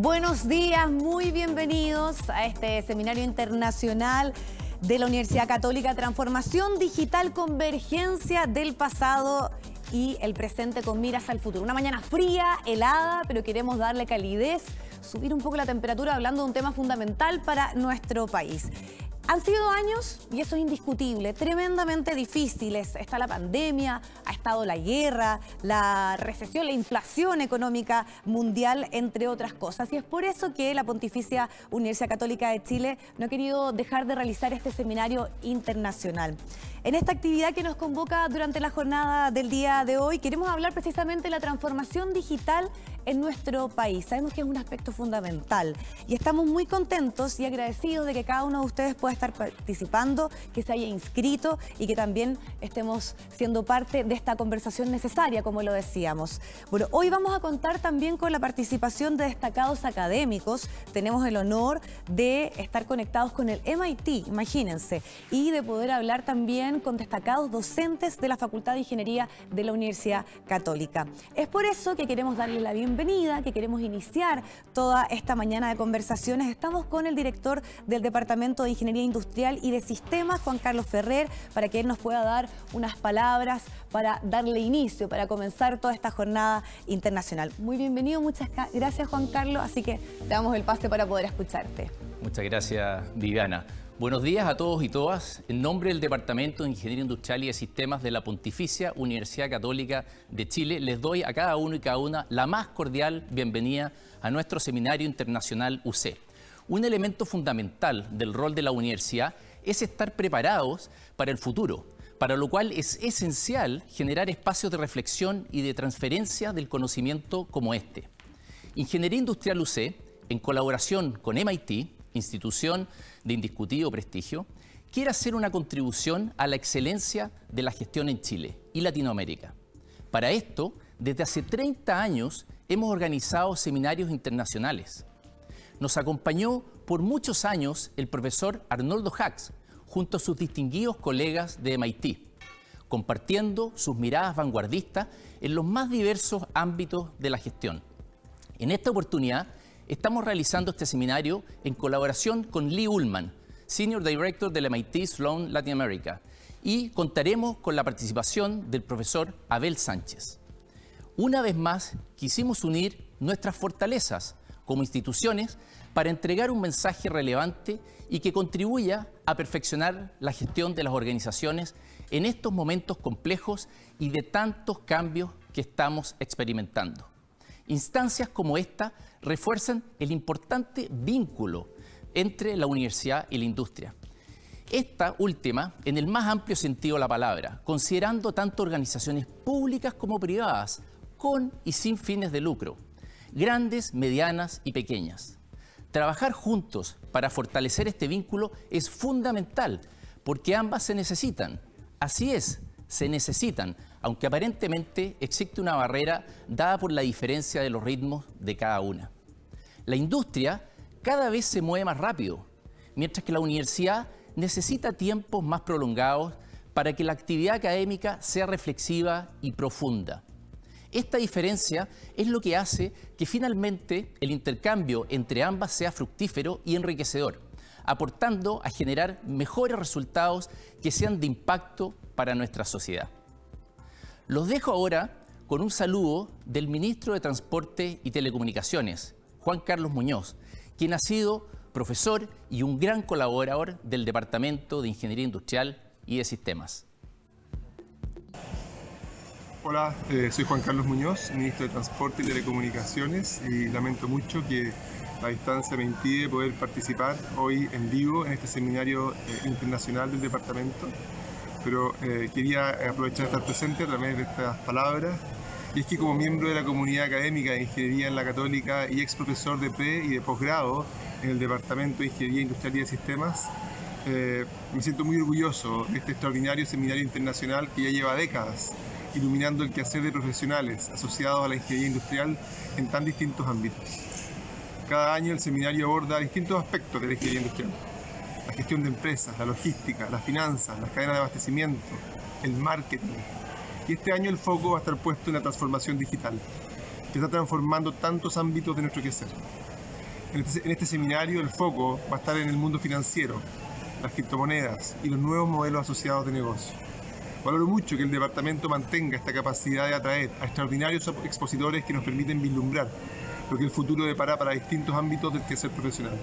Buenos días, muy bienvenidos a este seminario internacional de la Universidad Católica Transformación Digital, Convergencia del Pasado y el Presente con miras al futuro. Una mañana fría, helada, pero queremos darle calidez, subir un poco la temperatura hablando de un tema fundamental para nuestro país. Han sido años, y eso es indiscutible, tremendamente difíciles. Está la pandemia, estado la guerra, la recesión, la inflación económica mundial, entre otras cosas. Y es por eso que la Pontificia Universidad Católica de Chile no ha querido dejar de realizar este seminario internacional. En esta actividad que nos convoca durante la jornada del día de hoy, queremos hablar precisamente de la transformación digital en nuestro país. Sabemos que es un aspecto fundamental y estamos muy contentos y agradecidos de que cada uno de ustedes pueda estar participando, que se haya inscrito y que también estemos siendo parte de esta conversación necesaria, como lo decíamos. Bueno, hoy vamos a contar también con la participación de destacados académicos. Tenemos el honor de estar conectados con el MIT, imagínense, y de poder hablar también con destacados docentes de la Facultad de Ingeniería de la Universidad Católica. Es por eso que queremos darle la bienvenida, que queremos iniciar toda esta mañana de conversaciones. Estamos con el director del Departamento de Ingeniería Industrial y de Sistemas, Juan Carlos Ferrer, para que él nos pueda dar unas palabras para darle inicio, para comenzar toda esta jornada internacional. Muy bienvenido, muchas gracias Juan Carlos, así que te damos el pase para poder escucharte. Muchas gracias, Viviana. Buenos días a todos y todas. En nombre del Departamento de Ingeniería Industrial y de Sistemas de la Pontificia Universidad Católica de Chile, les doy a cada uno y cada una la más cordial bienvenida a nuestro seminario internacional UC. Un elemento fundamental del rol de la universidad es estar preparados para el futuro, para lo cual es esencial generar espacios de reflexión y de transferencia del conocimiento como este. Ingeniería Industrial UC, en colaboración con MIT, institución de indiscutido prestigio, quiere hacer una contribución a la excelencia de la gestión en Chile y Latinoamérica. Para esto, desde hace 30 años hemos organizado seminarios internacionales. Nos acompañó por muchos años el profesor Arnoldo Hacks, junto a sus distinguidos colegas de MIT, compartiendo sus miradas vanguardistas en los más diversos ámbitos de la gestión. En esta oportunidad Estamos realizando este seminario en colaboración con Lee Ullman, Senior Director del MIT Sloan Latin America, y contaremos con la participación del profesor Abel Sánchez. Una vez más, quisimos unir nuestras fortalezas como instituciones para entregar un mensaje relevante y que contribuya a perfeccionar la gestión de las organizaciones en estos momentos complejos y de tantos cambios que estamos experimentando. Instancias como esta refuerzan el importante vínculo entre la universidad y la industria. Esta última, en el más amplio sentido de la palabra, considerando tanto organizaciones públicas como privadas, con y sin fines de lucro, grandes, medianas y pequeñas. Trabajar juntos para fortalecer este vínculo es fundamental porque ambas se necesitan. Así es, se necesitan aunque aparentemente existe una barrera dada por la diferencia de los ritmos de cada una. La industria cada vez se mueve más rápido, mientras que la universidad necesita tiempos más prolongados para que la actividad académica sea reflexiva y profunda. Esta diferencia es lo que hace que finalmente el intercambio entre ambas sea fructífero y enriquecedor, aportando a generar mejores resultados que sean de impacto para nuestra sociedad. Los dejo ahora con un saludo del ministro de Transporte y Telecomunicaciones, Juan Carlos Muñoz, quien ha sido profesor y un gran colaborador del Departamento de Ingeniería Industrial y de Sistemas. Hola, eh, soy Juan Carlos Muñoz, ministro de Transporte y Telecomunicaciones y lamento mucho que la distancia me impide poder participar hoy en vivo en este seminario eh, internacional del departamento pero eh, quería aprovechar estar presente a través de estas palabras. Y es que como miembro de la comunidad académica de Ingeniería en la Católica y ex profesor de pre y de posgrado en el Departamento de Ingeniería Industrial y de Sistemas, eh, me siento muy orgulloso de este extraordinario seminario internacional que ya lleva décadas iluminando el quehacer de profesionales asociados a la ingeniería industrial en tan distintos ámbitos. Cada año el seminario aborda distintos aspectos de la ingeniería industrial la gestión de empresas, la logística, las finanzas, las cadenas de abastecimiento, el marketing. Y este año el foco va a estar puesto en la transformación digital, que está transformando tantos ámbitos de nuestro quehacer. Este en este, seminario el foco va a estar en el mundo financiero, las criptomonedas y los nuevos modelos asociados de negocio. Valoro mucho que el departamento mantenga esta capacidad de atraer a extraordinarios expositores que nos permiten vislumbrar lo que el futuro depara para distintos ámbitos del quehacer profesional.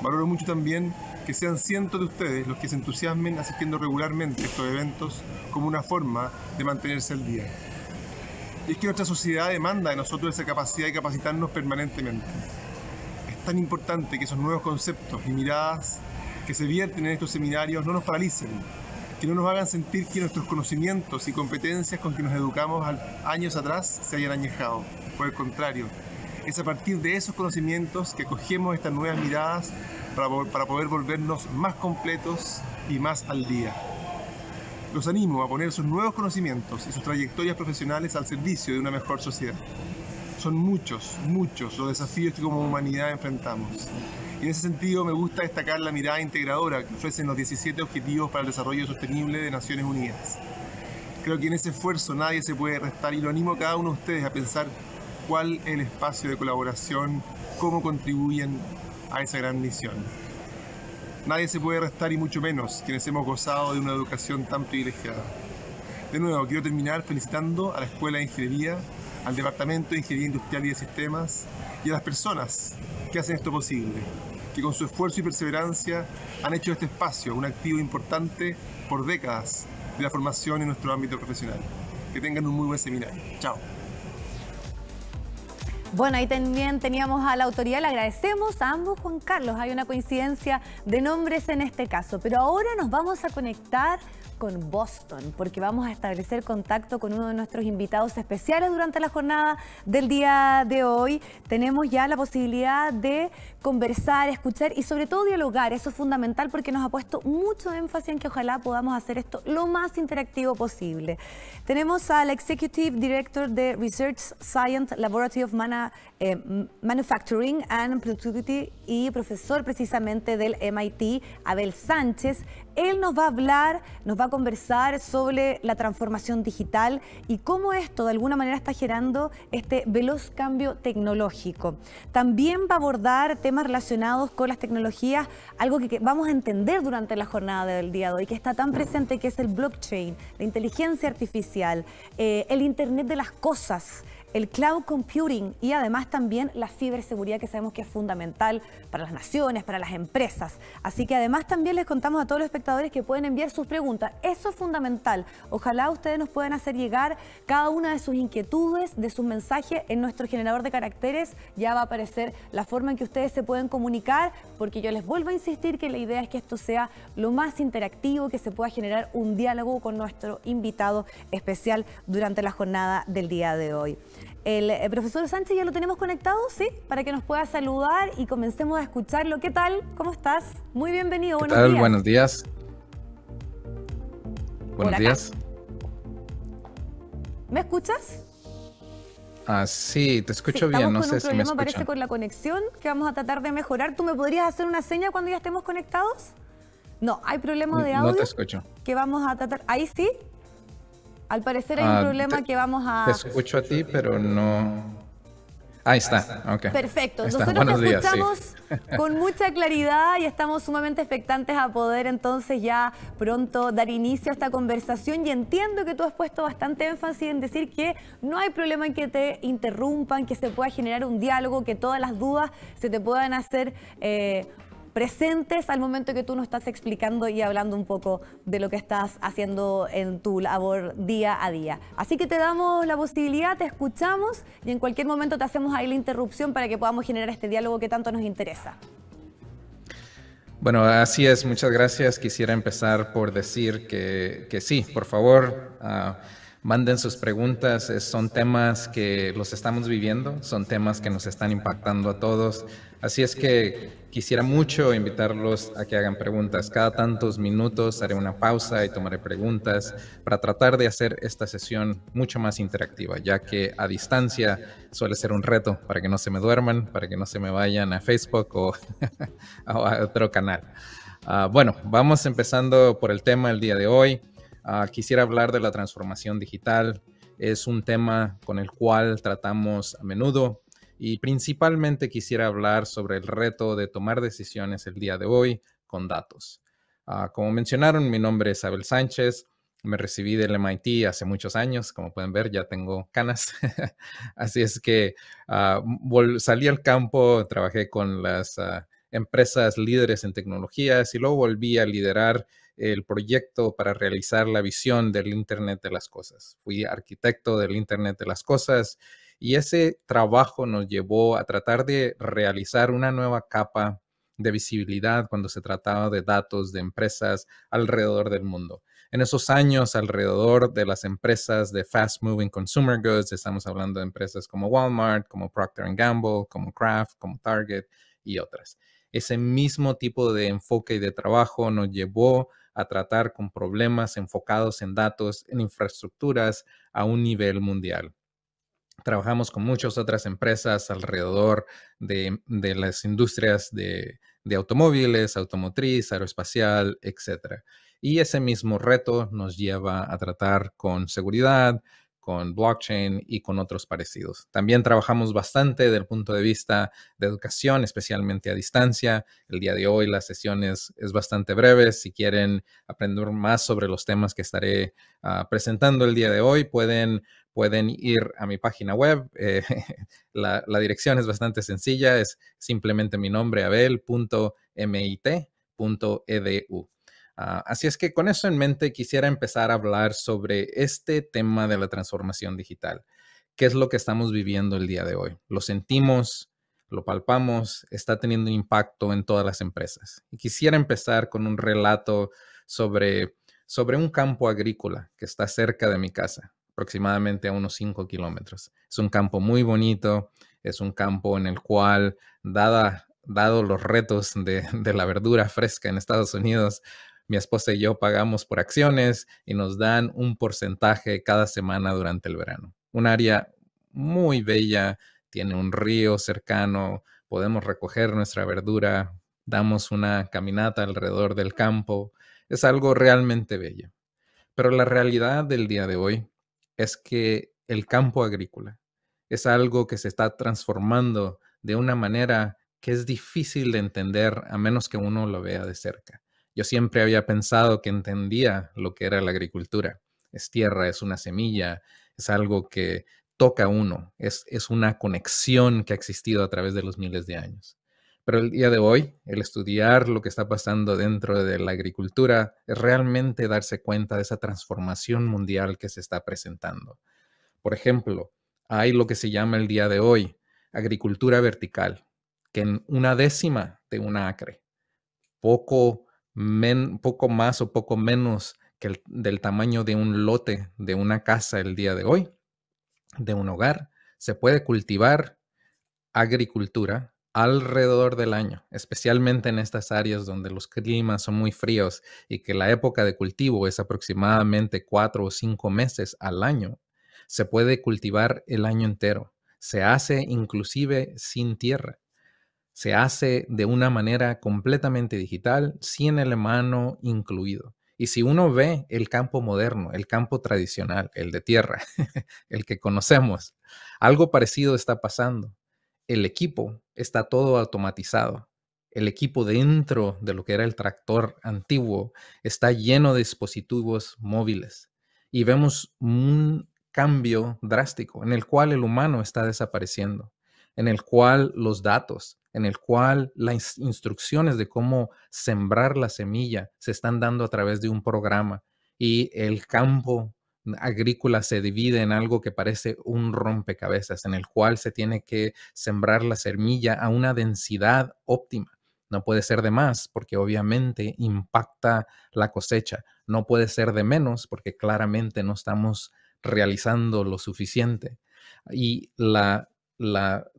Valoro mucho también que sean cientos de ustedes los que se entusiasmen asistiendo regularmente a estos eventos como una forma de mantenerse al día. Y es que nuestra sociedad demanda de nosotros esa capacidad de capacitarnos permanentemente. Es tan importante que esos nuevos conceptos y miradas que se vierten en estos seminarios no nos paralicen, que no nos hagan sentir que nuestros conocimientos y competencias con que nos educamos años atrás se hayan añejado. Por el contrario, es a partir de esos conocimientos que acogemos estas nuevas miradas para, poder volvernos más completos y más al día. Los animo a poner sus nuevos conocimientos y sus trayectorias profesionales al servicio de una mejor sociedad. Son muchos, muchos los desafíos que como humanidad enfrentamos. Y en ese sentido me gusta destacar la mirada integradora que ofrecen los 17 Objetivos para el Desarrollo Sostenible de Naciones Unidas. Creo que en ese esfuerzo nadie se puede restar y lo animo a cada uno de ustedes a pensar cuál es el espacio de colaboración, cómo contribuyen a esa gran misión. Nadie se puede restar y mucho menos quienes hemos gozado de una educación tan privilegiada. De nuevo, quiero terminar felicitando a la Escuela de Ingeniería, al Departamento de Ingeniería Industrial y de Sistemas y a las personas que hacen esto posible, que con su esfuerzo y perseverancia han hecho de este espacio un activo importante por décadas de la formación en nuestro ámbito profesional. Que tengan un muy buen seminario. Chao. Bueno, ahí también teníamos a la autoridad, le agradecemos a ambos, Juan Carlos, hay una coincidencia de nombres en este caso, pero ahora nos vamos a conectar con Boston, porque vamos a establecer contacto con uno de nuestros invitados especiales durante la jornada del día de hoy. Tenemos ya la posibilidad de conversar, escuchar y sobre todo dialogar. Eso es fundamental porque nos ha puesto mucho énfasis en que ojalá podamos hacer esto lo más interactivo posible. Tenemos al Executive Director de Research Science Laboratory of eh, Manufacturing and Productivity y profesor precisamente del MIT, Abel Sánchez. Él nos va a hablar, nos va a conversar sobre la transformación digital y cómo esto de alguna manera está generando este veloz cambio tecnológico. También va a abordar temas relacionados con las tecnologías, algo que vamos a entender durante la jornada del día de hoy, que está tan presente que es el blockchain, la inteligencia artificial, eh, el Internet de las cosas el cloud computing y además también la ciberseguridad que sabemos que es fundamental para las naciones, para las empresas. Así que además también les contamos a todos los espectadores que pueden enviar sus preguntas. Eso es fundamental. Ojalá ustedes nos puedan hacer llegar cada una de sus inquietudes, de sus mensajes en nuestro generador de caracteres. Ya va a aparecer la forma en que ustedes se pueden comunicar, porque yo les vuelvo a insistir que la idea es que esto sea lo más interactivo, que se pueda generar un diálogo con nuestro invitado especial durante la jornada del día de hoy. El, eh, profesor Sánchez ya lo tenemos conectado, ¿sí? Para que nos pueda saludar y comencemos a escucharlo. ¿Qué tal? ¿Cómo estás? Muy bienvenido. Buenos ¿Qué tal? días. Buenos días. Buenos días. ¿Me escuchas? Ah, sí, te escucho bien, no sé si me escuchan. parece con la conexión que vamos a tratar de mejorar. ¿Tú me podrías hacer una seña cuando ya estemos conectados? No, hay problema de audio. No te escucho. Que vamos a tratar. Ahí sí. Al parecer hay un ah, problema que vamos a... Te escucho a ti, pero no... Ahí está, ok. Perfecto. Nosotros te escuchamos con mucha claridad y estamos sumamente expectantes a poder entonces ya pronto dar inicio a esta conversación y entiendo que tú has puesto bastante énfasis en decir que no hay problema en que te interrumpan, que se pueda generar un diálogo, que todas las dudas se te puedan hacer... Eh, presentes al momento que tú nos estás explicando y hablando un poco de lo que estás haciendo en tu labor día a día. Así que te damos la posibilidad, te escuchamos y en cualquier momento te hacemos ahí la interrupción para que podamos generar este diálogo que tanto nos interesa. Bueno, así es, muchas gracias. Quisiera empezar por decir que, sí, por favor. Ah, manden sus preguntas. Son temas que los estamos viviendo, son temas que nos están impactando a todos. Así es que quisiera mucho invitarlos a que hagan preguntas. Cada tantos minutos haré una pausa y tomaré preguntas para tratar de hacer esta sesión mucho más interactiva, ya que a distancia suele ser un reto para que no se me duerman, para que no se me vayan a Facebook o a otro canal. Ah, bueno, vamos empezando por el tema del día de hoy. Ah, quisiera hablar de la transformación digital. Es un tema con el cual tratamos a menudo y principalmente quisiera hablar sobre el reto de tomar decisiones el día de hoy con datos. Ah, como mencionaron, mi nombre es Abel Sánchez. Me recibí del MIT hace muchos años, como pueden ver, ya tengo canas. Así es que ah, salí al campo, trabajé con las empresas líderes en tecnologías y luego volví a liderar el proyecto para realizar la visión del Internet de las Cosas. Fui arquitecto del Internet de las Cosas y ese trabajo nos llevó a tratar de realizar una nueva capa de visibilidad cuando se trataba de datos de empresas alrededor del mundo. En esos años, alrededor de las empresas de fast moving consumer goods, estamos hablando de empresas como Walmart, como Procter Gamble, como Kraft, como Target y otras. Ese mismo tipo de enfoque y de trabajo nos llevó a tratar con problemas enfocados en datos, en infraestructuras a un nivel mundial. Trabajamos con muchas otras empresas alrededor de, las industrias de, de automóviles, automotriz, aeroespacial, etc. Y ese mismo reto nos lleva a tratar con seguridad, con blockchain y con otros parecidos. También trabajamos bastante desde el punto de vista de educación, especialmente a distancia. El día de hoy la sesión es, bastante breve. Si quieren aprender más sobre los temas que estaré ah, presentando el día de hoy, pueden, pueden ir a mi página web. Eh, la, la, dirección es bastante sencilla, es simplemente mi nombre, abel.mit.edu. Ah, así es que con eso en mente quisiera empezar a hablar sobre este tema de la transformación digital. ¿Qué es lo que estamos viviendo el día de hoy? Lo sentimos, lo palpamos, está teniendo impacto en todas las empresas. Y quisiera empezar con un relato sobre, sobre un campo agrícola que está cerca de mi casa, aproximadamente a unos 5 kilómetros. Es un campo muy bonito, es un campo en el cual, dada, dado los retos de, de la verdura fresca en Estados Unidos, mi esposa y yo pagamos por acciones y nos dan un porcentaje cada semana durante el verano. Un área muy bella, tiene un río cercano, podemos recoger nuestra verdura, damos una caminata alrededor del campo. Es algo realmente bello. Pero la realidad del día de hoy es que el campo agrícola es algo que se está transformando de una manera que es difícil de entender a menos que uno lo vea de cerca. Yo siempre había pensado que entendía lo que era la agricultura. Es tierra, es una semilla, es algo que toca a uno, es, es una conexión que ha existido a través de los miles de años. Pero el día de hoy, el estudiar lo que está pasando dentro de la agricultura es realmente darse cuenta de esa transformación mundial que se está presentando. Por ejemplo, hay lo que se llama el día de hoy agricultura vertical, que en una décima de un acre, poco poco más o poco menos que del tamaño de un lote, de una casa el día de hoy, de un hogar, se puede cultivar agricultura alrededor del año, especialmente en estas áreas donde los climas son muy fríos y que la época de cultivo es aproximadamente cuatro o cinco meses al año. Se puede cultivar el año entero. Se hace inclusive sin tierra se hace de una manera completamente digital, sin el humano incluido. Y si uno ve el campo moderno, el campo tradicional, el de tierra, el que conocemos, algo parecido está pasando. El equipo está todo automatizado. El equipo dentro de lo que era el tractor antiguo está lleno de dispositivos móviles. Y vemos un cambio drástico en el cual el humano está desapareciendo, en el cual los datos en el cual las instrucciones de cómo sembrar la semilla se están dando a través de un programa y el campo agrícola se divide en algo que parece un rompecabezas, en el cual se tiene que sembrar la semilla a una densidad óptima. No puede ser de más porque obviamente impacta la cosecha. No puede ser de menos porque claramente no estamos realizando lo suficiente. Y la, la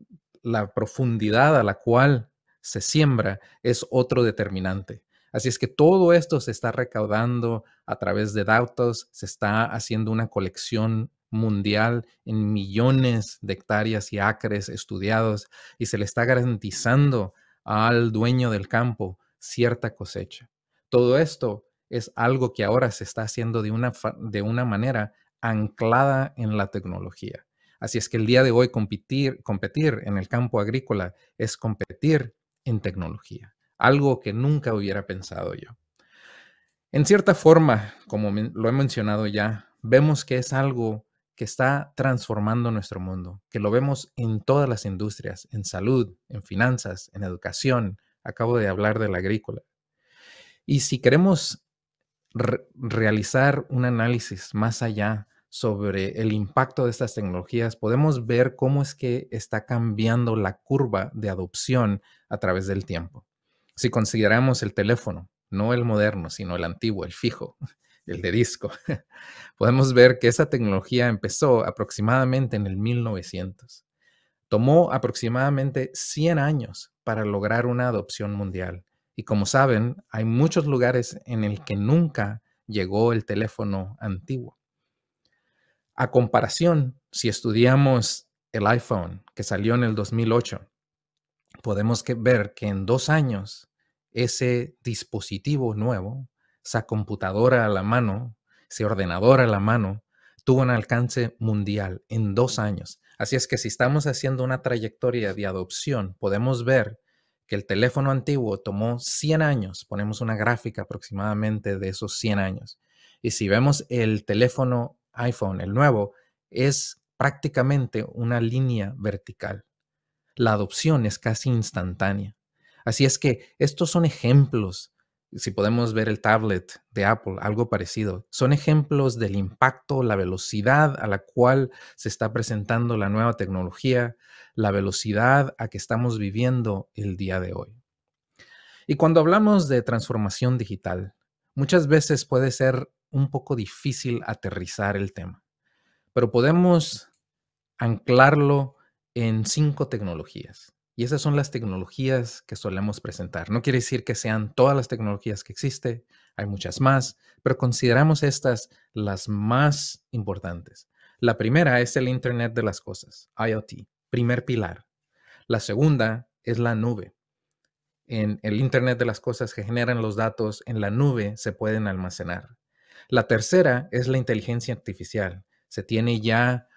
la profundidad a la cual se siembra es otro determinante. Así es que todo esto se está recaudando a través de datos, se está haciendo una colección mundial en millones de hectáreas y acres estudiados y se le está garantizando al dueño del campo cierta cosecha. Todo esto es algo que ahora se está haciendo de una, de una manera anclada en la tecnología. Así es que el día de hoy competir, en el campo agrícola es competir en tecnología, algo que nunca hubiera pensado yo. En cierta forma, como lo he mencionado ya, vemos que es algo que está transformando nuestro mundo, que lo vemos en todas las industrias, en salud, en finanzas, en educación. Acabo de hablar de la agrícola. Y si queremos realizar un análisis más allá sobre el impacto de estas tecnologías, podemos ver cómo es que está cambiando la curva de adopción a través del tiempo. Si consideramos el teléfono, no el moderno, sino el antiguo, el fijo, el de disco, podemos ver que esa tecnología empezó aproximadamente en el 1900. Tomó aproximadamente 100 años para lograr una adopción mundial. Y como saben, hay muchos lugares en el que nunca llegó el teléfono antiguo. A comparación, si estudiamos el iPhone que salió en el 2008, podemos ver que en dos años ese dispositivo nuevo, esa computadora a la mano, ese ordenador a la mano, tuvo un alcance mundial en dos años. Así es que si estamos haciendo una trayectoria de adopción, podemos ver que el teléfono antiguo tomó 100 años, ponemos una gráfica aproximadamente de esos 100 años. Y si vemos el teléfono iPhone, el nuevo, es prácticamente una línea vertical. La adopción es casi instantánea. Así es que estos son ejemplos, si podemos ver el tablet de Apple, algo parecido, son ejemplos del impacto, la velocidad a la cual se está presentando la nueva tecnología, la velocidad a que estamos viviendo el día de hoy. Y cuando hablamos de transformación digital, muchas veces puede ser un poco difícil aterrizar el tema, pero podemos anclarlo en cinco tecnologías. Y esas son las tecnologías que solemos presentar. No quiere decir que sean todas las tecnologías que existen, hay muchas más, pero consideramos estas las más importantes. La primera es el Internet de las Cosas, IoT, primer pilar. La segunda es la nube. En el Internet de las Cosas que generan los datos en la nube se pueden almacenar. La tercera es la inteligencia artificial. Se tiene ya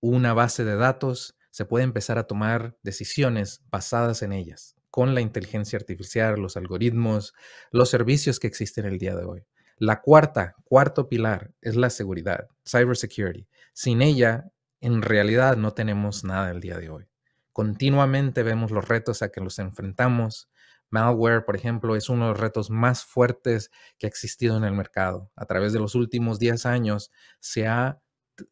una base de datos, se puede empezar a tomar decisiones basadas en ellas, con la inteligencia artificial, los algoritmos, los servicios que existen el día de hoy. La cuarta, cuarto pilar es la seguridad, cybersecurity. Sin ella, en realidad no tenemos nada el día de hoy. Continuamente vemos los retos a que los enfrentamos, Malware, por ejemplo, es uno de los retos más fuertes que ha existido en el mercado. A través de los últimos 10 años se ha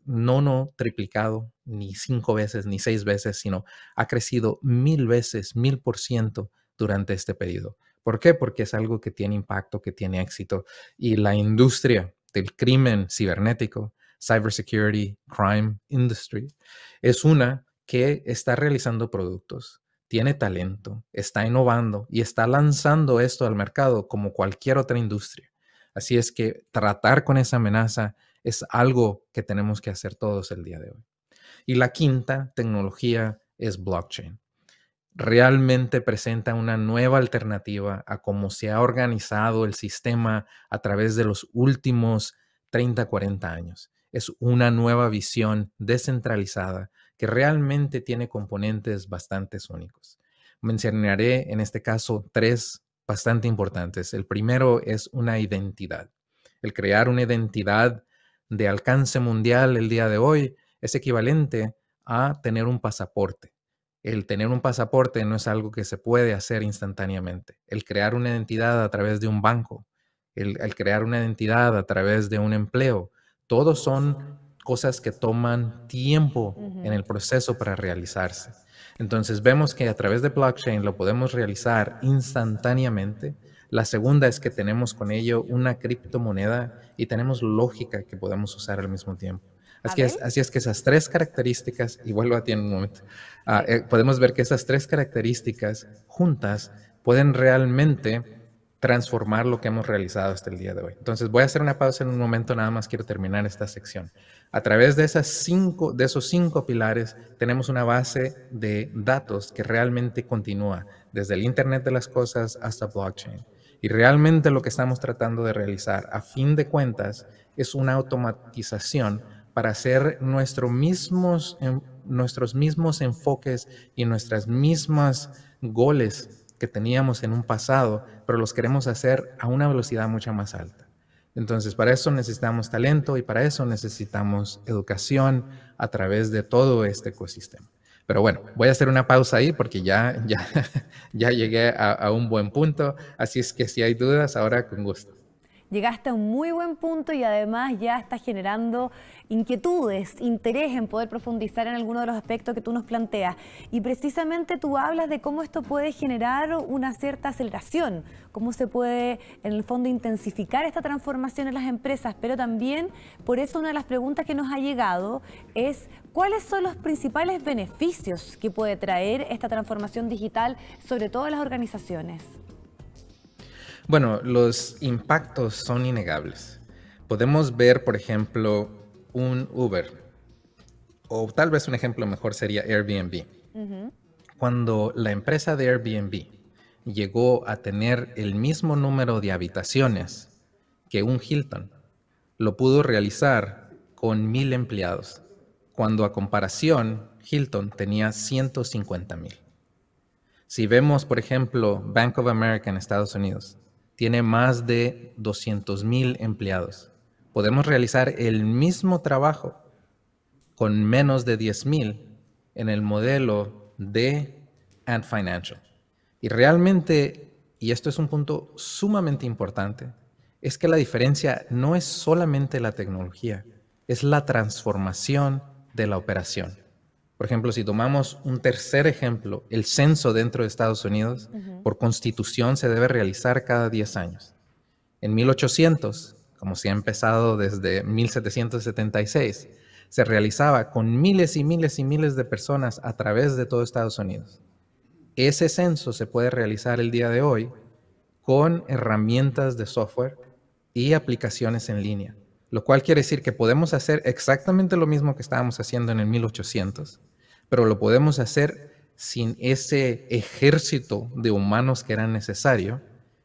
no, no triplicado ni cinco veces, ni seis veces, sino ha crecido mil veces, mil por ciento durante este periodo. ¿Por qué? Porque es algo que tiene impacto, que tiene éxito. Y la industria del crimen cibernético, cybersecurity, crime industry, es una que está realizando productos tiene talento, está innovando y está lanzando esto al mercado como cualquier otra industria. Así es que tratar con esa amenaza es algo que tenemos que hacer todos el día de hoy. Y la quinta tecnología es blockchain. Realmente presenta una nueva alternativa a cómo se ha organizado el sistema a través de los últimos 30, 40 años. Es una nueva visión descentralizada que realmente tiene componentes bastante únicos. Mencionaré en este caso tres bastante importantes. El primero es una identidad. El crear una identidad de alcance mundial el día de hoy es equivalente a tener un pasaporte. El tener un pasaporte no es algo que se puede hacer instantáneamente. El crear una identidad a través de un banco, el, el crear una identidad a través de un empleo, todos son cosas que toman tiempo en el proceso para realizarse. Entonces vemos que a través de blockchain lo podemos realizar instantáneamente. La segunda es que tenemos con ello una criptomoneda y tenemos lógica que podemos usar al mismo tiempo. Así es, que esas tres características, y vuelvo a ti en un momento, ah, eh, podemos ver que esas tres características juntas pueden realmente transformar lo que hemos realizado hasta el día de hoy. Entonces voy a hacer una pausa en un momento, nada más quiero terminar esta sección. A través de, esos cinco pilares tenemos una base de datos que realmente continúa, desde el Internet de las Cosas hasta blockchain. Y realmente lo que estamos tratando de realizar, a fin de cuentas, es una automatización para hacer nuestros mismos, nuestros mismos enfoques y nuestras mismas goles que teníamos en un pasado, pero los queremos hacer a una velocidad mucho más alta. Entonces, para eso necesitamos talento y para eso necesitamos educación a través de todo este ecosistema. Pero bueno, voy a hacer una pausa ahí porque ya, ya, ya llegué a, un buen punto. Así es que si hay dudas, ahora con gusto. Llegaste a un muy buen punto y además ya estás generando inquietudes, interés en poder profundizar en alguno de los aspectos que tú nos planteas. Y precisamente tú hablas de cómo esto puede generar una cierta aceleración, cómo se puede en el fondo intensificar esta transformación en las empresas, pero también por eso una de las preguntas que nos ha llegado es cuáles son los principales beneficios que puede traer esta transformación digital, sobre todo las organizaciones. Bueno, los impactos son innegables. Podemos ver, por ejemplo, un Uber, o tal vez un ejemplo mejor sería Airbnb. Cuando la empresa de Airbnb llegó a tener el mismo número de habitaciones que un Hilton, lo pudo realizar con mil empleados, cuando a comparación Hilton tenía 150 mil. Si vemos, por ejemplo, Bank of America en Estados Unidos, tiene más de 200 mil empleados podemos realizar el mismo trabajo con menos de 10.000 en el modelo de Ant Financial. Y realmente, y esto es un punto sumamente importante, es que la diferencia no es solamente la tecnología, es la transformación de la operación. Por ejemplo, si tomamos un tercer ejemplo, el censo dentro de Estados Unidos, por constitución se debe realizar cada 10 años. En 1800, como se ha empezado desde 1776, se realizaba con miles y miles y miles de personas a través de todo Estados Unidos. Ese censo se puede realizar el día de hoy con herramientas de software y aplicaciones en línea, lo cual quiere decir que podemos hacer exactamente lo mismo que estábamos haciendo en el 1800, pero lo podemos hacer sin ese ejército de humanos que era necesario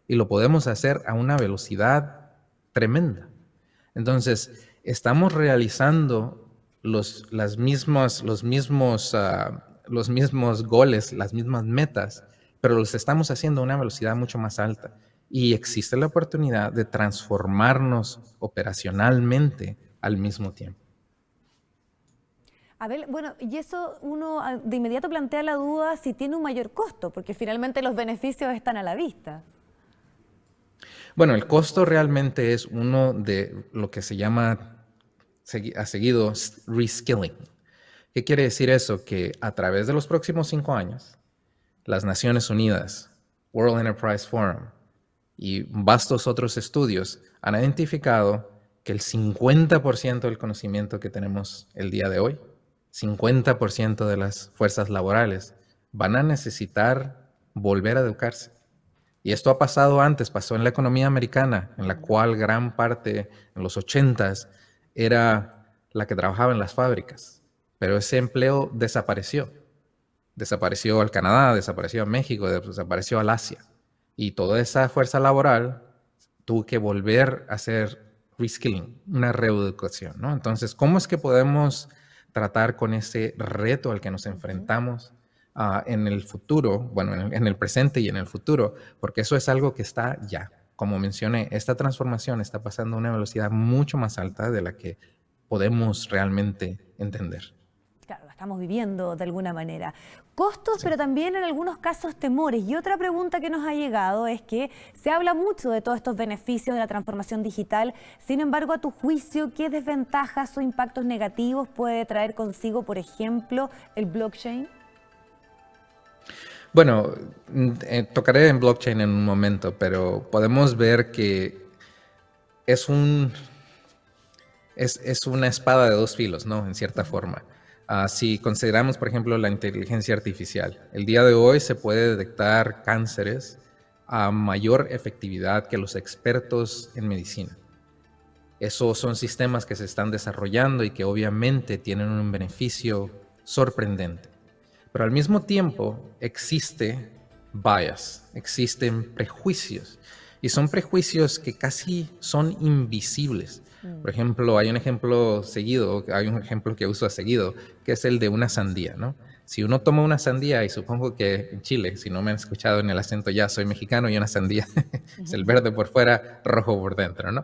y lo podemos hacer a una velocidad tremenda. Entonces, estamos realizando los, las mismas, los, mismos, ah, los mismos goles, las mismas metas, pero los estamos haciendo a una velocidad mucho más alta. Y existe la oportunidad de transformarnos operacionalmente al mismo tiempo. Abel, bueno, y eso uno ah, de inmediato plantea la duda si tiene un mayor costo, porque finalmente los beneficios están a la vista. Bueno, el costo realmente es uno de lo que se llama ha seguido reskilling. ¿Qué quiere decir eso? Que a través de los próximos cinco años, las Naciones Unidas, World Enterprise Forum y vastos otros estudios han identificado que el 50% del conocimiento que tenemos el día de hoy, 50% de las fuerzas laborales, van a necesitar volver a educarse y esto ha pasado antes, pasó en la economía americana, en la cual gran parte, en los 80 era la que trabajaba en las fábricas. Pero ese empleo desapareció. Desapareció al Canadá, desapareció a México, desapareció al Asia. Y toda esa fuerza laboral tuvo que volver a hacer reskilling, una reeducación. ¿no? Entonces, ¿cómo es que podemos tratar con ese reto al que nos enfrentamos Ah, en el futuro, bueno, en el, presente y en el futuro, porque eso es algo que está ya. Como mencioné, esta transformación está pasando a una velocidad mucho más alta de la que podemos realmente entender Claro, estamos viviendo de alguna manera. Costos, pero también en algunos casos temores. Y otra pregunta que nos ha llegado es que se habla mucho de todos estos beneficios de la transformación digital. Sin embargo, a tu juicio, ¿qué desventajas o impactos negativos puede traer consigo, por ejemplo, el blockchain? Bueno, mm, eh, tocaré en blockchain en un momento, pero podemos ver que es un es, una espada de dos filos, ¿no? En cierta forma. Ah, si consideramos, por ejemplo, la inteligencia artificial, el día de hoy se puede detectar cánceres a mayor efectividad que los expertos en medicina. Esos son sistemas que se están desarrollando y que obviamente tienen un beneficio sorprendente. Pero al mismo tiempo existe bias, existen prejuicios. Y son prejuicios que casi son invisibles. Mm. Por ejemplo, hay un ejemplo seguido, hay un ejemplo que uso seguido, que es el de una sandía, ¿no? Si uno toma una sandía, y supongo que en Chile, si no me han escuchado en el acento ya, soy mexicano y una sandía es el verde por fuera, rojo por dentro, ¿no?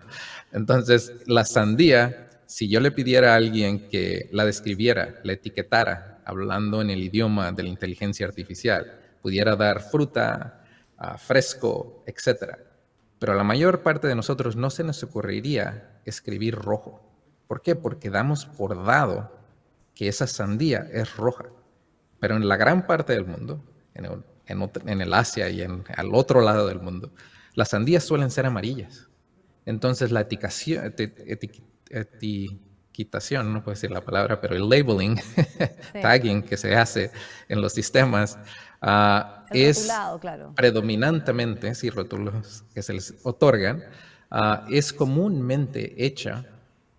Entonces, la sandía, si yo le pidiera a alguien que la describiera, la etiquetara, hablando en el idioma de la inteligencia artificial, pudiera dar fruta, ah, fresco, etc. Pero a la mayor parte de nosotros no se nos ocurriría escribir rojo. ¿Por qué? Porque damos por dado que esa sandía es roja. Pero en la gran parte del mundo, en el, Asia y en, al otro lado del mundo, las sandías suelen ser amarillas. Entonces la etiquetación, no puedo decir la palabra, pero el labeling, tagging que se hace en los sistemas, ah, es predominantemente, si sí, rótulos que se les otorgan, ah, es comúnmente hecha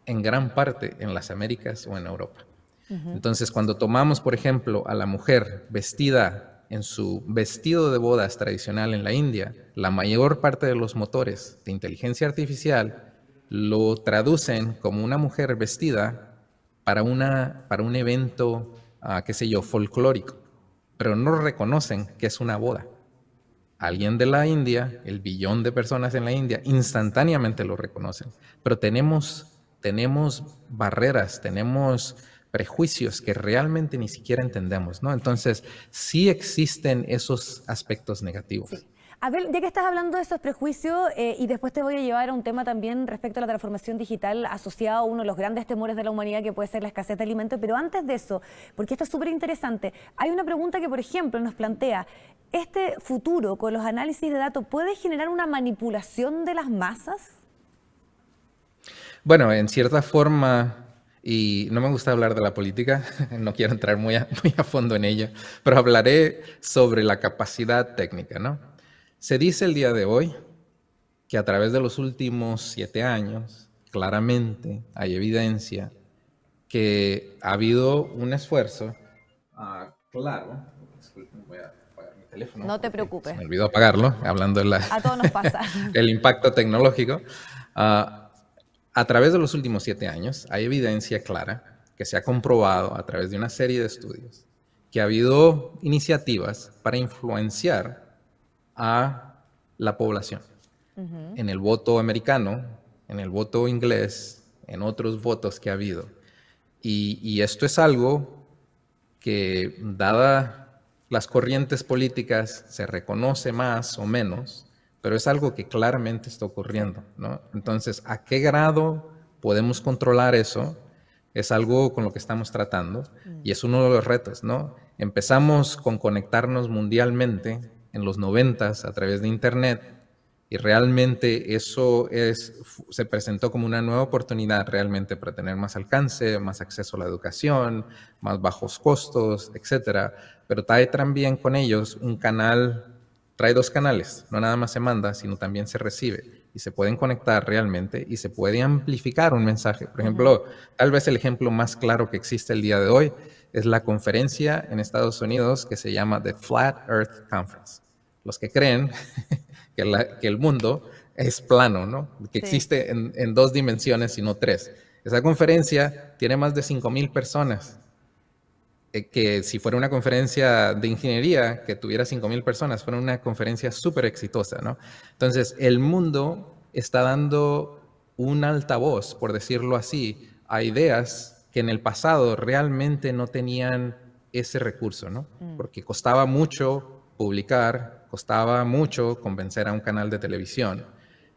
en gran parte en las Américas o en Europa. Entonces, cuando tomamos, por ejemplo, a la mujer vestida en su vestido de bodas tradicional en la India, la mayor parte de los motores de inteligencia artificial lo traducen como una mujer vestida para, una, para un evento, ah, qué sé yo, folclórico, pero no reconocen que es una boda. Alguien de la India, el billón de personas en la India, instantáneamente lo reconocen, pero tenemos, tenemos barreras, tenemos prejuicios que realmente ni siquiera entendemos, ¿no? Entonces, sí existen esos aspectos negativos. Abel, ya que estás hablando de esos prejuicios, eh, y después te voy a llevar a un tema también respecto a la transformación digital asociado a uno de los grandes temores de la humanidad que puede ser la escasez de alimentos, pero antes de eso, porque esto es súper interesante, hay una pregunta que, por ejemplo, nos plantea, ¿este futuro con los análisis de datos puede generar una manipulación de las masas? Bueno, en cierta forma, y no me gusta hablar de la política, no quiero entrar muy a, muy a fondo en ella, pero hablaré sobre la capacidad técnica, ¿no? Se dice el día de hoy que a través de los últimos siete años, claramente hay evidencia que ha habido un esfuerzo ah, claro. voy a apagar mi teléfono. No te preocupes. me olvidó apagarlo, hablando del el impacto tecnológico. Ah, a través de los últimos siete años hay evidencia clara que se ha comprobado a través de una serie de estudios que ha habido iniciativas para influenciar a la población. En el voto americano, en el voto inglés, en otros votos que ha habido. Y, y esto es algo que, dada las corrientes políticas, se reconoce más o menos, pero es algo que claramente está ocurriendo. ¿no? Entonces, ¿a qué grado podemos controlar eso? Es algo con lo que estamos tratando mm. y es uno de los retos, ¿no? Empezamos con conectarnos mundialmente en los noventas a través de Internet y realmente eso es, se presentó como una nueva oportunidad realmente para tener más alcance, más acceso a la educación, más bajos costos, etcétera Pero trae también con ellos un canal, trae dos canales, no nada más se manda, sino también se recibe y se pueden conectar realmente y se puede amplificar un mensaje. Por ejemplo, tal vez el ejemplo más claro que existe el día de hoy es la conferencia en Estados Unidos que se llama The Flat Earth Conference. Los que creen que, el mundo es plano, ¿no? Que existe en, dos dimensiones y no tres. Esa conferencia tiene más de 5.000 personas. Eh, que si fuera una conferencia de ingeniería que tuviera 5.000 personas, fuera una conferencia súper exitosa, ¿no? Entonces, el mundo está dando un altavoz, por decirlo así, a ideas que en el pasado realmente no tenían ese recurso, ¿no? Mm. Porque costaba mucho publicar, costaba mucho convencer a un canal de televisión,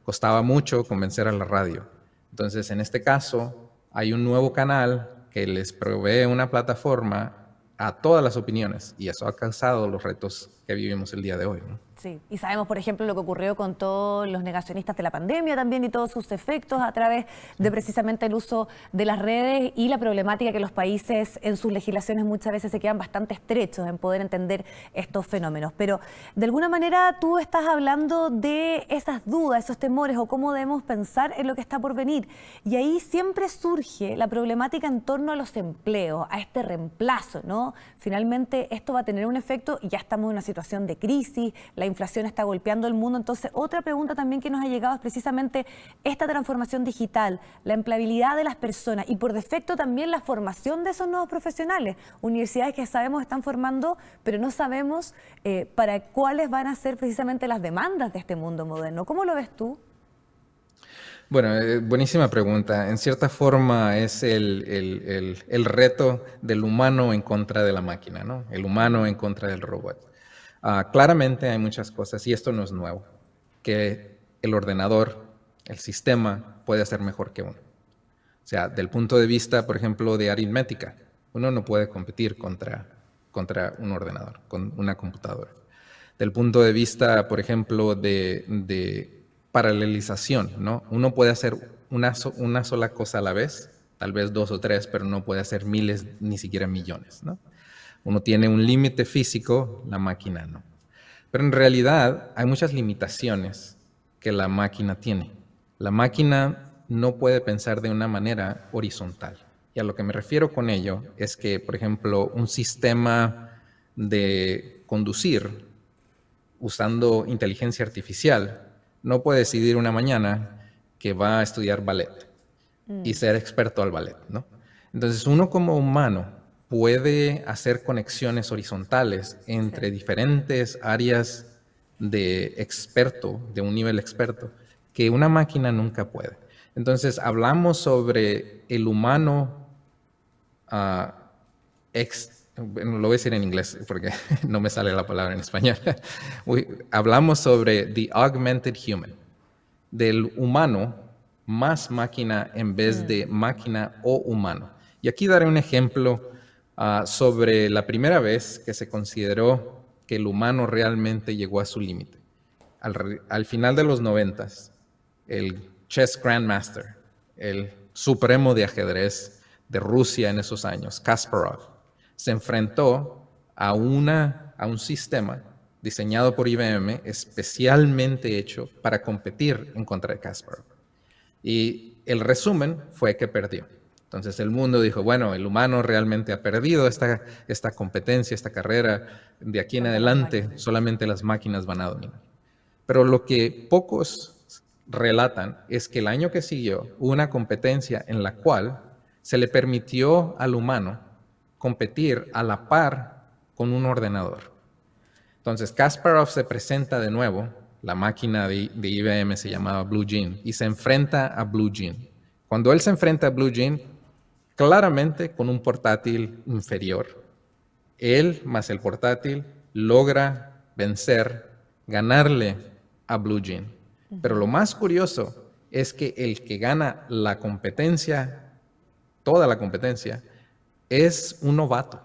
costaba mucho convencer a la radio. Entonces, en este caso, hay un nuevo canal que les provee una plataforma a todas las opiniones y eso ha causado los retos que vivimos el día de hoy, ¿no? Sí, y sabemos, por ejemplo, lo que ocurrió con todos los negacionistas de la pandemia también y todos sus efectos a través de precisamente el uso de las redes y la problemática que los países en sus legislaciones muchas veces se quedan bastante estrechos en poder entender estos fenómenos. Pero de alguna manera tú estás hablando de esas dudas, esos temores o cómo debemos pensar en lo que está por venir. Y ahí siempre surge la problemática en torno a los empleos, a este reemplazo, ¿no? Finalmente esto va a tener un efecto y ya estamos en una situación de crisis, la inflación está golpeando el mundo. Entonces, otra pregunta también que nos ha llegado es precisamente esta transformación digital, la empleabilidad de las personas y por defecto también la formación de esos nuevos profesionales. Universidades que sabemos están formando, pero no sabemos eh, para cuáles van a ser precisamente las demandas de este mundo moderno. ¿Cómo lo ves tú? Bueno, eh, buenísima pregunta. En cierta forma es el, el, reto del humano en contra de la máquina, ¿no? El humano en contra del robot. Ah, claramente hay muchas cosas, y esto no es nuevo, que el ordenador, el sistema, puede hacer mejor que uno. O sea, del punto de vista, por ejemplo, de aritmética, uno no puede competir contra, contra un ordenador, con una computadora. Del punto de vista, por ejemplo, de, de paralelización, ¿no? Uno puede hacer una, una sola cosa a la vez, tal vez dos o tres, pero no puede hacer miles, ni siquiera millones, ¿no? Uno tiene un límite físico, la máquina no. Pero en realidad hay muchas limitaciones que la máquina tiene. La máquina no puede pensar de una manera horizontal. Y a lo que me refiero con ello es que, por ejemplo, un sistema de conducir usando inteligencia artificial no puede decidir una mañana que va a estudiar ballet y mm. ser experto al ballet, ¿no? Entonces uno como humano puede hacer conexiones horizontales entre diferentes áreas de experto, de un nivel experto, que una máquina nunca puede. Entonces, hablamos sobre el humano, ah, lo voy a decir en inglés porque no me sale la palabra en español. hablamos sobre the augmented human, del humano más máquina en vez mm. de máquina o humano. Y aquí daré un ejemplo Ah, sobre la primera vez que se consideró que el humano realmente llegó a su límite. Al, final de los noventas, el chess grandmaster, el supremo de ajedrez de Rusia en esos años, Kasparov, se enfrentó a, una, a un sistema diseñado por IBM especialmente hecho para competir en contra de Kasparov. Y el resumen fue que perdió. Entonces el mundo dijo, bueno, el humano realmente ha perdido esta, esta competencia, esta carrera, de aquí en adelante solamente las máquinas van a dominar. Pero lo que pocos relatan es que el año que siguió hubo una competencia en la cual se le permitió al humano competir a la par con un ordenador. Entonces Kasparov se presenta de nuevo, la máquina de, de IBM se llamaba Blue Jean, y se enfrenta a Blue Jean. Cuando él se enfrenta a Blue Jean, claramente con un portátil inferior. Él más el portátil logra vencer, ganarle a Blue Jean. Pero lo más curioso es que el que gana la competencia, toda la competencia, es un novato.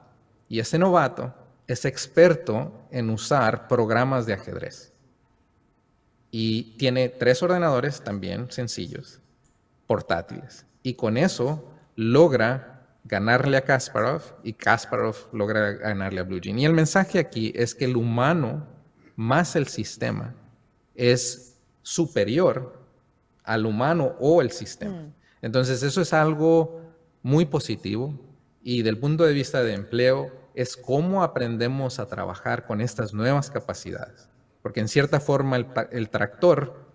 Y ese novato es experto en usar programas de ajedrez. Y tiene tres ordenadores también sencillos, portátiles. Y con eso logra ganarle a Kasparov y Kasparov logra ganarle a jean Y el mensaje aquí es que el humano más el sistema es superior al humano o el sistema. Mm. Entonces eso es algo muy positivo y del punto de vista de empleo es cómo aprendemos a trabajar con estas nuevas capacidades. Porque en cierta forma el, tractor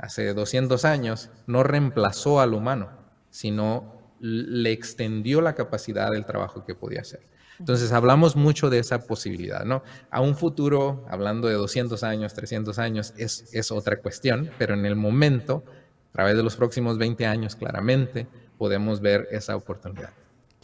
hace 200 años no reemplazó al humano, sino le extendió la capacidad del trabajo que podía hacer. Entonces hablamos mucho de esa posibilidad, ¿no? A un futuro, hablando de 200 años, 300 años, es, es otra cuestión, pero en el momento, a través de los próximos 20 años, claramente, podemos ver esa oportunidad.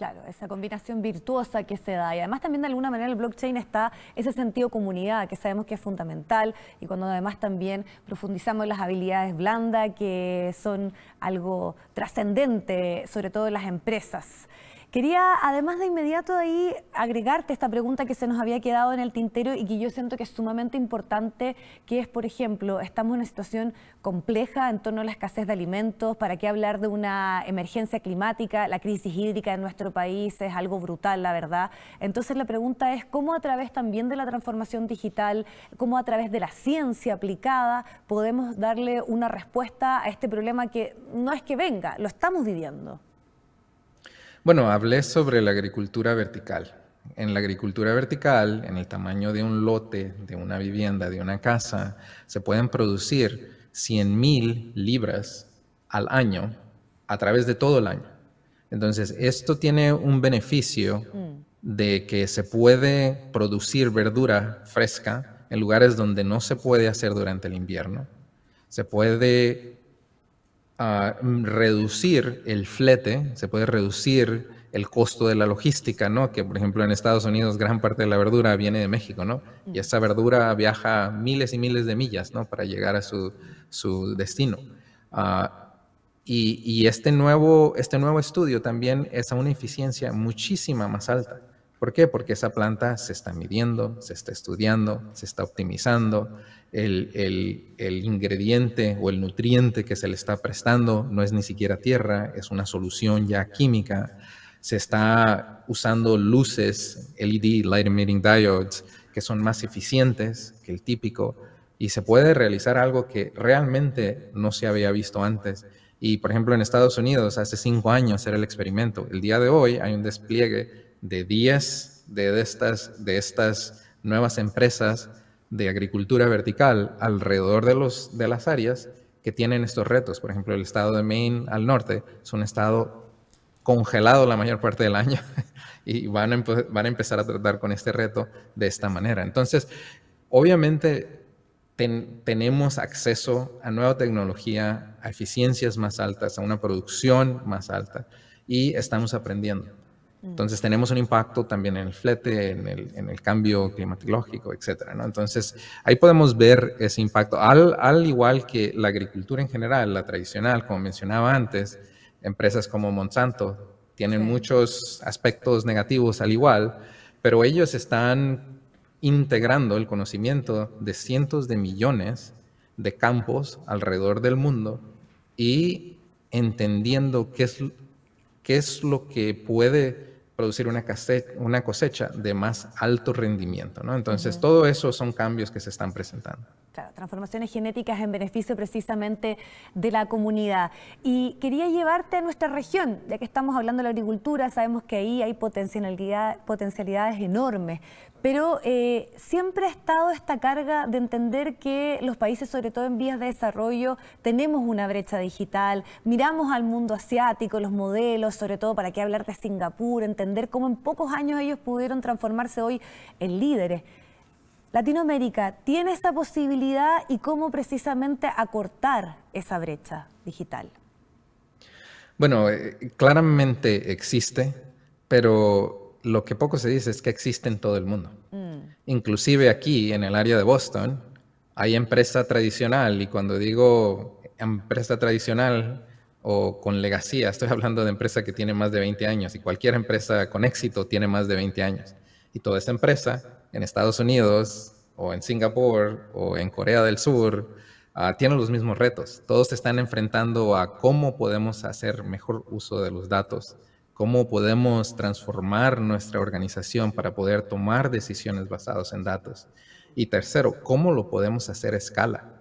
Claro, esa combinación virtuosa que se da y además también de alguna manera el blockchain está ese sentido comunidad que sabemos que es fundamental y cuando además también profundizamos las habilidades blandas que son algo trascendente, sobre todo en las empresas. Quería, además de inmediato ahí, agregarte esta pregunta que se nos había quedado en el tintero y que yo siento que es sumamente importante, que es, por ejemplo, estamos en una situación compleja en torno a la escasez de alimentos, ¿para qué hablar de una emergencia climática? La crisis hídrica en nuestro país es algo brutal, la verdad. Entonces la pregunta es cómo a través también de la transformación digital, cómo a través de la ciencia aplicada podemos darle una respuesta a este problema que no es que venga, lo estamos viviendo. Bueno, hablé sobre la agricultura vertical. En la agricultura vertical, en el tamaño de un lote, de una vivienda, de una casa, se pueden producir 100.000 libras al año a través de todo el año. Entonces, esto tiene un beneficio mm. de que se puede producir verdura fresca en lugares donde no se puede hacer durante el invierno. Se puede Mm, reducir el flete, se puede reducir el costo de la logística, ¿no? Que por ejemplo en Estados Unidos gran parte de la verdura viene de México, ¿no? Y mm. esa verdura viaja miles y miles de millas, ¿no? Para llegar a su, su destino. Ah, y, y este, nuevo, este nuevo estudio también es a una eficiencia muchísima más alta. ¿Por qué? Porque esa planta se está midiendo, se está estudiando, se está optimizando, el, ingrediente o el nutriente que se le está prestando no es ni siquiera tierra, es una solución ya química. Se está usando luces LED, light emitting diodes, que son más eficientes que el típico y se puede realizar algo que realmente no se había visto antes. Y por ejemplo en Estados Unidos hace cinco años era el experimento. El día de hoy hay un despliegue de 10 de estas, de estas nuevas empresas de agricultura vertical alrededor de, los, de las áreas que tienen estos retos. Por ejemplo, el estado de Maine al norte es un estado congelado la mayor parte del año y van a, van a empezar a tratar con este reto de esta manera. Entonces, obviamente tenemos acceso a nueva tecnología, a eficiencias más altas, a una producción más alta y estamos aprendiendo. Mm. Entonces tenemos un impacto también en el flete, en el, en el cambio climatológico, etcétera. ¿no? Entonces ahí podemos ver ese impacto, al, al, igual que la agricultura en general, la tradicional, como mencionaba antes, empresas como Monsanto tienen muchos aspectos negativos al igual, pero ellos están integrando el conocimiento de cientos de millones de campos alrededor del mundo y entendiendo qué es, qué es lo que puede producir una, cosecha de más alto rendimiento. ¿no? Entonces, todo eso son cambios que se están presentando transformaciones genéticas en beneficio precisamente de la comunidad. Y quería llevarte a nuestra región, ya que estamos hablando de la agricultura, sabemos que ahí hay potencialidades enormes, pero eh, siempre ha estado esta carga de entender que los países, sobre todo en vías de desarrollo, tenemos una brecha digital, miramos al mundo asiático, los modelos, sobre todo para qué hablar de Singapur, entender cómo en pocos años ellos pudieron transformarse hoy en líderes. Latinoamérica tiene esta posibilidad y cómo precisamente acortar esa brecha digital. Bueno, eh, claramente existe, pero lo que poco se dice es que existe en todo el mundo. Mm. Inclusive aquí, en el área de Boston, hay empresa tradicional y cuando digo empresa tradicional o con legacía, estoy hablando de empresa que tiene más de 20 años y cualquier empresa con éxito tiene más de 20 años. Y toda esa empresa en Estados Unidos o en Singapur o en Corea del Sur ah, tienen los mismos retos. Todos se están enfrentando a cómo podemos hacer mejor uso de los datos, cómo podemos transformar nuestra organización para poder tomar decisiones basadas en datos. Y tercero, cómo lo podemos hacer a escala.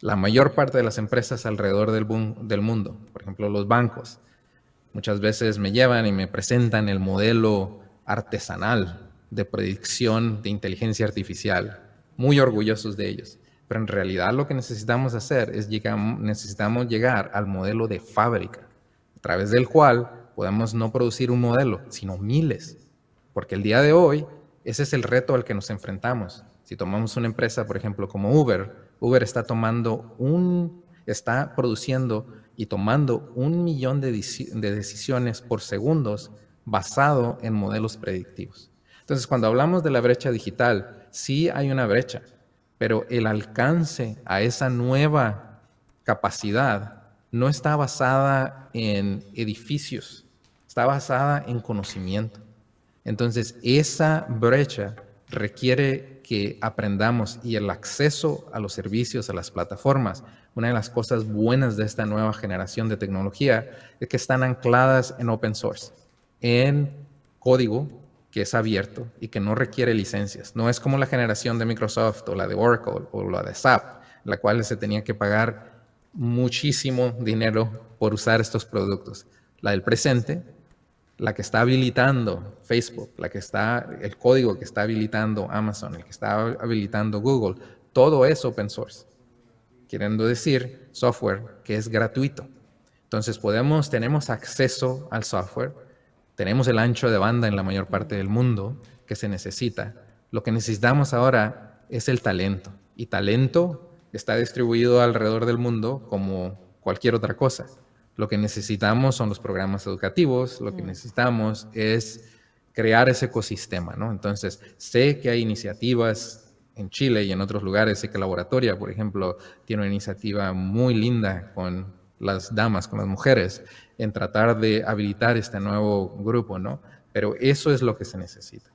La mayor parte de las empresas alrededor del mundo, por ejemplo los bancos, muchas veces me llevan y me presentan el modelo artesanal de predicción de inteligencia artificial, muy orgullosos de ellos. Pero en realidad lo que necesitamos hacer es llegar, necesitamos llegar al modelo de fábrica, a través del cual podemos no producir un modelo, sino miles. Porque el día de hoy ese es el reto al que nos enfrentamos. Si tomamos una empresa, por ejemplo, como Uber, Uber está tomando un, está produciendo y tomando un millón de decisiones por segundos basado en modelos predictivos. Entonces, cuando hablamos de la brecha digital, sí hay una brecha, pero el alcance a esa nueva capacidad no está basada en edificios, está basada en conocimiento. Entonces, esa brecha requiere que aprendamos y el acceso a los servicios, a las plataformas. Una de las cosas buenas de esta nueva generación de tecnología es que están ancladas en open source, en código que es abierto y que no requiere licencias. No es como la generación de Microsoft o la de Oracle o la de SAP, la cual se tenía que pagar muchísimo dinero por usar estos productos. La del presente, la que está habilitando Facebook, la que está el código que está habilitando Amazon, el que está habilitando Google, todo es open source. Queriendo decir software que es gratuito. Entonces podemos tenemos acceso al software tenemos el ancho de banda en la mayor parte del mundo que se necesita. Lo que necesitamos ahora es el talento. Y talento está distribuido alrededor del mundo como cualquier otra cosa. Lo que necesitamos son los programas educativos, lo que mm. necesitamos es crear ese ecosistema, ¿no? Entonces, sé que hay iniciativas en Chile y en otros lugares, sé que Laboratoria, por ejemplo, tiene una iniciativa muy linda con las damas, con las mujeres, en tratar de habilitar este nuevo grupo, ¿no? Pero eso es lo que se necesita.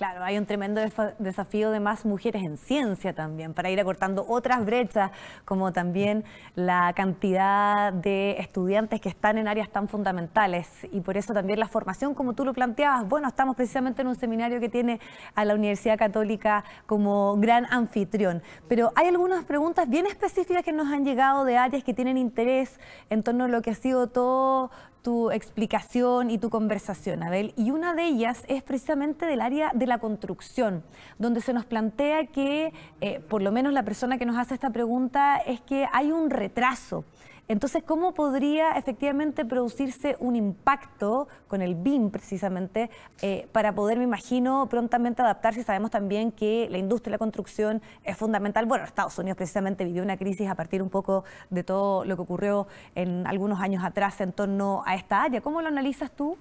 Claro, hay un tremendo desafío de más mujeres en ciencia también, para ir acortando otras brechas, como también la cantidad de estudiantes que están en áreas tan fundamentales. Y por eso también la formación, como tú lo planteabas, bueno, estamos precisamente en un seminario que tiene a la Universidad Católica como gran anfitrión. Pero hay algunas preguntas bien específicas que nos han llegado de áreas que tienen interés en torno a lo que ha sido todo tu explicación y tu conversación, Abel. Y una de ellas es precisamente del área de la construcción, donde se nos plantea que, eh, por lo menos la persona que nos hace esta pregunta, es que hay un retraso entonces, ¿cómo podría efectivamente producirse un impacto con el BIM precisamente eh, para poder, me imagino, prontamente adaptarse? Sabemos también que la industria de la construcción es fundamental. Bueno, Estados Unidos precisamente vivió una crisis a partir un poco de todo lo que ocurrió en algunos años atrás en torno a esta área. ¿Cómo lo analizas tú?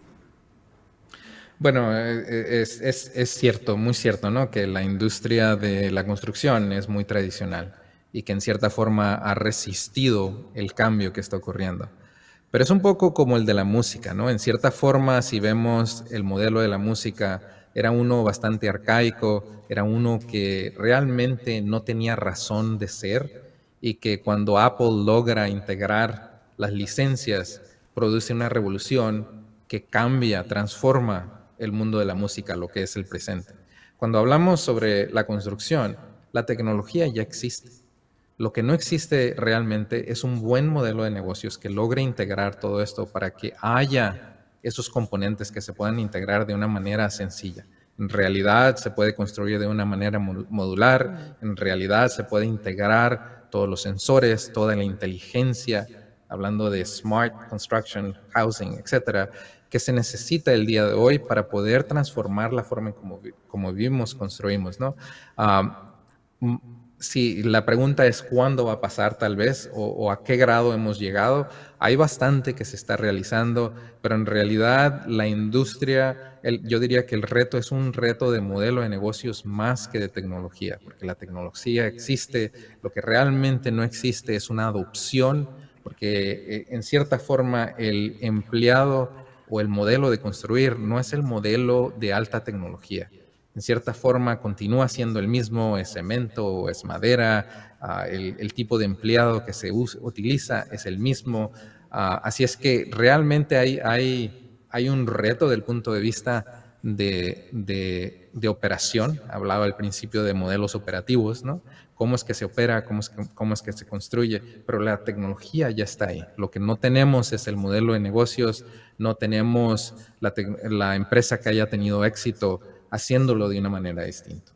Bueno, eh, es, es, cierto, muy cierto, ¿no? Que la industria de la construcción es muy tradicional y que en cierta forma ha resistido el cambio que está ocurriendo. Pero es un poco como el de la música, ¿no? En cierta forma, si vemos el modelo de la música, era uno bastante arcaico, era uno que realmente no tenía razón de ser y que cuando Apple logra integrar las licencias, produce una revolución que cambia, transforma el mundo de la música, lo que es el presente. Cuando hablamos sobre la construcción, la tecnología ya existe. Lo que no existe realmente es un buen modelo de negocios que logre integrar todo esto para que haya esos componentes que se puedan integrar de una manera sencilla. En realidad se puede construir de una manera modular, en realidad se puede integrar todos los sensores, toda la inteligencia, hablando de smart construction, housing, etcétera, que se necesita el día de hoy para poder transformar la forma en cómo, como vivimos, construimos, ¿no? Ah, si la pregunta es cuándo va a pasar tal vez o, a qué grado hemos llegado, hay bastante que se está realizando, pero en realidad la industria, yo diría que el reto es un reto de modelo de negocios más que de tecnología, porque la tecnología existe, lo que realmente no existe es una adopción, porque eh, en cierta forma el empleado o el modelo de construir no es el modelo de alta tecnología en cierta forma continúa siendo el mismo, es cemento, es madera, ah, el, tipo de empleado que se utiliza es el mismo. Ah, así es que realmente hay, hay, hay un reto del punto de vista de, de, operación. Hablaba al principio de modelos operativos, ¿no? Cómo es que se opera, cómo es que, cómo es que se construye, pero la tecnología ya está ahí. Lo que no tenemos es el modelo de negocios, no tenemos la, la empresa que haya tenido éxito haciéndolo de una manera distinta.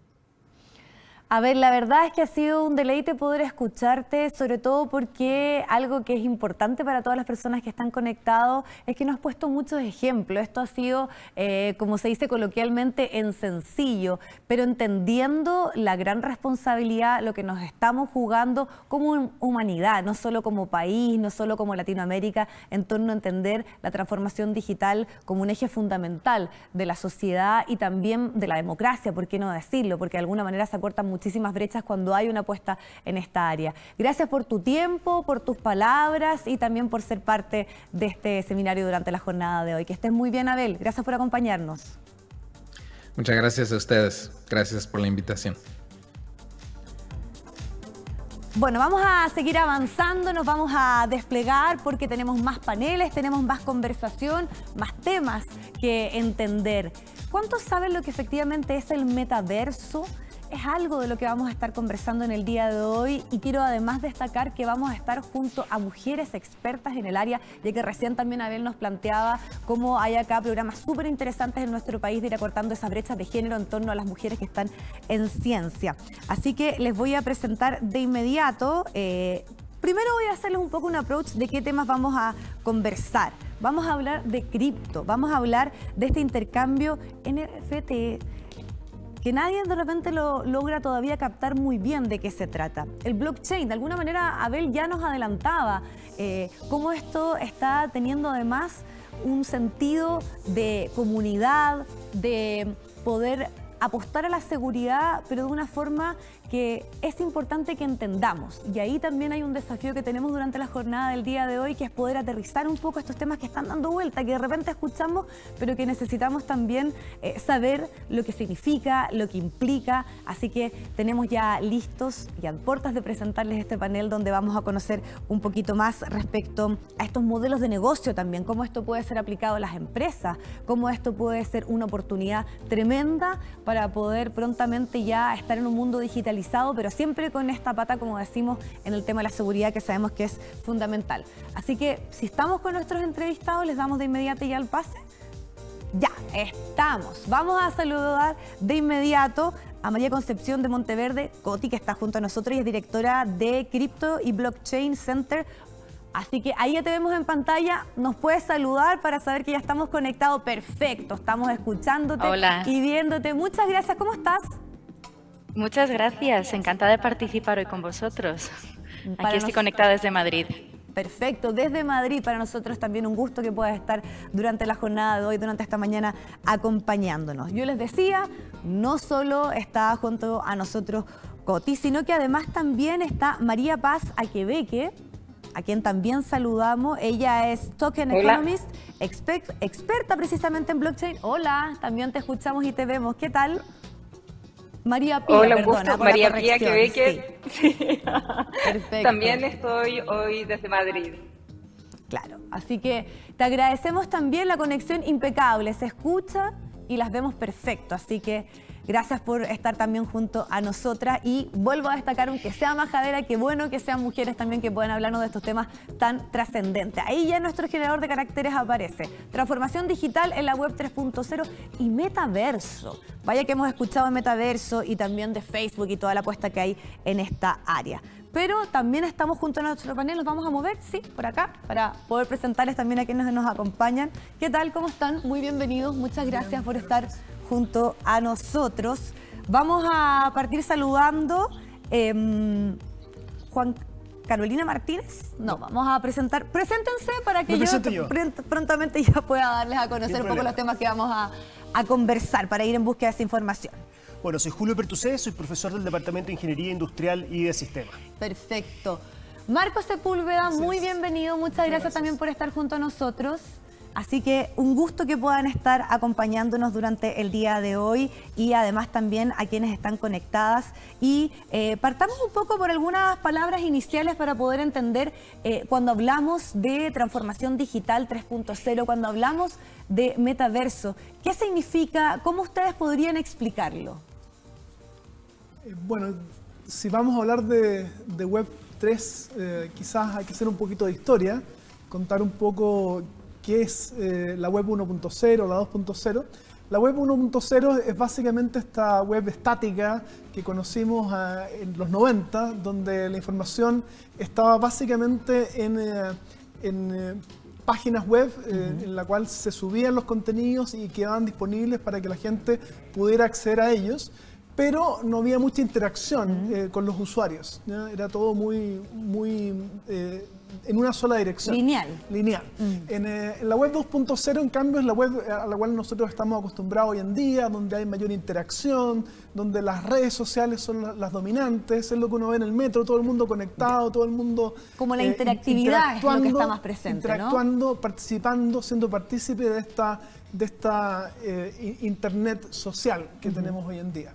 A ver, la verdad es que ha sido un deleite poder escucharte, sobre todo porque algo que es importante para todas las personas que están conectados es que nos has puesto muchos ejemplos. Esto ha sido, eh, como se dice coloquialmente, en sencillo, pero entendiendo la gran responsabilidad, lo que nos estamos jugando como humanidad, no solo como país, no solo como Latinoamérica, en torno a entender la transformación digital como un eje fundamental de la sociedad y también de la democracia, ¿por qué no decirlo? Porque de alguna manera se aportan mucho muchísimas brechas cuando hay una apuesta en esta área. Gracias por tu tiempo, por tus palabras y también por ser parte de este seminario durante la jornada de hoy. Que estés muy bien, Abel. Gracias por acompañarnos. Muchas gracias a ustedes. Gracias por la invitación. Bueno, vamos a seguir avanzando, nos vamos a desplegar porque tenemos más paneles, tenemos más conversación, más temas que entender. ¿Cuántos saben lo que efectivamente es el metaverso? es algo de lo que vamos a estar conversando en el día de hoy y quiero además destacar que vamos a estar junto a mujeres expertas en el área, ya que recién también Abel nos planteaba cómo hay acá programas súper interesantes en nuestro país de ir acortando esas brechas de género en torno a las mujeres que están en ciencia. Así que les voy a presentar de inmediato... Eh, primero voy a hacerles un poco un approach de qué temas vamos a conversar. Vamos a hablar de cripto, vamos a hablar de este intercambio NFT, que nadie de repente lo logra todavía captar muy bien de qué se trata. El blockchain, de alguna manera Abel ya nos adelantaba eh, cómo esto está teniendo además un sentido de comunidad, de poder apostar a la seguridad, pero de una forma que es importante que entendamos. Y ahí también hay un desafío que tenemos durante la jornada del día de hoy, que es poder aterrizar un poco estos temas que están dando vuelta, que de repente escuchamos, pero que necesitamos también eh, saber lo que significa, lo que implica. Así que tenemos ya listos y a portas de presentarles este panel donde vamos a conocer un poquito más respecto a estos modelos de negocio también, cómo esto puede ser aplicado a las empresas, cómo esto puede ser una oportunidad tremenda para poder prontamente ya estar en un mundo digitalizado pero siempre con esta pata, como decimos, en el tema de la seguridad que sabemos que es fundamental. Así que si estamos con nuestros entrevistados, les damos de inmediato ya el pase. Ya, estamos. Vamos a saludar de inmediato a María Concepción de Monteverde, Coti, que está junto a nosotros y es directora de Crypto y Blockchain Center. Así que ahí ya te vemos en pantalla, nos puedes saludar para saber que ya estamos conectados. Perfecto, estamos escuchándote y viéndote. Muchas gracias, ¿cómo estás? Muchas gracias, encantada de participar hoy con vosotros. Aquí estoy conectada desde Madrid. Perfecto, desde Madrid para nosotros también un gusto que puedas estar durante la jornada de hoy, durante esta mañana acompañándonos. Yo les decía, no solo está junto a nosotros Coti, sino que además también está María Paz Aquebeque, a quien también saludamos. Ella es Token Economist, experta precisamente en blockchain. Hola, también te escuchamos y te vemos. ¿Qué tal? María Pía, Hola, perdona, gusto. María Pía Quebeque. También estoy hoy desde Madrid. Claro, así que te agradecemos también la conexión impecable. Se escucha y las vemos perfecto, así que Gracias por estar también junto a nosotras y vuelvo a destacar aunque sea majadera, que bueno que sean mujeres también que puedan hablarnos de estos temas tan trascendentes. Ahí ya nuestro generador de caracteres aparece. Transformación digital en la web 3.0 y metaverso. Vaya que hemos escuchado metaverso y también de Facebook y toda la apuesta que hay en esta área pero también estamos junto a nuestro panel, nos vamos a mover, sí, por acá, para poder presentarles también a quienes nos acompañan. ¿Qué tal? ¿Cómo están? Muy bienvenidos, muchas gracias por estar junto a nosotros. Vamos a partir saludando em, Juan Carolina Martínez. No, vamos a presentar. Preséntense para que yo, prontamente ya pueda darles a conocer un poco los temas que vamos a, conversar para ir en búsqueda de esa información. Bueno, soy Julio Pertusé, soy profesor del Departamento de Ingeniería Industrial y de Sistemas. Perfecto. Marco Sepúlveda, muy bienvenido. Muchas gracias, también por estar junto a nosotros. Así que un gusto que puedan estar acompañándonos durante el día de hoy y además también a quienes están conectadas. Y eh, partamos un poco por algunas palabras iniciales para poder entender eh, cuando hablamos de transformación digital 3.0, cuando hablamos de metaverso. ¿Qué significa? ¿Cómo ustedes podrían explicarlo? Eh, bueno, si vamos a hablar de, Web 3, quizás hay que hacer un poquito de historia, contar un poco que es eh, la web 1.0, la 2.0. La web 1.0 es básicamente esta web estática que conocimos ah, en los 90, donde la información estaba básicamente en, eh, en eh, páginas web, en la cual se subían los contenidos y quedaban disponibles para que la gente pudiera acceder a ellos pero no había mucha interacción eh, con los usuarios. Era todo muy, muy eh, en una sola dirección. Lineal. Lineal. Eh, en, la web 2.0, en cambio, es la web a la cual nosotros estamos acostumbrados hoy en día, donde hay mayor interacción, donde las redes sociales son las dominantes, es lo que uno ve en el metro, todo el mundo conectado, todo el mundo... Como la interactividad es lo que está más presente, Interactuando, participando, siendo partícipe de esta, de esta internet social que tenemos hoy en día.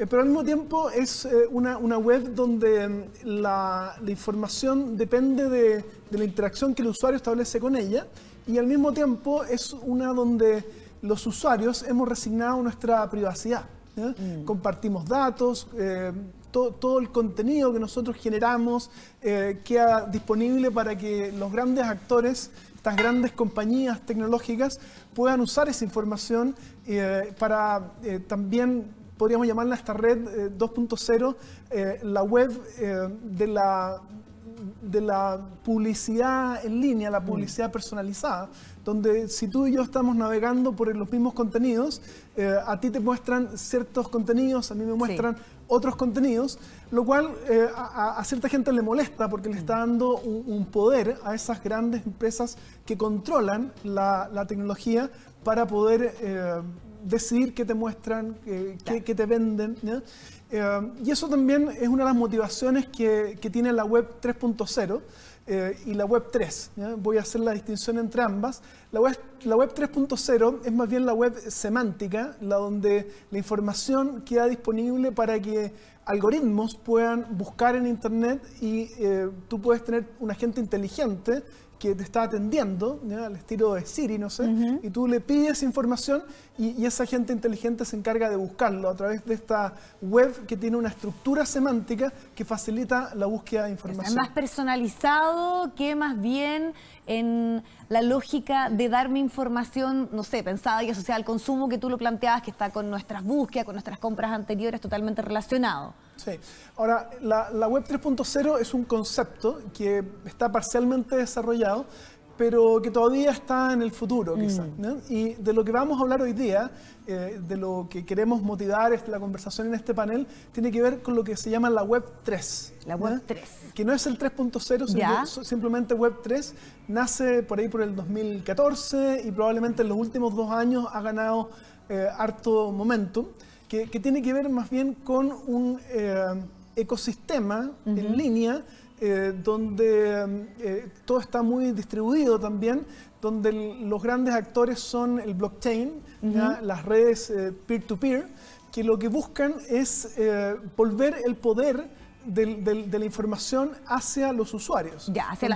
Eh, pero al mismo tiempo es eh, una, web donde mm, la, información depende de, la interacción que el usuario establece con ella y al mismo tiempo es una donde los usuarios hemos resignado nuestra privacidad. Mm. Compartimos datos, eh, todo el contenido que nosotros generamos queda disponible para que los grandes actores, estas grandes compañías tecnológicas, puedan usar esa información para también podríamos llamarla esta red 2.0, eh, eh, la web eh, de la de la publicidad en línea, la mm. publicidad personalizada, donde si tú y yo estamos navegando por los mismos contenidos, a ti te muestran ciertos contenidos, a mí me muestran otros contenidos, lo cual a, cierta gente le molesta porque le está mm. dando un, poder a esas grandes empresas que controlan la, tecnología para poder decidir qué te muestran, eh, qué, te venden. Eh, y eso también es una de las motivaciones que, tiene la web 3.0. Eh, y la web 3. Voy a hacer la distinción entre ambas. La web, 3.0 es más bien la web semántica, la donde la información queda disponible para que algoritmos puedan buscar en Internet y tú puedes tener un agente inteligente que te está atendiendo, al estilo de Siri, no sé, y tú le pides información y, esa gente inteligente se encarga de buscarlo a través de esta web que tiene una estructura semántica que facilita la búsqueda de información. más personalizado que más bien en la lógica de darme información, no sé, pensada y asociada al consumo que tú lo planteabas, que está con nuestras búsquedas, con nuestras compras anteriores, totalmente relacionado. Sí. Ahora, la, web 3.0 es un concepto que está parcialmente desarrollado, pero que todavía está en el futuro, mm. quizás. Y de lo que vamos a hablar hoy día, eh, de lo que queremos motivar este, la conversación en este panel, tiene que ver con lo que se llama la Web 3. La Web 3. Que no es el 3.0, simplemente Web 3. Nace por ahí por el 2014 y probablemente en los últimos dos años ha ganado eh, harto momentum que, tiene que ver más bien con un eh, ecosistema en línea eh, donde eh, todo está muy distribuido también, donde los grandes actores son el blockchain, las redes peer to -peer, que lo que buscan es volver el poder de, la información hacia los usuarios. hacia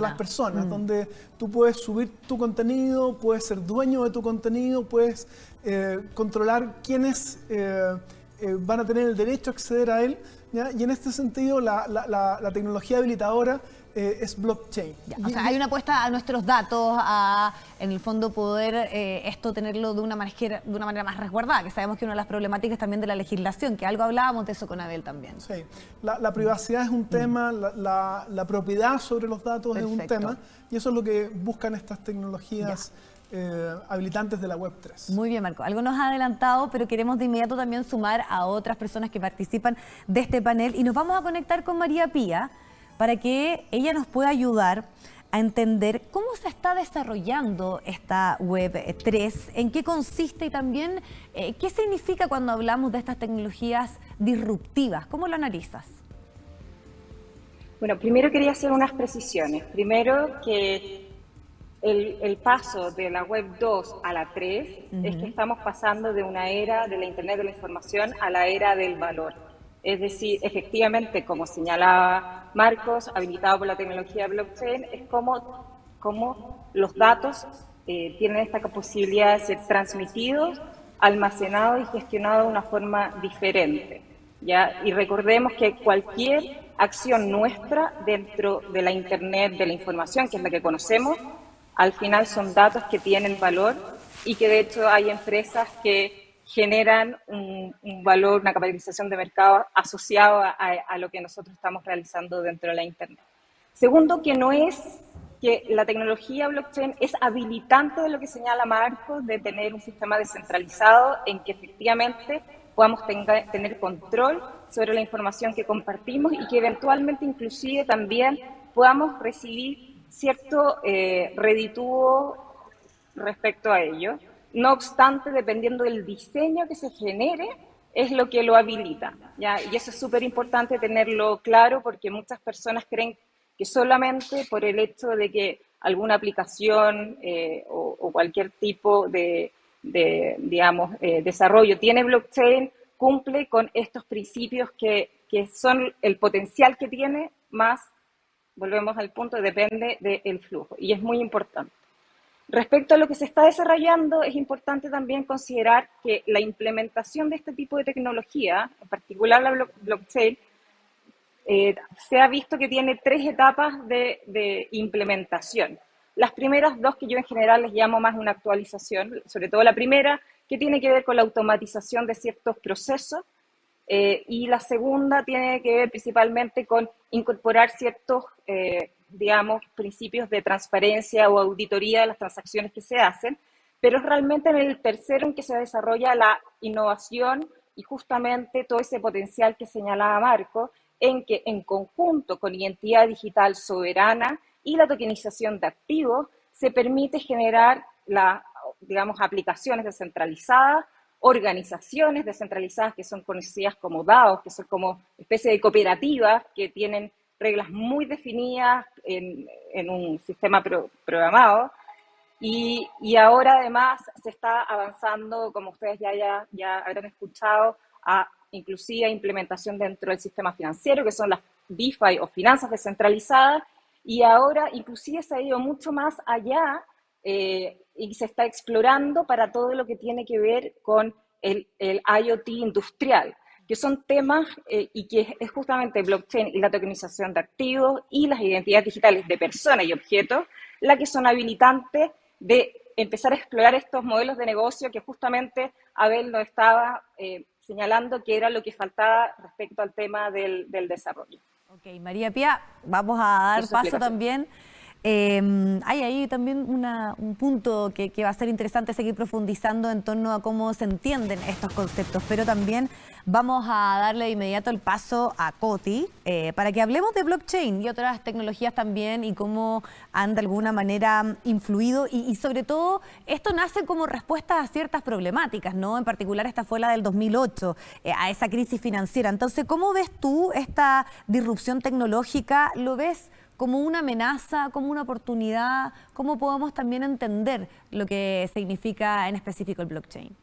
las personas. Mm. donde tú puedes subir tu contenido, puedes ser dueño de tu contenido, puedes eh, controlar quiénes eh, eh, van a tener el derecho a acceder a él. Y en este sentido, la tecnología habilitadora eh, es blockchain. hay una apuesta a nuestros datos, a en el fondo poder eh, esto tenerlo de una, manera, de una manera más resguardada, que sabemos que una de las problemáticas también de la legislación, que algo hablábamos de eso con Abel también. Sí, la, privacidad es un tema, mm. la, propiedad sobre los datos es un tema, y eso es lo que buscan estas tecnologías. Eh, habilitantes de la Web3. Muy bien, Marco. Algo nos ha adelantado, pero queremos de inmediato también sumar a otras personas que participan de este panel. Y nos vamos a conectar con María Pía, para que ella nos pueda ayudar a entender cómo se está desarrollando esta Web 3, en qué consiste y también eh, qué significa cuando hablamos de estas tecnologías disruptivas. ¿Cómo lo analizas? Bueno, primero quería hacer unas precisiones. Primero que el, paso de la Web 2 a la 3 es que estamos pasando de una era de la Internet de la Información a la era del valor. Es decir, efectivamente, como señalaba Marcos, habilitado por la tecnología blockchain, es como, como los datos eh, tienen esta posibilidad de ser transmitidos, almacenados y gestionados de una forma diferente. ¿ya? Y recordemos que cualquier acción nuestra dentro de la Internet, de la información, que es la que conocemos, al final son datos que tienen valor y que de hecho hay empresas que generan un, valor, una capitalización de mercado asociado a, lo que nosotros estamos realizando dentro de la Internet. Segundo, que no es que la tecnología blockchain es habilitante de lo que señala Marcos de tener un sistema descentralizado en que efectivamente podamos tener control sobre la información que compartimos y que eventualmente inclusive también podamos recibir cierto eh, respecto a ello. No obstante, dependiendo del diseño que se genere, es lo que lo habilita. Y eso es súper importante tenerlo claro porque muchas personas creen que solamente por el hecho de que alguna aplicación eh, o, cualquier tipo de, digamos, eh, desarrollo tiene blockchain, cumple con estos principios que, son el potencial que tiene, más, volvemos al punto, depende del flujo. Y es muy importante. Respecto a lo que se está desarrollando, es importante también considerar que la implementación de este tipo de tecnología, en particular la blockchain, eh, se ha visto que tiene tres etapas de, de, implementación. Las primeras dos que yo en general les llamo más una actualización, sobre todo la primera, que tiene que ver con la automatización de ciertos procesos eh, y la segunda tiene que ver principalmente con incorporar ciertos, eh, digamos, principios de transparencia o auditoría de las transacciones que se hacen, pero es realmente en el tercero en que se desarrolla la innovación y justamente todo ese potencial que señalaba Marco, en que en conjunto con identidad digital soberana y la tokenización de activos, se permite generar la, digamos, aplicaciones descentralizadas organizaciones descentralizadas que son conocidas como DAOs, que son como especie de cooperativas que tienen reglas muy definidas en, un sistema programado. Y, y, ahora además se está avanzando, como ustedes ya, ya, ya habrán escuchado, a inclusive implementación dentro del sistema financiero, que son las DeFi o finanzas descentralizadas, y ahora inclusive se ha ido mucho más allá eh, y se está explorando para todo lo que tiene que ver con el, IoT industrial, que son temas eh, y que es justamente blockchain y la tokenización de activos y las identidades digitales de personas y objetos la que son habilitantes de empezar a explorar estos modelos de negocio que justamente Abel nos estaba eh, señalando que era lo que faltaba respecto al tema del, del desarrollo. Ok, María Pía, vamos a dar paso también. Em, hay ahí también un punto que, va a ser interesante seguir profundizando en torno a cómo se entienden estos conceptos, pero también vamos a darle de inmediato el paso a Coti eh, para que hablemos de blockchain y otras tecnologías también y cómo han de alguna manera influido y, sobre todo esto nace como respuesta a ciertas problemáticas, ¿no? En particular esta fue la del 2008, eh, a esa crisis financiera. Entonces, ¿cómo ves tú esta disrupción tecnológica? ¿Lo ves como una amenaza, como una oportunidad? ¿Cómo podemos también entender lo que significa en específico el blockchain?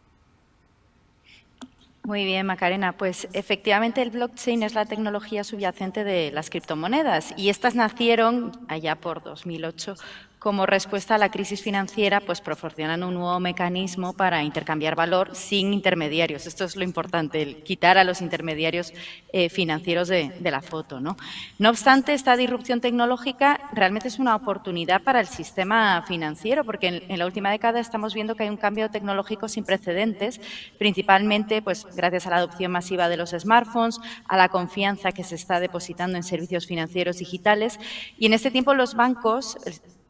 Muy bien, Macarena. Pues efectivamente el blockchain es la tecnología subyacente de las criptomonedas y estas nacieron allá por 2008 como respuesta a la crisis financiera, pues proporcionan un nuevo mecanismo para intercambiar valor sin intermediarios. Esto es lo importante, el quitar a los intermediarios eh, financieros de, la foto. ¿no? no obstante, esta disrupción tecnológica realmente es una oportunidad para el sistema financiero, porque en, la última década estamos viendo que hay un cambio tecnológico sin precedentes, principalmente pues, gracias a la adopción masiva de los smartphones, a la confianza que se está depositando en servicios financieros digitales. Y en este tiempo los bancos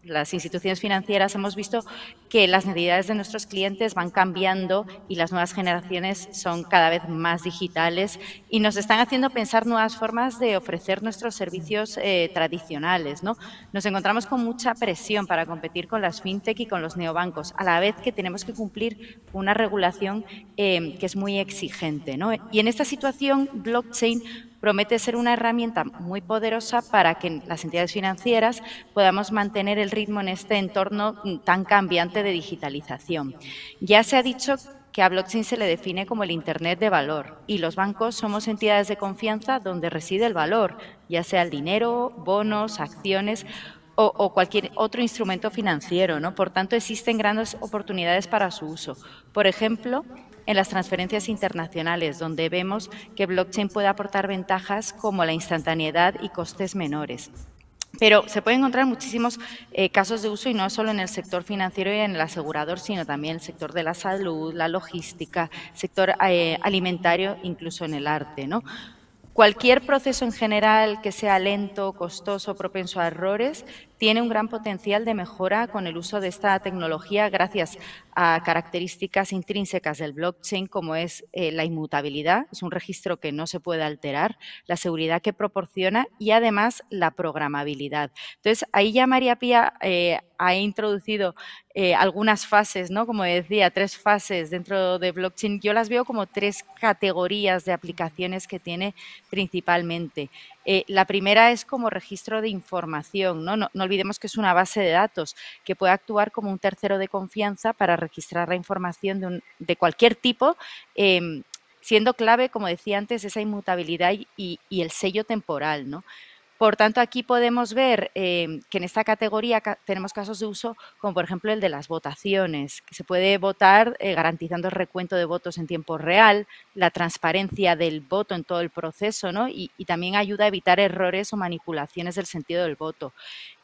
las instituciones financieras hemos visto que las necesidades de nuestros clientes van cambiando y las nuevas generaciones son cada vez más digitales y nos están haciendo pensar nuevas formas de ofrecer nuestros servicios eh, tradicionales. ¿no? Nos encontramos con mucha presión para competir con las fintech y con los neobancos, a la vez que tenemos que cumplir una regulación eh, que es muy exigente. ¿no? Y en esta situación, blockchain promete ser una herramienta muy poderosa para que las entidades financieras podamos mantener el ritmo en este entorno tan cambiante de digitalización. Ya se ha dicho que a blockchain se le define como el Internet de valor y los bancos somos entidades de confianza donde reside el valor, ya sea el dinero, bonos, acciones o, cualquier otro instrumento financiero. ¿no? Por tanto, existen grandes oportunidades para su uso. Por ejemplo, en las transferencias internacionales, donde vemos que blockchain puede aportar ventajas como la instantaneidad y costes menores. Pero se pueden encontrar muchísimos eh, casos de uso y no solo en el sector financiero y en el asegurador, sino también en el sector de la salud, la logística, sector eh, alimentario, incluso en el arte. ¿no? Cualquier proceso en general que sea lento, costoso, propenso a errores, tiene un gran potencial de mejora con el uso de esta tecnología gracias a características intrínsecas del blockchain como es eh, la inmutabilidad, es un registro que no se puede alterar, la seguridad que proporciona y además la programabilidad. Entonces, ahí ya María Pía eh, ha introducido eh, algunas fases, ¿no? Como decía, tres fases dentro de blockchain. Yo las veo como tres categorías de aplicaciones que tiene principalmente. Eh, la primera es como registro de información, ¿no? ¿no? olvidemos que es una base de datos que puede actuar como un tercero de confianza para registrar la información de, cualquier tipo. Em, siendo clave, como decía antes, esa inmutabilidad y, y el sello temporal, ¿no? Por tanto, aquí podemos ver eh, que en esta categoría tenemos casos de uso como por ejemplo el de las votaciones, que se puede votar eh, garantizando el recuento de votos en tiempo real, la transparencia del voto en todo el proceso y también ayuda a evitar errores o manipulaciones del sentido del voto.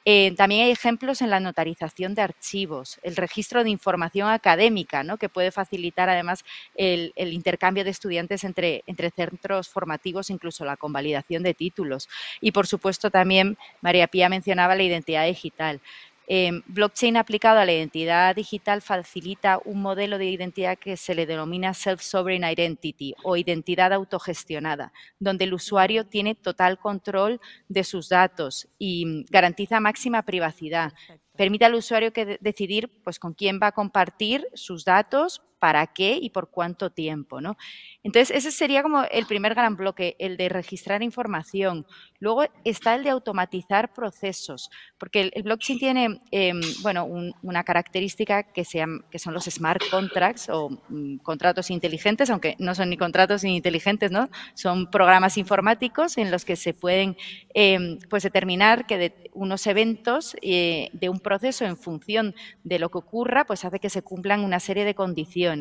Eh, también hay ejemplos en la notarización de archivos, el registro de información académica, que puede facilitar además el, intercambio de estudiantes entre, entre, centros formativos, incluso la convalidación de títulos. Y por supuesto también María Pía mencionaba la identidad digital. Em, blockchain aplicado a la identidad digital facilita un modelo de identidad que se le denomina Self-Sovereign Identity o identidad autogestionada, donde el usuario tiene total control de sus datos y mm, garantiza máxima privacidad. Permite al usuario que decidir pues, con quién va a compartir sus datos, para qué y por cuánto tiempo, ¿no? Entonces, ese sería como el primer gran bloque, el de registrar información. Luego está el de automatizar procesos, porque el, blockchain tiene, em, bueno, una característica que, que son los smart contracts o mm, contratos inteligentes, aunque no son ni contratos ni inteligentes, ¿no? Son programas informáticos en los que se pueden, em, pues, determinar que unos eventos eh, de un proceso en función de lo que ocurra, pues hace que se cumplan una serie de condiciones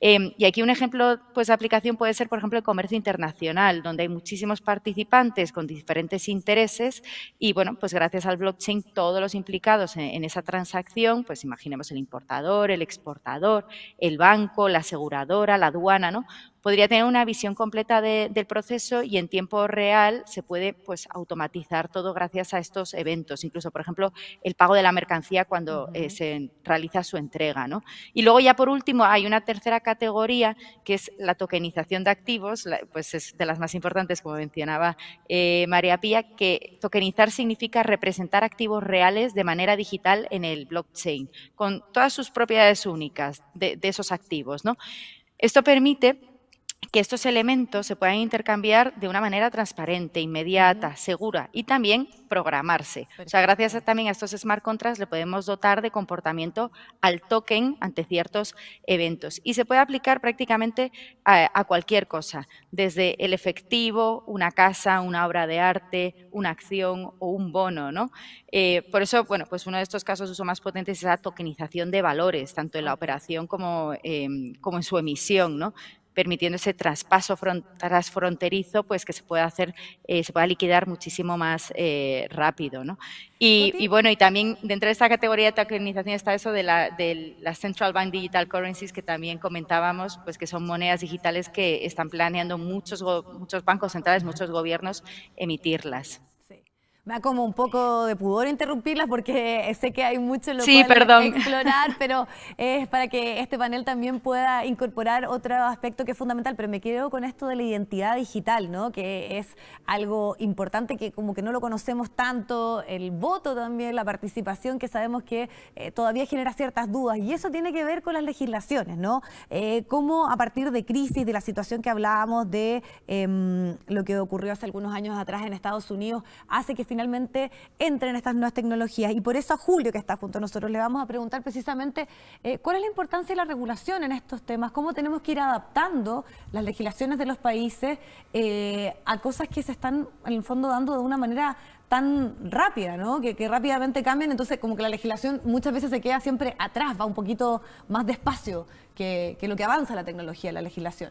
Em, y aquí un ejemplo pues, de aplicación puede ser, por ejemplo, el comercio internacional, donde hay muchísimos participantes con diferentes intereses y, bueno, pues gracias al blockchain todos los implicados en, en esa transacción, pues imaginemos el importador, el exportador, el banco, la aseguradora, la aduana, ¿no? podría tener una visión completa del proceso y en tiempo real se puede pues, automatizar todo gracias a estos eventos, incluso, por ejemplo, el pago de la mercancía cuando eh, se realiza su entrega. ¿no? Y luego ya por último hay una tercera categoría que es la tokenización de activos, pues es de las más importantes, como mencionaba eh, María Pía, que tokenizar significa representar activos reales de manera digital en el blockchain, con todas sus propiedades únicas de, esos activos. Esto permite que estos elementos se puedan intercambiar de una manera transparente, inmediata, segura y también programarse. O sea, gracias también a estos smart contracts le podemos dotar de comportamiento al token ante ciertos eventos y se puede aplicar prácticamente a, cualquier cosa, desde el efectivo, una casa, una obra de arte, una acción o un bono, ¿no? Eh, por eso, bueno, pues uno de estos casos de uso más potentes es la tokenización de valores, tanto en la operación como, em, como en su emisión, ¿no? permitiendo ese traspaso transfronterizo, pues que se pueda hacer, eh, se pueda liquidar muchísimo más eh, rápido, ¿no? Y, bueno, y también dentro de esta categoría de tokenización está eso de la, Central Bank Digital Currencies que también comentábamos, pues que son monedas digitales que están planeando muchos, muchos bancos centrales, muchos gobiernos emitirlas. Me da como un poco de pudor interrumpirlas porque sé que hay mucho lo que explorar, pero es para que este panel también pueda incorporar otro aspecto que es fundamental. Pero me quedo con esto de la identidad digital, ¿no? Que es algo importante que como que no lo conocemos tanto, el voto también, la participación, que sabemos que eh, todavía genera ciertas dudas. Y eso tiene que ver con las legislaciones, ¿no? Eh, cómo a partir de crisis, de la situación que hablábamos, de em, lo que ocurrió hace algunos años atrás en Estados Unidos, hace que finalmente entren estas nuevas tecnologías. Y por eso a Julio, que está junto a nosotros, le vamos a preguntar precisamente eh, cuál es la importancia de la regulación en estos temas, cómo tenemos que ir adaptando las legislaciones de los países eh, a cosas que se están, en el fondo, dando de una manera tan rápida, ¿no? Que, rápidamente cambian, entonces como que la legislación muchas veces se queda siempre atrás, va un poquito más despacio que lo que avanza la tecnología, la legislación.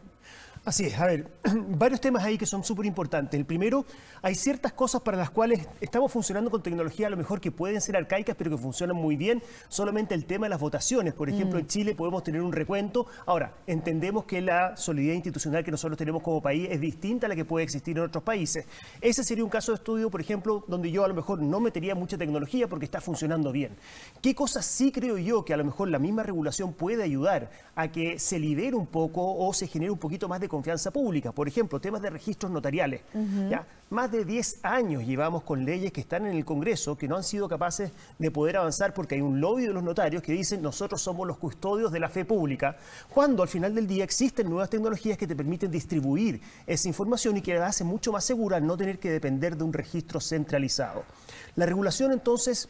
Así es, a ver, varios temas ahí que son súper importantes. El primero, hay ciertas cosas para las cuales estamos funcionando con tecnología a lo mejor que pueden ser arcaicas, pero que funcionan muy bien. Solamente el tema de las votaciones. Por ejemplo, en mm. Chile podemos tener un recuento. Ahora, entendemos que la solidez institucional que nosotros tenemos como país es distinta a la que puede existir en otros países. Ese sería un caso de estudio, por ejemplo, donde yo a lo mejor no metería mucha tecnología porque está funcionando bien. ¿Qué cosas sí creo yo que a lo mejor la misma regulación puede ayudar a que se libere un poco o se genere un poquito más de confianza pública, por ejemplo, temas de registros notariales. ¿ya? Más de 10 años llevamos con leyes que están en el Congreso que no han sido capaces de poder avanzar porque hay un lobby de los notarios que dicen nosotros somos los custodios de la fe pública, cuando al final del día existen nuevas tecnologías que te permiten distribuir esa información y que la hace mucho más segura no tener que depender de un registro centralizado. La regulación entonces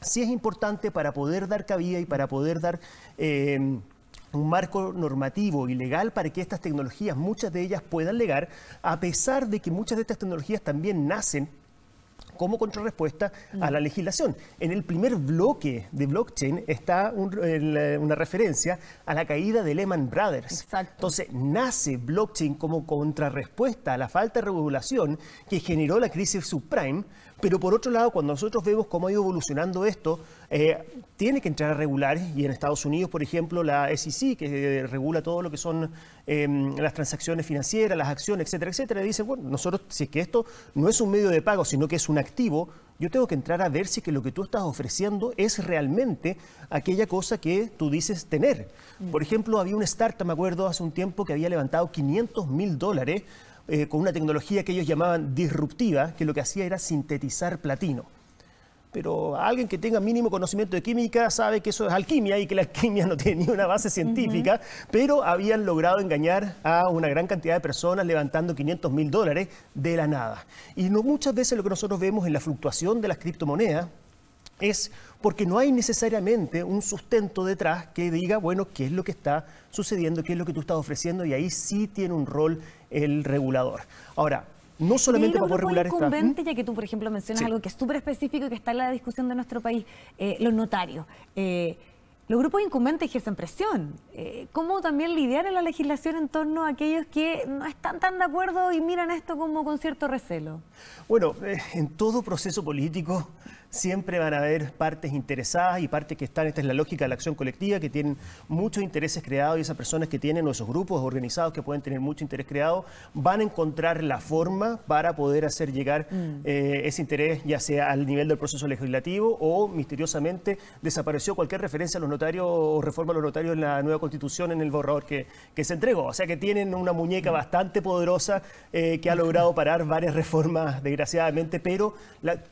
sí es importante para poder dar cabida y para poder dar... Eh, un marco normativo y legal para que estas tecnologías, muchas de ellas puedan llegar, a pesar de que muchas de estas tecnologías también nacen como contrarrespuesta a la mm. legislación. En el primer bloque de blockchain está una referencia a la caída de Lehman Brothers. Entonces, nace blockchain como contrarrespuesta a la falta de regulación que generó la crisis subprime, pero por otro lado, cuando nosotros vemos cómo ha ido evolucionando esto, eh, tiene que entrar a regular, y en Estados Unidos, por ejemplo, la SEC, que eh, regula todo lo que son em, las transacciones financieras, las acciones, etcétera, etcétera, dice, bueno, nosotros, si es que esto no es un medio de pago, sino que es un activo, yo tengo que entrar a ver si que lo que tú estás ofreciendo es realmente aquella cosa que tú dices tener. Mm. Por ejemplo, había un startup, me acuerdo, hace un tiempo que había levantado 500 mil dólares eh, con una tecnología que ellos llamaban disruptiva, que lo que hacía era sintetizar platino. Pero alguien que tenga mínimo conocimiento de química sabe que eso es alquimia y que la alquimia no tenía una base científica, pero habían logrado engañar a una gran cantidad de personas levantando 500 mil dólares de la nada. Y no, muchas veces lo que nosotros vemos en la fluctuación de las criptomonedas es porque no hay necesariamente un sustento detrás que diga, bueno, qué es lo que está sucediendo, qué es lo que tú estás ofreciendo, y ahí sí tiene un rol el regulador. Ahora, no solamente para poder regular esta... ¿Mm? ya que tú, por ejemplo, mencionas algo que es súper específico y que está en la discusión de nuestro país, eh, los notarios. Eh, los grupos incumbentes ejercen presión. Eh, ¿Cómo también lidiar en la legislación en torno a aquellos que no están tan de acuerdo y miran esto como con cierto recelo? Bueno, en todo proceso político siempre van a haber partes interesadas y partes que están, esta es la lógica de la acción colectiva, que tienen muchos intereses creados y esas personas que tienen o esos grupos organizados que pueden tener mucho interés creado, van a encontrar la forma para poder hacer llegar mm. eh, ese interés ya sea al nivel del proceso legislativo o misteriosamente desapareció cualquier referencia a los notarios o reforma a los notarios en la nueva constitución en el borrador que, que se entregó. O sea que tienen una muñeca mm. bastante poderosa eh, que ha logrado parar varias reformas desgraciadamente, pero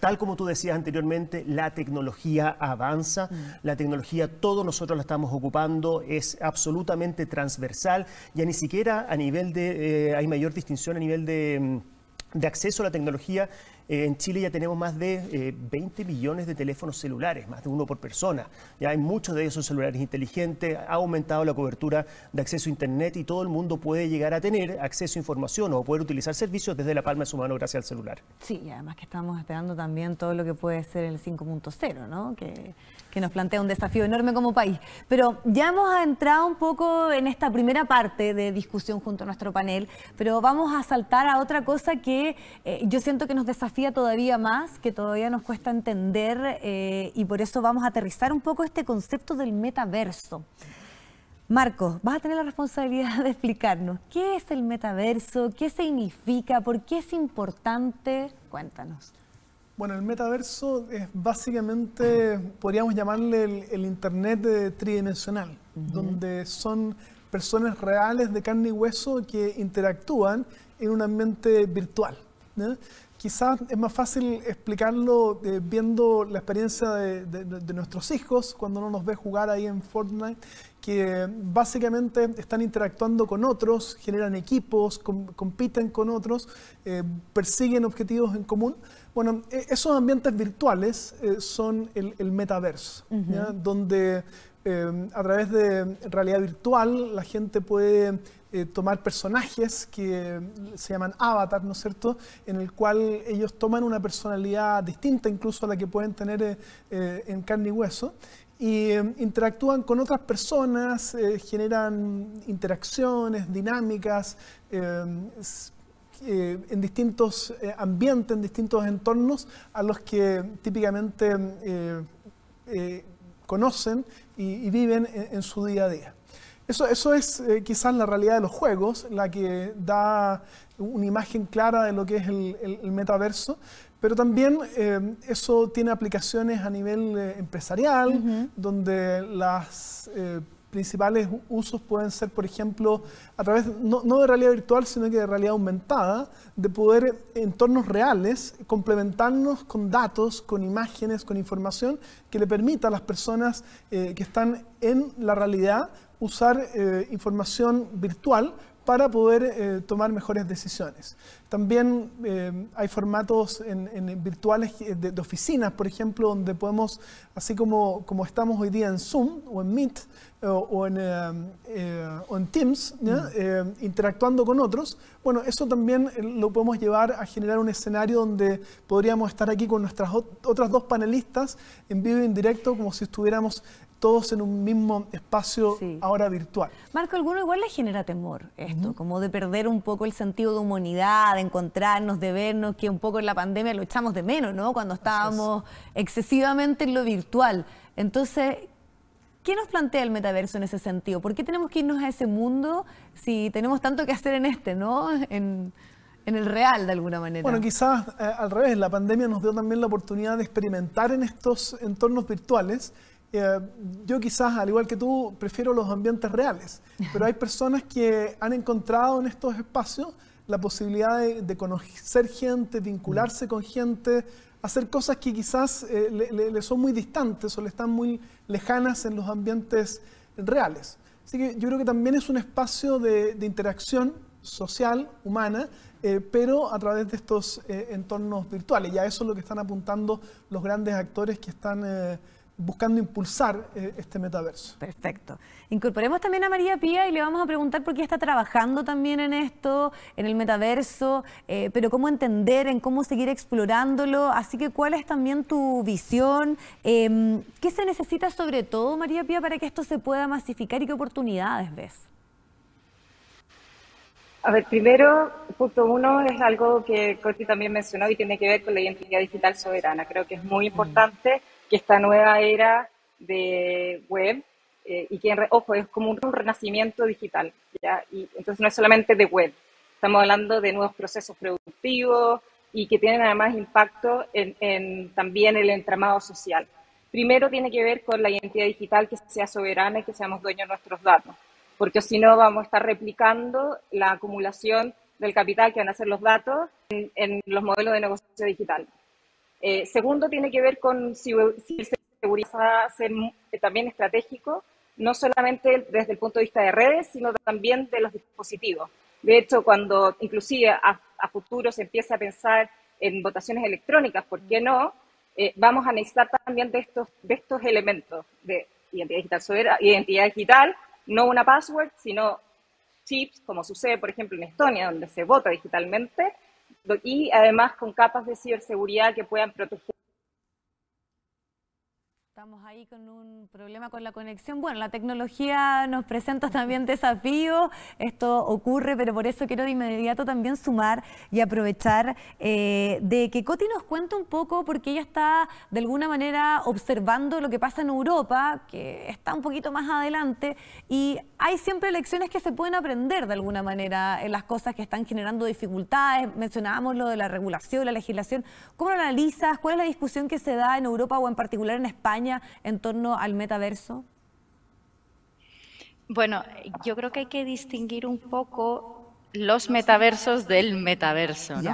tal como tú decías anteriormente, la tecnología avanza, mm. la tecnología todos nosotros la estamos ocupando, es absolutamente transversal, ya ni siquiera a nivel de, eh, hay mayor distinción a nivel de, mm, de acceso a la tecnología eh, en Chile ya tenemos más de 20 eh, millones de teléfonos celulares, más de uno por persona. Ya hay muchos de esos celulares inteligentes, ha aumentado la cobertura de acceso a Internet y todo el mundo puede llegar a tener acceso a información o poder utilizar servicios desde la palma de su mano gracias al celular. Sí, y además que estamos esperando también todo lo que puede ser el 5.0, ¿no? Que que nos plantea un desafío enorme como país. Pero ya hemos entrado un poco en esta primera parte de discusión junto a nuestro panel, pero vamos a saltar a otra cosa que eh, yo siento que nos desafía todavía más, que todavía nos cuesta entender eh, y por eso vamos a aterrizar un poco este concepto del metaverso. Marco, vas a tener la responsabilidad de explicarnos qué es el metaverso, qué significa, por qué es importante. Cuéntanos. Bueno, el metaverso es básicamente, podríamos llamarle el, Internet tridimensional, donde son personas reales de carne y hueso que interactúan en un ambiente virtual. Quizás es más fácil explicarlo eh, viendo la experiencia de, nuestros hijos cuando uno nos ve jugar ahí en Fortnite, que básicamente están interactuando con otros, generan equipos, compiten con otros, eh, persiguen objetivos en común. Bueno, e, esos ambientes virtuales eh, son el, metaverso, donde eh, a través de realidad virtual la gente puede eh, tomar personajes que se llaman avatar, ¿no es cierto?, en el cual ellos toman una personalidad distinta incluso a la que pueden tener en carne y hueso y em, interactúan con otras personas, generan interacciones, dinámicas em, eh, en distintos eh, ambientes, en distintos entornos a los que típicamente eh, conocen y, viven en, su día a día. Eso, eso es quizás la realidad de los juegos, la que da una imagen clara de lo que es el, metaverso, pero también eso tiene aplicaciones a nivel empresarial, donde las principales usos pueden ser, por ejemplo, a través, no, de realidad virtual, sino que de realidad aumentada, de poder en eh, entornos reales complementarnos con datos, con imágenes, con información que le permita a las personas eh, que están en la realidad usar eh, información virtual para poder tomar mejores decisiones. También hay formatos virtuales de, oficinas, por ejemplo, donde podemos, así como, como estamos hoy día en Zoom o en Meet, o en, eh, eh, Teams, mm. eh, interactuando con otros, bueno, eso también lo podemos llevar a generar un escenario donde podríamos estar aquí con nuestras otras dos panelistas en vivo y en directo, como si estuviéramos todos en un mismo espacio ahora virtual. Marco, alguno igual le genera temor esto, como de perder un poco el sentido de humanidad, de encontrarnos, de vernos, que un poco en la pandemia lo echamos de menos, ¿no? Cuando estábamos excesivamente en lo virtual. Entonces, ¿Qué nos plantea el metaverso en ese sentido? ¿Por qué tenemos que irnos a ese mundo si tenemos tanto que hacer en este, ¿no? En, el real de alguna manera. Bueno, quizás eh, al revés, la pandemia nos dio también la oportunidad de experimentar en estos entornos virtuales. Eh, yo quizás, al igual que tú, prefiero los ambientes reales, pero hay personas que han encontrado en estos espacios la posibilidad de, de conocer gente, vincularse mm. con gente, hacer cosas que quizás eh, le, son muy distantes o le están muy lejanas en los ambientes reales. Así que yo creo que también es un espacio de, interacción social, humana, eh, pero a través de estos eh, entornos virtuales. Y a eso es lo que están apuntando los grandes actores que están buscando impulsar eh, este metaverso. Perfecto. Incorporemos también a María Pía y le vamos a preguntar por qué está trabajando también en esto, en el metaverso, eh, pero cómo entender, en cómo seguir explorándolo. Así que, ¿cuál es también tu visión? Em, ¿Qué se necesita sobre todo, María Pía, para que esto se pueda masificar y qué oportunidades ves? A ver, primero, punto uno es algo que Coti también mencionó y tiene que ver con la identidad digital soberana. Creo que es muy mm. importante que esta nueva era de web, eh, y que, ojo, es como un renacimiento digital, Y entonces no es solamente de web, estamos hablando de nuevos procesos productivos y que tienen además impacto en, en también el entramado social. Primero tiene que ver con la identidad digital, que sea soberana y que seamos dueños de nuestros datos, porque si no vamos a estar replicando la acumulación del capital que van a hacer los datos en los modelos de negocio digital. Eh, segundo, tiene que ver con si, si seguridad va a ser eh, también estratégico, no solamente desde el punto de vista de redes, sino también de los dispositivos. De hecho, cuando inclusive a, futuro se empieza a pensar en votaciones electrónicas, ¿por qué no? Eh, vamos a necesitar también de estos, de estos elementos de identidad digital, identidad digital, no una password, sino chips, como sucede, por ejemplo, en Estonia, donde se vota digitalmente, y además con capas de ciberseguridad que puedan proteger. Estamos ahí con un problema con la conexión. Bueno, la tecnología nos presenta también desafíos, esto ocurre, pero por eso quiero de inmediato también sumar y aprovechar eh, de que Coti nos cuente un poco, porque ella está de alguna manera observando lo que pasa en Europa, que está un poquito más adelante, y hay siempre lecciones que se pueden aprender de alguna manera en eh, las cosas que están generando dificultades. Mencionábamos lo de la regulación, la legislación. ¿Cómo lo analizas? ¿Cuál es la discusión que se da en Europa o en particular en España en torno al metaverso? Bueno, yo creo que hay que distinguir un poco los metaversos del metaverso, ¿no?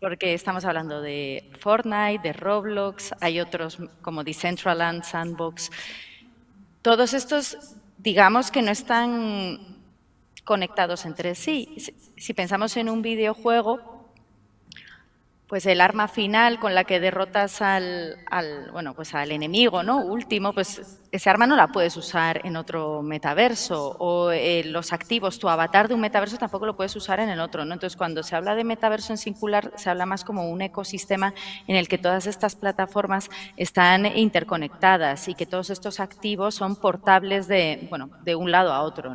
Porque estamos hablando de Fortnite, de Roblox, hay otros como Decentraland, Sandbox. Todos estos digamos que no están conectados entre sí. Si pensamos en un videojuego, pues el arma final con la que derrotas al, al bueno, pues al enemigo, ¿no? Último, pues ese arma no la puedes usar en otro metaverso o eh, los activos, tu avatar de un metaverso tampoco lo puedes usar en el otro. ¿no? Entonces, cuando se habla de metaverso en singular, se habla más como un ecosistema en el que todas estas plataformas están interconectadas y que todos estos activos son portables de, bueno, de un lado a otro.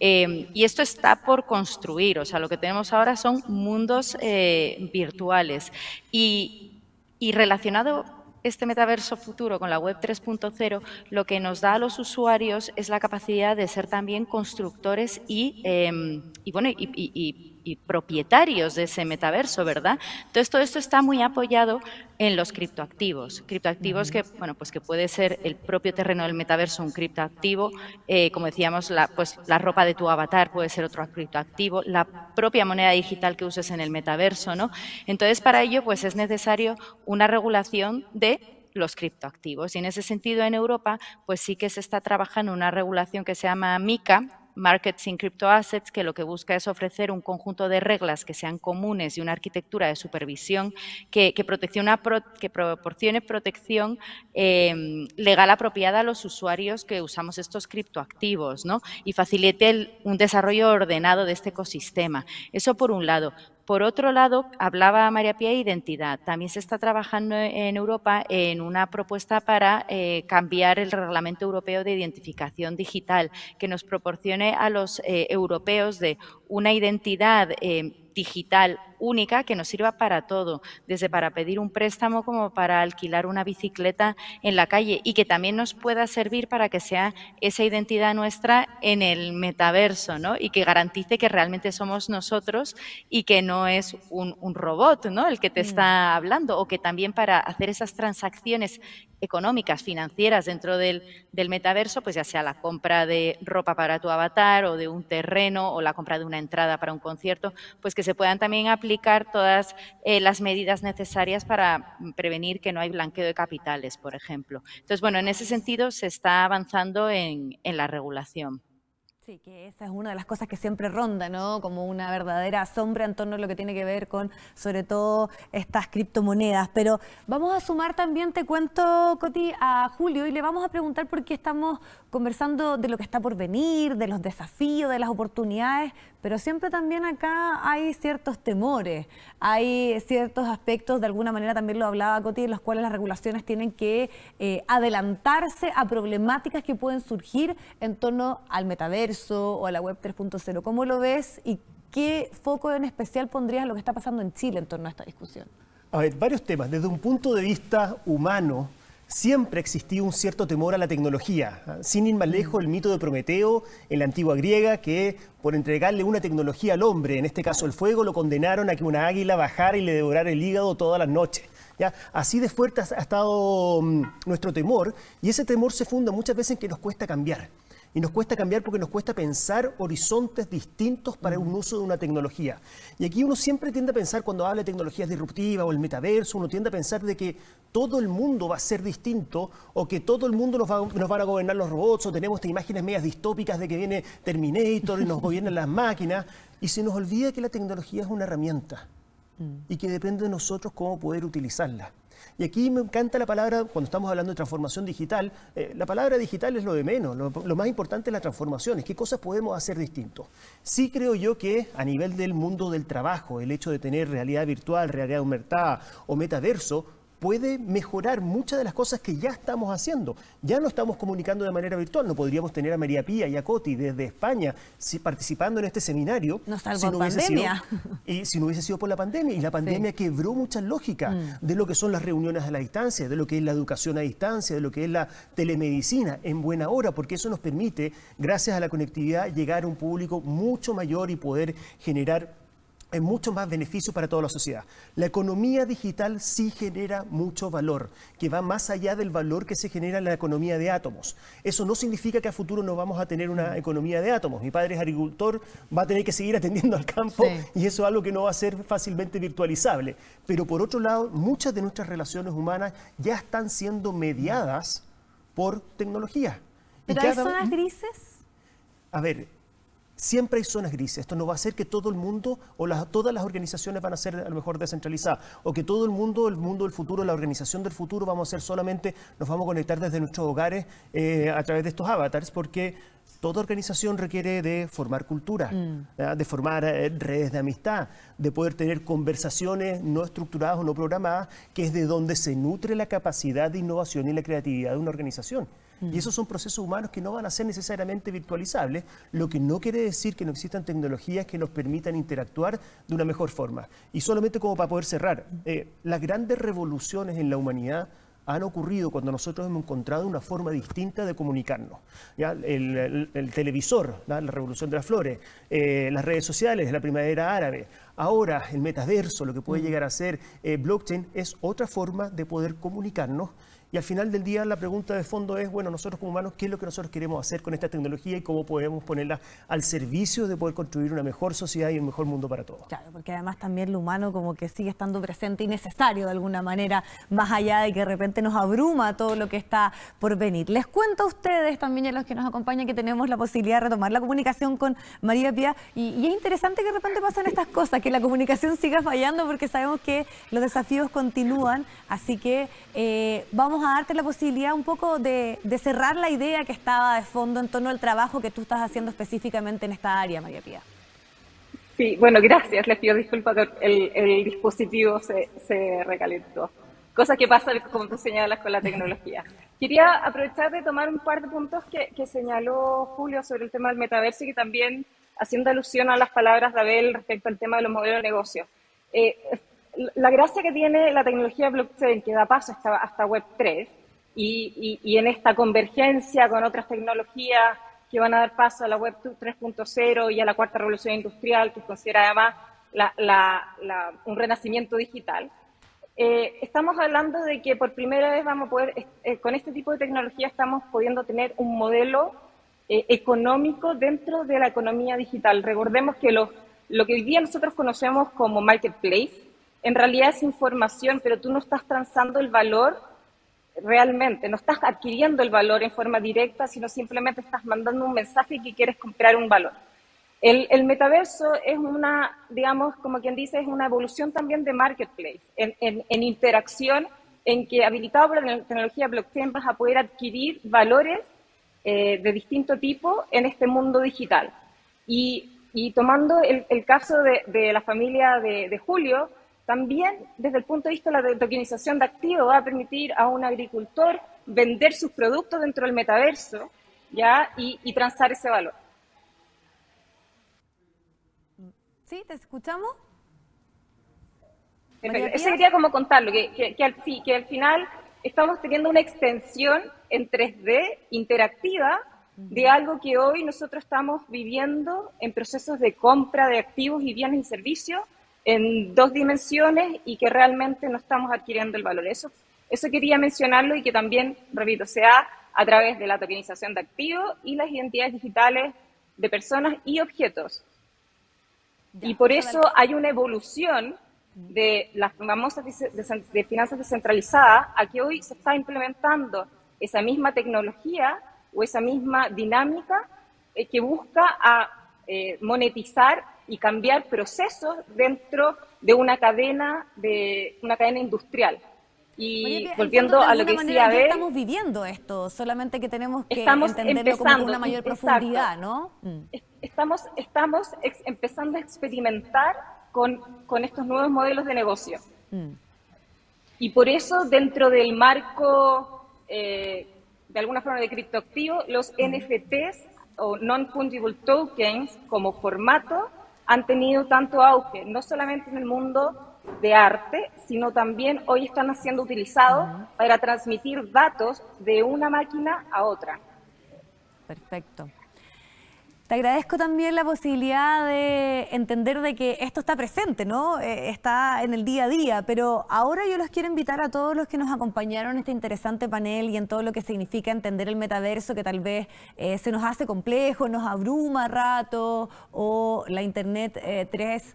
Em, y esto está por construir, o sea, lo que tenemos ahora son mundos eh, virtuales. Y, y relacionado este metaverso futuro con la web 3.0 lo que nos da a los usuarios es la capacidad de ser también constructores y, em, y bueno, y y propietarios de ese metaverso, ¿verdad? Entonces todo esto está muy apoyado en los criptoactivos, criptoactivos que bueno pues que puede ser el propio terreno del metaverso un criptoactivo, eh, como decíamos la pues la ropa de tu avatar puede ser otro criptoactivo, la propia moneda digital que uses en el metaverso, ¿no? Entonces para ello pues es necesario una regulación de los criptoactivos y en ese sentido en Europa pues sí que se está trabajando una regulación que se llama MICA Markets in assets que lo que busca es ofrecer un conjunto de reglas que sean comunes y una arquitectura de supervisión que, que, proporcione protección em, legal apropiada a los usuarios que usamos estos criptoactivos ¿no? y facilite un desarrollo ordenado de este ecosistema. Eso por un lado. Por otro lado, hablaba María Pía de identidad. También se está trabajando en Europa en una propuesta para eh, cambiar el Reglamento Europeo de Identificación Digital, que nos proporcione a los eh, europeos de una identidad eh, digital única que nos sirva para todo, desde para pedir un préstamo como para alquilar una bicicleta en la calle y que también nos pueda servir para que sea esa identidad nuestra en el metaverso, Y que garantice que realmente somos nosotros y que no es un, robot, ¿no? El que te mm. está hablando o que también para hacer esas transacciones económicas, financieras dentro del, del, metaverso, pues ya sea la compra de ropa para tu avatar o de un terreno o la compra de una entrada para un concierto, pues que se puedan también aplicar aplicar todas eh, las medidas necesarias para mm, prevenir que no hay blanqueo de capitales, por ejemplo. Entonces, bueno, en ese sentido se está avanzando en, en la regulación. Sí, que esa es una de las cosas que siempre ronda, ¿no? Como una verdadera sombra en torno a lo que tiene que ver con, sobre todo, estas criptomonedas. Pero vamos a sumar también, te cuento, Coti, a Julio y le vamos a preguntar por qué estamos conversando de lo que está por venir, de los desafíos, de las oportunidades, pero siempre también acá hay ciertos temores, hay ciertos aspectos, de alguna manera también lo hablaba Coti, en los cuales las regulaciones tienen que eh, adelantarse a problemáticas que pueden surgir en torno al metaverso o a la web 3.0. ¿Cómo lo ves y qué foco en especial pondrías a lo que está pasando en Chile en torno a esta discusión? A ver, varios temas. Desde un punto de vista humano, Siempre existió un cierto temor a la tecnología, ¿ah? sin ir más lejos el mito de Prometeo en la antigua griega, que por entregarle una tecnología al hombre, en este caso el fuego, lo condenaron a que una águila bajara y le devorara el hígado todas las noches. ¿Ya? Así de fuerte ha estado mm, nuestro temor y ese temor se funda muchas veces en que nos cuesta cambiar. Y nos cuesta cambiar porque nos cuesta pensar horizontes distintos para un uso de una tecnología. Y aquí uno siempre tiende a pensar, cuando habla de tecnologías disruptivas o el metaverso, uno tiende a pensar de que todo el mundo va a ser distinto o que todo el mundo nos, va, van a gobernar los robots o tenemos imágenes medias distópicas de que viene Terminator y nos gobiernan las máquinas. Y se nos olvida que la tecnología es una herramienta mm. y que depende de nosotros cómo poder utilizarla. Y aquí me encanta la palabra, cuando estamos hablando de transformación digital, eh, la palabra digital es lo de menos, lo, más importante es la transformación, es qué cosas podemos hacer distinto. Sí creo yo que a nivel del mundo del trabajo, el hecho de tener realidad virtual, realidad aumentada o metaverso, puede mejorar muchas de las cosas que ya estamos haciendo. Ya no estamos comunicando de manera virtual, no podríamos tener a María Pía y a Coti desde España si, participando en este seminario. si y si no hubiese sido por la pandemia. Y la pandemia quebró mucha lógica mm. de lo que son las reuniones a la distancia, de lo que es la educación a distancia, de lo que es la telemedicina en buena hora, porque eso nos permite, gracias a la conectividad, llegar a un público mucho mayor y poder generar es mucho más beneficio para toda la sociedad. La economía digital sí genera mucho valor, que va más allá del valor que se genera en la economía de átomos. Eso no significa que a futuro no vamos a tener una mm. economía de átomos. Mi padre es agricultor, va a tener que seguir atendiendo al campo y eso es algo que no va a ser fácilmente virtualizable. Pero por otro lado, muchas de nuestras relaciones humanas ya están siendo mediadas por tecnología. ¿Pero hay zonas mm. grises? A ver, Siempre hay zonas grises. Esto no va a ser que todo el mundo o todas las organizaciones van a ser a lo mejor descentralizadas o que todo el mundo, el mundo del futuro, la organización del futuro, vamos a ser solamente, nos vamos a conectar desde nuestros hogares eh, a través de estos avatars porque toda organización requiere de formar cultura, mm. de formar eh, redes de amistad, de poder tener conversaciones no estructuradas o no programadas, que es de donde se nutre la capacidad de innovación y la creatividad de una organización. Y esos son procesos humanos que no van a ser necesariamente virtualizables, lo que no quiere decir que no existan tecnologías que nos permitan interactuar de una mejor forma. Y solamente como para poder cerrar, eh, las grandes revoluciones en la humanidad han ocurrido cuando nosotros hemos encontrado una forma distinta de comunicarnos. ¿ya? El, televisor, la revolución de las flores, eh, las redes sociales, la primavera árabe. Ahora el metaverso, lo que puede llegar a ser eh, blockchain, es otra forma de poder comunicarnos y al final del día la pregunta de fondo es, bueno, nosotros como humanos, ¿qué es lo que nosotros queremos hacer con esta tecnología y cómo podemos ponerla al servicio de poder construir una mejor sociedad y un mejor mundo para todos? Claro, porque además también lo humano como que sigue estando presente y necesario de alguna manera, más allá de que de repente nos abruma todo lo que está por venir. Les cuento a ustedes también y a los que nos acompañan que tenemos la posibilidad de retomar la comunicación con María Pía y, y es interesante que de repente pasen estas cosas, que la comunicación siga fallando porque sabemos que los desafíos continúan, así que eh, vamos a darte la posibilidad un poco de, cerrar la idea que estaba de fondo en torno al trabajo que tú estás haciendo específicamente en esta área, María Pía. Sí, bueno, gracias. Les pido disculpas, el, el dispositivo se, se recalentó. Cosas que pasan, como tú señalas, con la tecnología. Quería aprovechar de tomar un par de puntos que, que, señaló Julio sobre el tema del metaverso y también haciendo alusión a las palabras de Abel respecto al tema de los modelos de negocio. Eh, la gracia que tiene la tecnología blockchain que da paso hasta, Web3 y, en esta convergencia con otras tecnologías que van a dar paso a la Web 3.0 y a la cuarta revolución industrial, que considera además la, un renacimiento digital, eh, estamos hablando de que por primera vez vamos a poder, eh, con este tipo de tecnología estamos pudiendo tener un modelo eh, económico dentro de la economía digital. Recordemos que lo que hoy día nosotros conocemos como marketplace en realidad es información, pero tú no estás transando el valor realmente, no estás adquiriendo el valor en forma directa, sino simplemente estás mandando un mensaje que quieres comprar un valor. El, metaverso es una, digamos, como quien dice, es una evolución también de marketplace, en, interacción, en que habilitado por la tecnología blockchain vas a poder adquirir valores eh, de distinto tipo en este mundo digital. Y, tomando el, caso de, la familia de Julio, también, desde el punto de vista de la tokenización de activos, va a permitir a un agricultor vender sus productos dentro del metaverso ¿ya? Y, transar ese valor. ¿Sí? ¿Te escuchamos? Eso sería como contarlo, que, al, que al final estamos teniendo una extensión en 3D interactiva de algo que hoy nosotros estamos viviendo en procesos de compra de activos y bienes y servicios en dos dimensiones y que realmente no estamos adquiriendo el valor. Eso, eso quería mencionarlo y que también, repito, sea a través de la tokenización de activos y las identidades digitales de personas y objetos. y por eso hay una evolución de las famosas de finanzas descentralizadas a que hoy se está implementando esa misma tecnología o esa misma dinámica eh, que busca a, eh, monetizar y cambiar procesos dentro de una cadena, de una cadena industrial. Y volviendo a lo que decía ver... Estamos viviendo esto, solamente que tenemos que estamos entenderlo con una mayor profundidad, ¿no? Mm. Estamos, estamos empezando a experimentar con, con, estos nuevos modelos de negocio. Mm. Y por eso, dentro del marco, eh, de alguna forma, de criptoactivo, los mm. NFTs o non-fungible tokens como formato han tenido tanto auge, no solamente en el mundo de arte, sino también hoy están siendo utilizados para transmitir datos de una máquina a otra. Perfecto. Te agradezco también la posibilidad de entender de que esto está presente, ¿no? Eh, está en el día a día, pero ahora yo los quiero invitar a todos los que nos acompañaron en este interesante panel y en todo lo que significa entender el metaverso que tal vez eh, se nos hace complejo, nos abruma rato o la Internet eh, 3.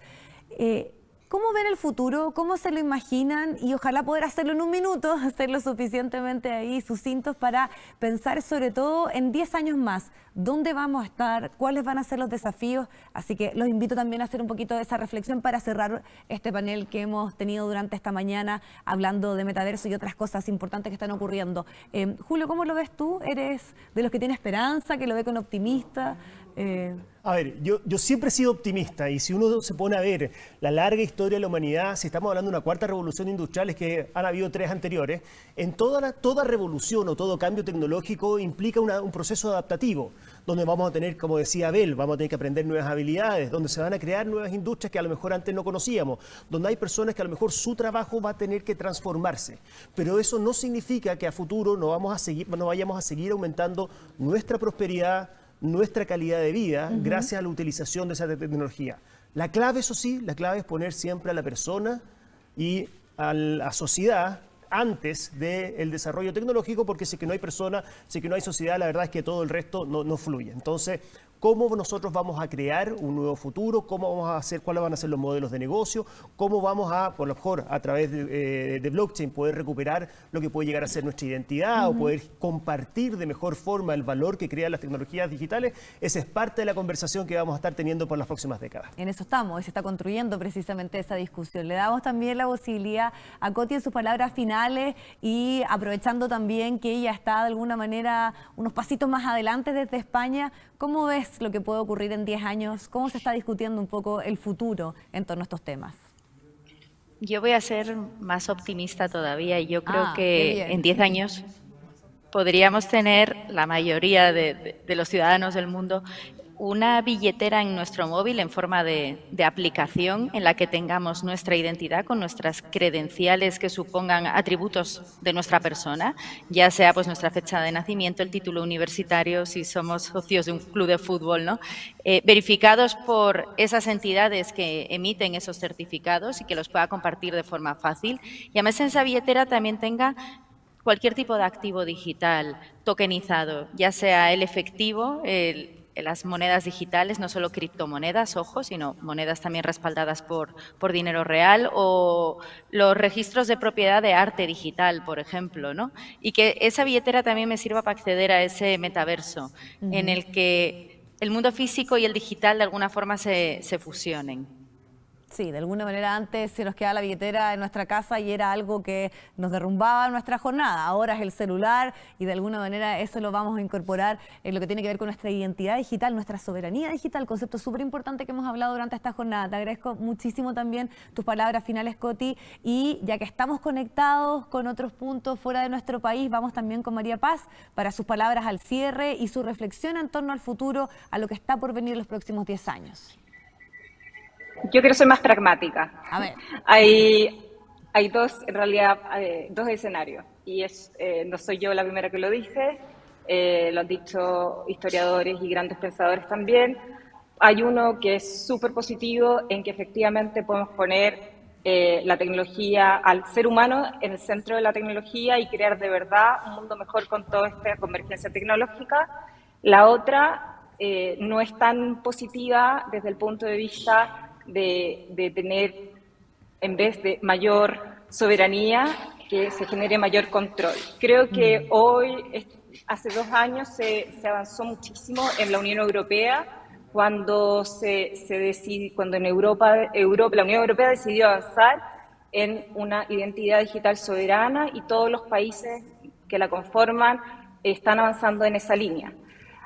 ¿Cómo ven el futuro? ¿Cómo se lo imaginan? Y ojalá poder hacerlo en un minuto, hacerlo suficientemente ahí sucintos para pensar sobre todo en 10 años más, dónde vamos a estar, cuáles van a ser los desafíos. Así que los invito también a hacer un poquito de esa reflexión para cerrar este panel que hemos tenido durante esta mañana hablando de metaverso y otras cosas importantes que están ocurriendo. Eh, Julio, ¿cómo lo ves tú? ¿Eres de los que tiene esperanza, que lo ve con optimista? Eh, a ver, yo, siempre he sido optimista y si uno se pone a ver la larga historia de la humanidad, si estamos hablando de una cuarta revolución industrial, es que han habido tres anteriores, en toda, la, toda revolución o todo cambio tecnológico implica un proceso adaptativo, donde vamos a tener, como decía Abel, vamos a tener que aprender nuevas habilidades, donde se van a crear nuevas industrias que a lo mejor antes no conocíamos, donde hay personas que a lo mejor su trabajo va a tener que transformarse. Pero eso no significa que a futuro no, vamos a seguir, no vayamos a seguir aumentando nuestra prosperidad, nuestra calidad de vida gracias a la utilización de esa tecnología. La clave, eso sí, la clave es poner siempre a la persona y a la sociedad antes del desarrollo tecnológico, porque si que no hay persona, si que no hay sociedad, la verdad es que todo el resto no, no fluye. Entonces, cómo nosotros vamos a crear un nuevo futuro, cómo vamos a hacer, cuáles van a ser los modelos de negocio, cómo vamos a, por lo mejor, a través de, eh, blockchain, poder recuperar lo que puede llegar a ser nuestra identidad o poder compartir de mejor forma el valor que crean las tecnologías digitales. Esa es parte de la conversación que vamos a estar teniendo por las próximas décadas. En eso estamos, se está construyendo precisamente esa discusión. Le damos también la posibilidad a Coti en sus palabras finales y aprovechando también que ella está de alguna manera unos pasitos más adelante desde España, ¿cómo ves lo que puede ocurrir en 10 años? ¿Cómo se está discutiendo un poco el futuro en torno a estos temas? Yo voy a ser más optimista todavía. Yo creo ah, que en 10 años podríamos tener la mayoría de, los ciudadanos del mundo una billetera en nuestro móvil en forma de, aplicación en la que tengamos nuestra identidad con nuestras credenciales que supongan atributos de nuestra persona, ya sea pues nuestra fecha de nacimiento, el título universitario, si somos socios de un club de fútbol, ¿no? Eh, verificados por esas entidades que emiten esos certificados y que los pueda compartir de forma fácil. Y además en esa billetera también tenga cualquier tipo de activo digital tokenizado, ya sea el efectivo, el eh, las monedas digitales, no solo criptomonedas, ojo, sino monedas también respaldadas por, por dinero real o los registros de propiedad de arte digital, por ejemplo, ¿no? Y que esa billetera también me sirva para acceder a ese metaverso en el que el mundo físico y el digital de alguna forma se, se fusionen. Sí, de alguna manera antes se nos quedaba la billetera en nuestra casa y era algo que nos derrumbaba nuestra jornada. Ahora es el celular y de alguna manera eso lo vamos a incorporar en lo que tiene que ver con nuestra identidad digital, nuestra soberanía digital, concepto súper importante que hemos hablado durante esta jornada. Te agradezco muchísimo también tus palabras finales, Coti. Y ya que estamos conectados con otros puntos fuera de nuestro país, vamos también con María Paz para sus palabras al cierre y su reflexión en torno al futuro, a lo que está por venir los próximos 10 años. Yo quiero ser más pragmática. A ver. Hay, dos, en realidad, eh, dos escenarios. Y es, eh, no soy yo la primera que lo dice, eh, lo han dicho historiadores y grandes pensadores también. Hay uno que es súper positivo en que efectivamente podemos poner la tecnología al ser humano en el centro de la tecnología y crear de verdad un mundo mejor con toda esta convergencia tecnológica. La otra no es tan positiva desde el punto de vista de, tener, en vez de mayor soberanía, que se genere mayor control. Creo que mm. hoy, hace dos años, se, avanzó muchísimo en la Unión Europea cuando se, se cuando en Europa, la Unión Europea decidió avanzar en una identidad digital soberana y todos los países que la conforman están avanzando en esa línea.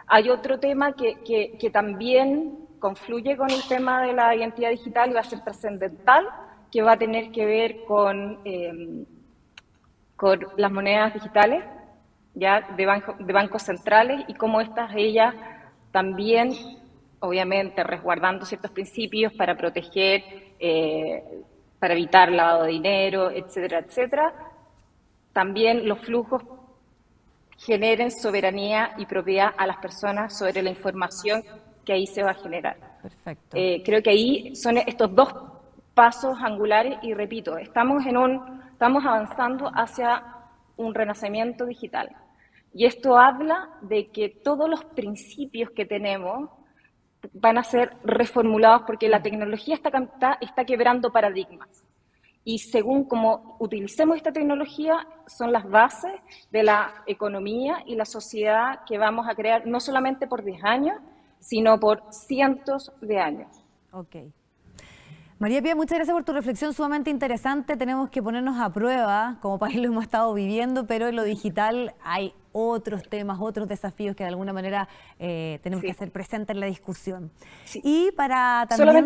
Hay otro tema que también confluye con el tema de la identidad digital y va a ser trascendental, que va a tener que ver con, em, con las monedas digitales ya de, bancos centrales y cómo estas ellas también, obviamente, resguardando ciertos principios para proteger, eh, para evitar lavado de dinero, etcétera, etcétera, también los flujos generen soberanía y propiedad a las personas sobre la información que ahí se va a generar. Perfecto. Eh, creo que ahí son estos dos pasos angulares y repito, estamos, en un, estamos avanzando hacia un renacimiento digital. Y esto habla de que todos los principios que tenemos van a ser reformulados porque la tecnología está, está quebrando paradigmas. Y según cómo utilicemos esta tecnología, son las bases de la economía y la sociedad que vamos a crear, no solamente por 10 años, sino por cientos de años. Ok. María Pía, muchas gracias por tu reflexión sumamente interesante. Tenemos que ponernos a prueba, como país lo hemos estado viviendo, pero en lo digital hay otros temas, otros desafíos que de alguna manera eh, tenemos que hacer presente en la discusión. Y para también eh,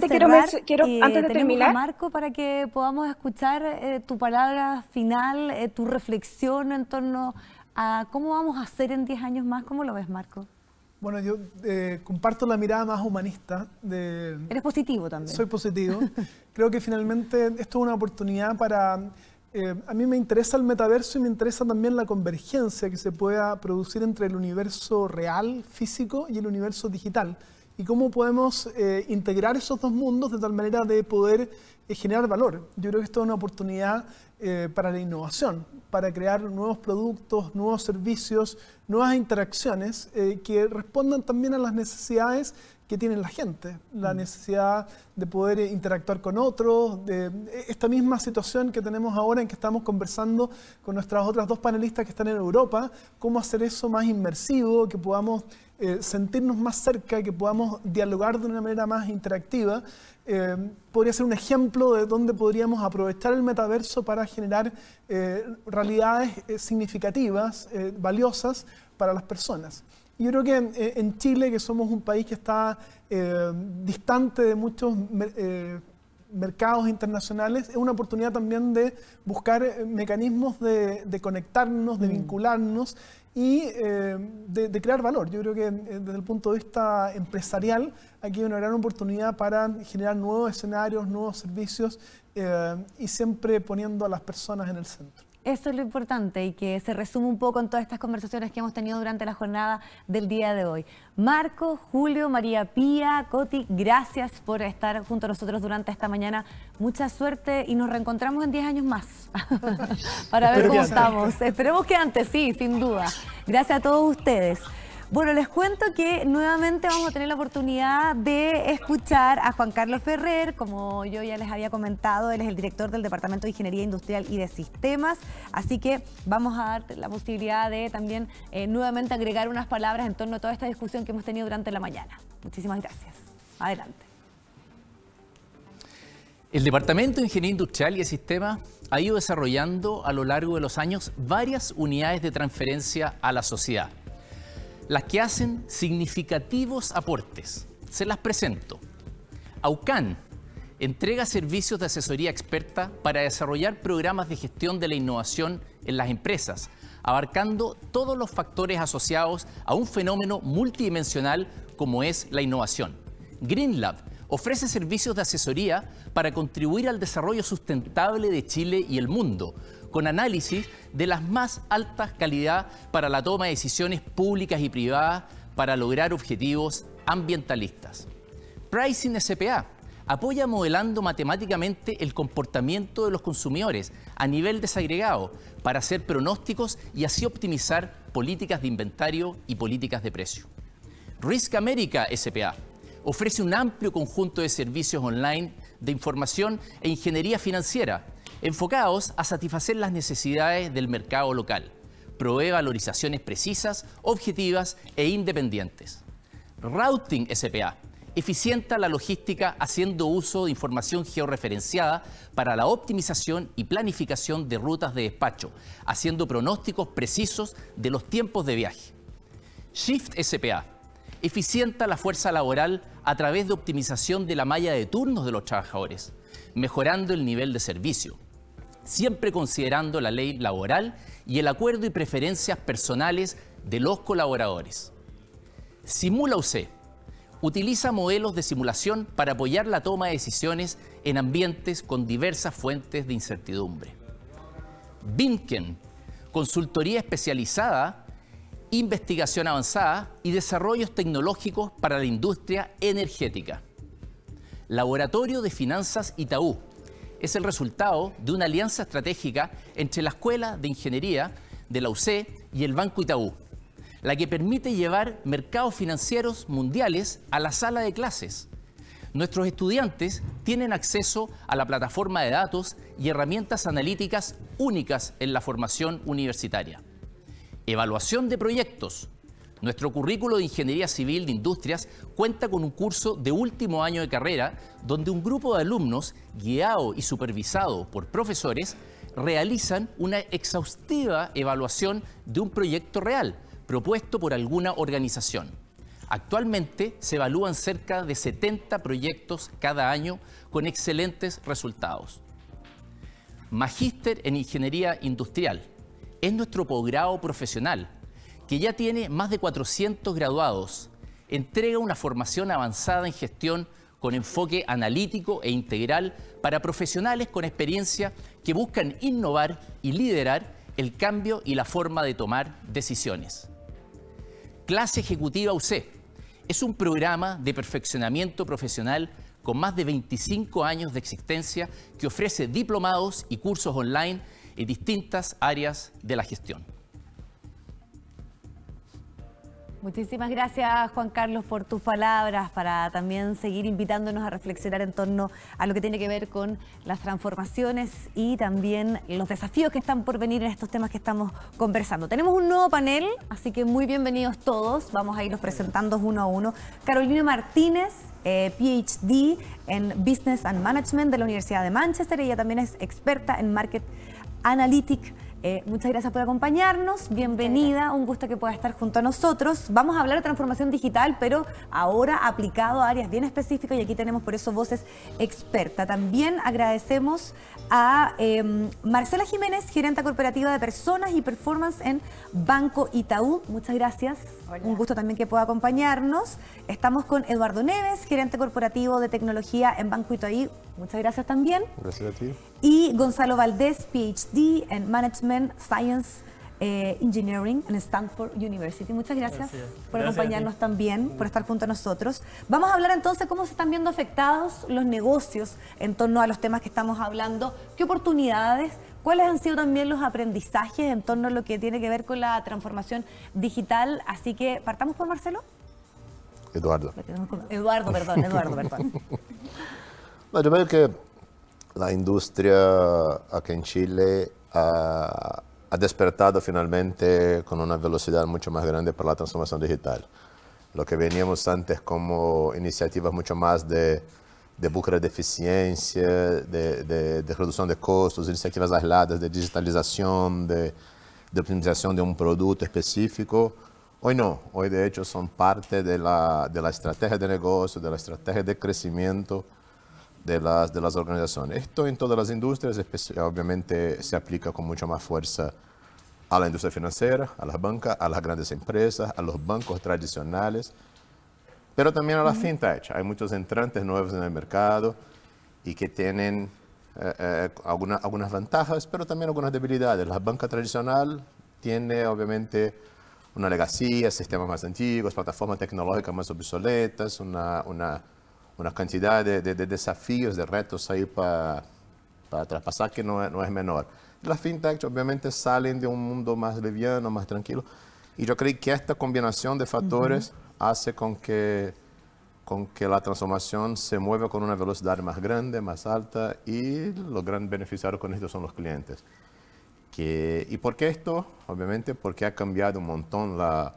antes de terminar, Marco, para que podamos escuchar eh, tu palabra final, tu reflexión en torno a cómo vamos a hacer en 10 años más. ¿Cómo lo ves, Marco? Bueno, yo eh, comparto la mirada más humanista. De, Eres positivo también. Soy positivo. Creo que finalmente esto es una oportunidad para... Eh, a mí me interesa el metaverso y me interesa también la convergencia que se pueda producir entre el universo real, físico, y el universo digital. Y cómo podemos eh, integrar esos dos mundos de tal manera de poder generar valor. Yo creo que esto es una oportunidad eh, para la innovación, para crear nuevos productos, nuevos servicios, nuevas interacciones eh, que respondan también a las necesidades que tiene la gente, la mm. necesidad de poder eh, interactuar con otros, de eh, esta misma situación que tenemos ahora en que estamos conversando con nuestras otras dos panelistas que están en Europa, cómo hacer eso más inmersivo, que podamos eh, sentirnos más cerca, que podamos dialogar de una manera más interactiva, podría ser un ejemplo de dónde podríamos aprovechar el metaverso para generar realidades significativas, valiosas para las personas. Yo creo que eh, en, Chile, que somos un país que está eh, distante de muchos eh, mercados internacionales, es una oportunidad también de buscar mecanismos de, conectarnos, de mm. vincularnos y de, crear valor. Yo creo que desde el punto de vista empresarial, aquí hay una gran oportunidad para generar nuevos escenarios, nuevos servicios y siempre poniendo a las personas en el centro. Eso es lo importante y que se resume un poco en todas estas conversaciones que hemos tenido durante la jornada del día de hoy. Marco, Julio, María Pía, Coti, gracias por estar junto a nosotros durante esta mañana. Mucha suerte y nos reencontramos en 10 años más para ver cómo estamos. Esperemos que antes, sí, sin duda. Gracias a todos ustedes. Bueno, les cuento que nuevamente vamos a tener la oportunidad de escuchar a Juan Carlos Ferrer. Como yo ya les había comentado, él es el director del Departamento de Ingeniería Industrial y de Sistemas. Así que vamos a dar la posibilidad de también eh, nuevamente agregar unas palabras en torno a toda esta discusión que hemos tenido durante la mañana. Muchísimas gracias. Adelante. El Departamento de Ingeniería Industrial y de Sistemas ha ido desarrollando a lo largo de los años varias unidades de transferencia a la sociedad las que hacen significativos aportes. Se las presento. AUCAN entrega servicios de asesoría experta para desarrollar programas de gestión de la innovación en las empresas, abarcando todos los factores asociados a un fenómeno multidimensional como es la innovación. GreenLab ofrece servicios de asesoría para contribuir al desarrollo sustentable de Chile y el mundo, con análisis de las más altas calidad para la toma de decisiones públicas y privadas para lograr objetivos ambientalistas. Pricing SPA apoya modelando matemáticamente el comportamiento de los consumidores a nivel desagregado para hacer pronósticos y así optimizar políticas de inventario y políticas de precio. Risk America SPA ofrece un amplio conjunto de servicios online de información e ingeniería financiera enfocados a satisfacer las necesidades del mercado local. Provee valorizaciones precisas, objetivas e independientes. Routing SPA eficienta la logística haciendo uso de información georreferenciada para la optimización y planificación de rutas de despacho, haciendo pronósticos precisos de los tiempos de viaje. Shift SPA eficienta la fuerza laboral a través de optimización de la malla de turnos de los trabajadores, mejorando el nivel de servicio siempre considerando la ley laboral y el acuerdo y preferencias personales de los colaboradores. Simula UC utiliza modelos de simulación para apoyar la toma de decisiones en ambientes con diversas fuentes de incertidumbre. Binken consultoría especializada, investigación avanzada y desarrollos tecnológicos para la industria energética. Laboratorio de Finanzas Itaú, es el resultado de una alianza estratégica entre la Escuela de Ingeniería de la UC y el Banco Itaú, la que permite llevar mercados financieros mundiales a la sala de clases. Nuestros estudiantes tienen acceso a la plataforma de datos y herramientas analíticas únicas en la formación universitaria. Evaluación de proyectos, nuestro currículo de Ingeniería Civil de Industrias cuenta con un curso de último año de carrera donde un grupo de alumnos, guiado y supervisado por profesores, realizan una exhaustiva evaluación de un proyecto real propuesto por alguna organización. Actualmente se evalúan cerca de 70 proyectos cada año con excelentes resultados. Magíster en Ingeniería Industrial es nuestro posgrado profesional que ya tiene más de 400 graduados, entrega una formación avanzada en gestión con enfoque analítico e integral para profesionales con experiencia que buscan innovar y liderar el cambio y la forma de tomar decisiones. Clase Ejecutiva UC es un programa de perfeccionamiento profesional con más de 25 años de existencia que ofrece diplomados y cursos online en distintas áreas de la gestión. Muchísimas gracias Juan Carlos por tus palabras para también seguir invitándonos a reflexionar en torno a lo que tiene que ver con las transformaciones y también los desafíos que están por venir en estos temas que estamos conversando. Tenemos un nuevo panel, así que muy bienvenidos todos. Vamos a irnos presentando uno a uno. Carolina Martínez, eh, PhD en Business and Management de la Universidad de Manchester. Ella también es experta en Market Analytics eh, muchas gracias por acompañarnos, bienvenida, un gusto que pueda estar junto a nosotros. Vamos a hablar de transformación digital, pero ahora aplicado a áreas bien específicas y aquí tenemos por eso voces experta. También agradecemos a em, Marcela Jiménez, gerenta corporativa de personas y performance en Banco Itaú. Muchas gracias. Un gusto también que pueda acompañarnos. Estamos con Eduardo Neves, gerente corporativo de tecnología en Banco Itaí. Muchas gracias también. Gracias a ti. Y Gonzalo Valdés, PhD en Management Science eh, Engineering en Stanford University. Muchas gracias, por acompañarnos también, por estar junto a nosotros. Vamos a hablar entonces cómo se están viendo afectados los negocios en torno a los temas que estamos hablando, qué oportunidades ¿Cuáles han sido también los aprendizajes en torno a lo que tiene que ver con la transformación digital? Así que partamos por Marcelo. Eduardo. Eduardo, perdón, Eduardo, perdón. yo veo que la industria aquí en Chile ha, ha, despertado finalmente con una velocidad mucho más grande para la transformación digital. Lo que veníamos antes como iniciativas mucho más de de busca de eficiência, de, de, de redução de custos, iniciativas aisladas de digitalização, de, de optimização de um produto específico. Hoy não. hoy de hecho são parte de la, de la, de negócio, de la estrategia de crescimento de las, de las organizaciones. Esto todas as indústrias. obviamente se aplica com muito mais força a la industria à a las bancas, a las grandes empresas, a bancos tradicionales. Pero también a la fintech. Hay muchos entrantes nuevos en el mercado y que tienen eh, eh, algunas ventajas, pero también algunas debilidades. La banca tradicional tiene obviamente una legacía, sistemas más antiguos, plataformas tecnológicas más obsoletas, una, una, una cantidad de, desafíos, de retos ahí para, traspasar que no, es menor. Las fintech obviamente salen de un mundo más liviano, más tranquilo. Y yo creo que esta combinación de factores hace con que, la transformación se mueva con una velocidad más grande, más alta y los grandes beneficiarios con esto son los clientes. ¿Y por qué esto? Obviamente porque ha cambiado un montón la,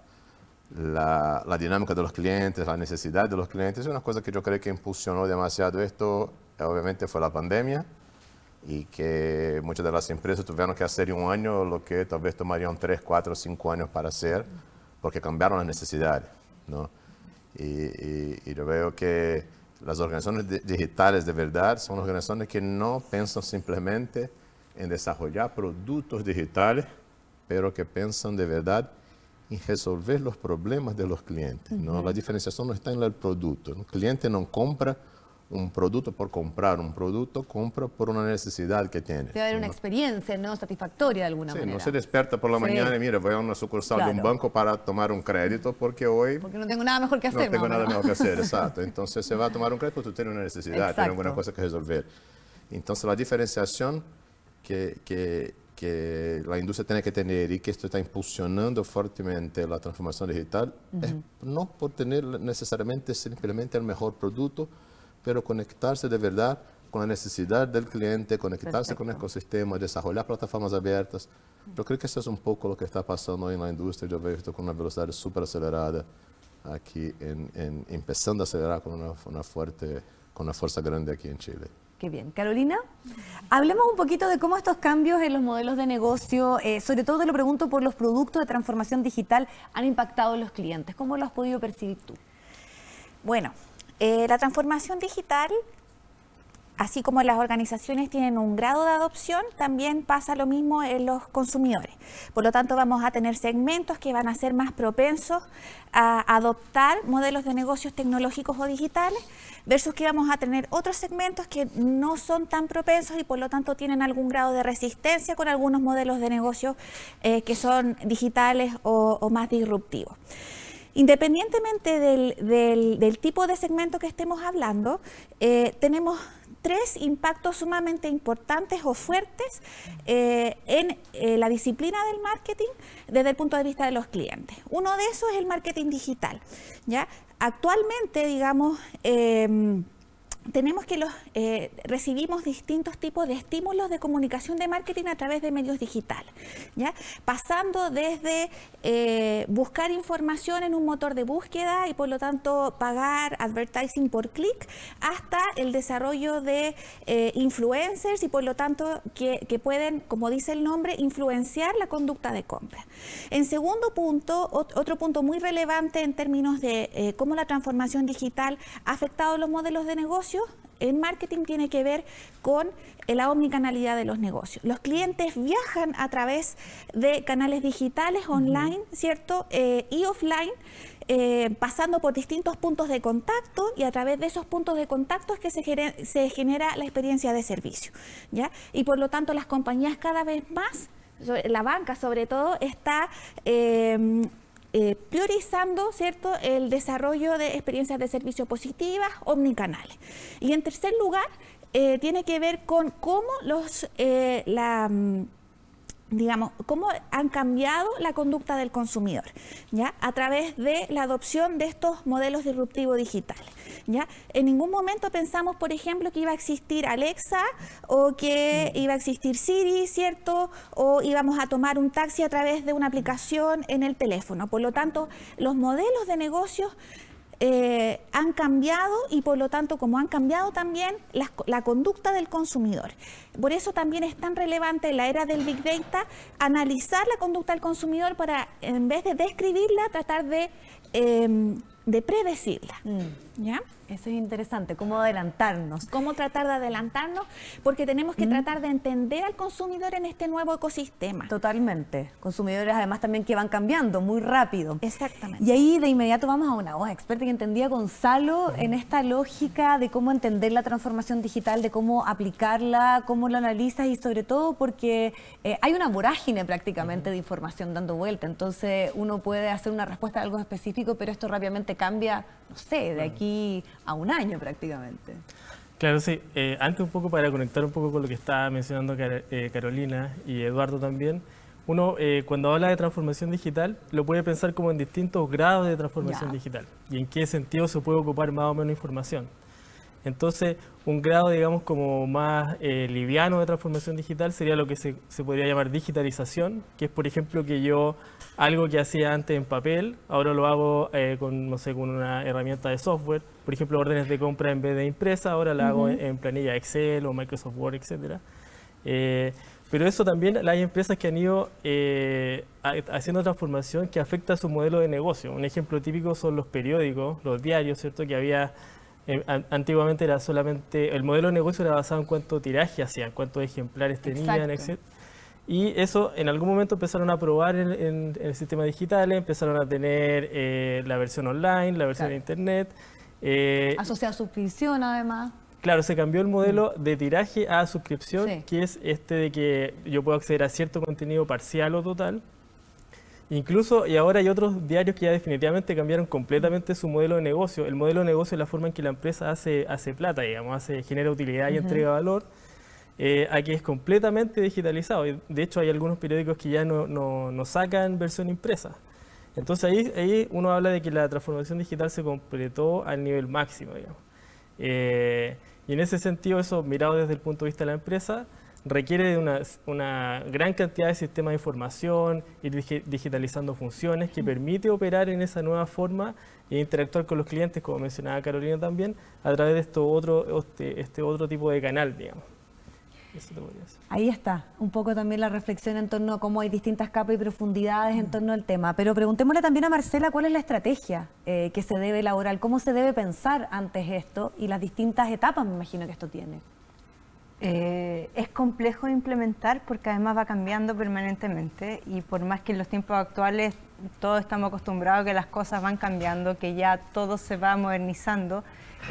dinámica de los clientes, la necesidad de los clientes. Una cosa que yo creo que impulsionó demasiado esto, obviamente, fue la pandemia y que muchas de las empresas tuvieron que hacer un año lo que tal vez tomarían tres, cuatro, cinco años para hacer, porque cambiaron las necesidades. ¿no? Y, y, yo veo que las organizaciones digitales de verdad son organizaciones que no piensan simplemente en desarrollar productos digitales, pero que piensan de verdad en resolver los problemas de los clientes. ¿no? La diferenciación no está en el producto. El cliente no compra un producto por comprar un producto, compra por una necesidad que tiene. Debe haber una experiencia no satisfactoria de alguna sí, manera. No se despierta por la mañana y mira, voy a una sucursal de un banco para tomar un crédito porque hoy... Porque no tengo nada mejor que hacer. No tengo nada mejor que hacer, exacto. Entonces se va a tomar un crédito, tú tienes una necesidad, exacto. tienes alguna cosa que resolver. Entonces la diferenciación que, que, que, la industria tiene que tener y que esto está impulsionando fuertemente la transformación digital es no por tener necesariamente simplemente el mejor producto, pero conectarse de verdad con la necesidad del cliente, conectarse con el ecosistema, desarrollar plataformas abiertas. Yo creo que eso es un poco lo que está pasando la industria. Yo veo esto con una velocidad super acelerada aquí, en en, a acelerar con una fuerza grande aquí en Chile. Qué bien. Carolina, hablemos un poquito de cómo estos cambios en los modelos de negocio, eh, sobre todo te lo pregunto por los productos de transformación digital, han impactado en los clientes. ¿Cómo lo has podido percibir tú? Bueno, eh, la transformación digital, así como las organizaciones tienen un grado de adopción, también pasa lo mismo en los consumidores. Por lo tanto, vamos a tener segmentos que van a ser más propensos a adoptar modelos de negocios tecnológicos o digitales, versus que vamos a tener otros segmentos que no son tan propensos y por lo tanto tienen algún grado de resistencia con algunos modelos de negocios eh, que son digitales o más disruptivos. Independientemente del, tipo de segmento que estemos hablando, eh, tenemos tres impactos sumamente importantes o fuertes eh, en eh, la disciplina del marketing desde el punto de vista de los clientes. Uno de esos es el marketing digital. ¿ya? Actualmente, digamos, em, tenemos que los eh, recibimos distintos tipos de estímulos de comunicación de marketing a través de medios digitales, ¿ya? pasando desde eh, buscar información en un motor de búsqueda y por lo tanto pagar advertising por clic, hasta el desarrollo de eh, influencers y por lo tanto que, pueden, como dice el nombre, influenciar la conducta de compra. En segundo punto, otro punto muy relevante en términos de cómo la transformación digital ha afectado los modelos de negocio, en marketing tiene que ver con eh, la omnicanalidad de los negocios. Los clientes viajan a través de canales digitales, online, ¿cierto? Eh, y offline. Eh, pasando por distintos puntos de contacto y a través de esos puntos de contacto es que se, se genera la experiencia de servicio. ¿ya? Y por lo tanto las compañías cada vez más, la banca sobre todo, está... Em, eh, priorizando ¿cierto? el desarrollo de experiencias de servicio positivas, omnicanales. Y en tercer lugar, eh, tiene que ver con cómo los, eh, la mm, digamos, cómo han cambiado la conducta del consumidor, ¿ya? A través de la adopción de estos modelos disruptivos digitales, ¿ya? En ningún momento pensamos, por ejemplo, que iba a existir Alexa o que mm. iba a existir Siri, ¿cierto? O íbamos a tomar un taxi a través de una aplicación en el teléfono. Por lo tanto, los modelos de negocios eh, han cambiado y por lo tanto como han cambiado también la, conducta del consumidor. Por eso también es tan relevante en la era del Big Data analizar la conducta del consumidor para en vez de describirla tratar de, em, predecirla. Mm. ¿Ya? Eso es interesante, cómo adelantarnos. Cómo tratar de adelantarnos, porque tenemos que tratar de entender al consumidor en este nuevo ecosistema. Totalmente. Consumidores además también que van cambiando muy rápido. Exactamente. Y ahí de inmediato vamos a una voz experta que entendía Gonzalo en esta lógica de cómo entender la transformación digital, de cómo aplicarla, cómo lo analizas y sobre todo porque eh, hay una vorágine prácticamente de información dando vuelta. Entonces uno puede hacer una respuesta a algo específico, pero esto rápidamente cambia, no sé, de aquí a un año prácticamente. Claro, sí. Eh, antes un poco para conectar un poco con lo que estaba mencionando eh, Carolina y Eduardo también, uno eh, cuando habla de transformación digital lo puede pensar como en distintos grados de transformación digital y en qué sentido se puede ocupar más o menos información. Entonces, un grado, digamos, como más liviano de transformación digital sería lo que se, se, podría llamar digitalización, que es, por ejemplo, que yo algo que hacía antes en papel, ahora lo hago eh, con, no sé, con una herramienta de software. Por ejemplo, órdenes de compra en vez de impresa, ahora la hago en, planilla Excel o Microsoft Word, etc. Eh, pero eso también, hay empresas que han ido eh, haciendo transformación que afecta a su modelo de negocio. Un ejemplo típico son los periódicos, los diarios, ¿cierto? Que había antiguamente era solamente, el modelo de negocio era basado en cuánto tiraje hacían, cuántos ejemplares tenían, etc. Y eso en algún momento empezaron a probar en, el sistema digital, empezaron a tener eh, la versión online, la versión de internet. Eh, Asociada suscripción además. Claro, se cambió el modelo mm. de tiraje a suscripción, que es este de que yo puedo acceder a cierto contenido parcial o total. Incluso, y ahora hay otros diarios que ya definitivamente cambiaron completamente su modelo de negocio. El modelo de negocio es la forma en que la empresa hace, hace plata, digamos, hace, genera utilidad y entrega valor eh, a que es completamente digitalizado. De hecho, hay algunos periódicos que ya no, sacan versión impresa. Entonces ahí, ahí, uno habla de que la transformación digital se completó al nivel máximo, eh, y en ese sentido, eso mirado desde el punto de vista de la empresa, requiere de una, gran cantidad de sistemas de información, ir digitalizando funciones que permite operar en esa nueva forma e interactuar con los clientes, como mencionaba Carolina también, a través de esto otro, este otro tipo de canal, digamos. Ahí está, un poco también la reflexión en torno a cómo hay distintas capas y profundidades en torno al tema. Pero preguntémosle también a Marcela cuál es la estrategia eh, que se debe elaborar, cómo se debe pensar antes esto y las distintas etapas, me imagino que esto tiene. Eh, es complejo implementar porque además va cambiando permanentemente y por más que en los tiempos actuales todos estamos acostumbrados a que las cosas van cambiando, que ya todo se va modernizando,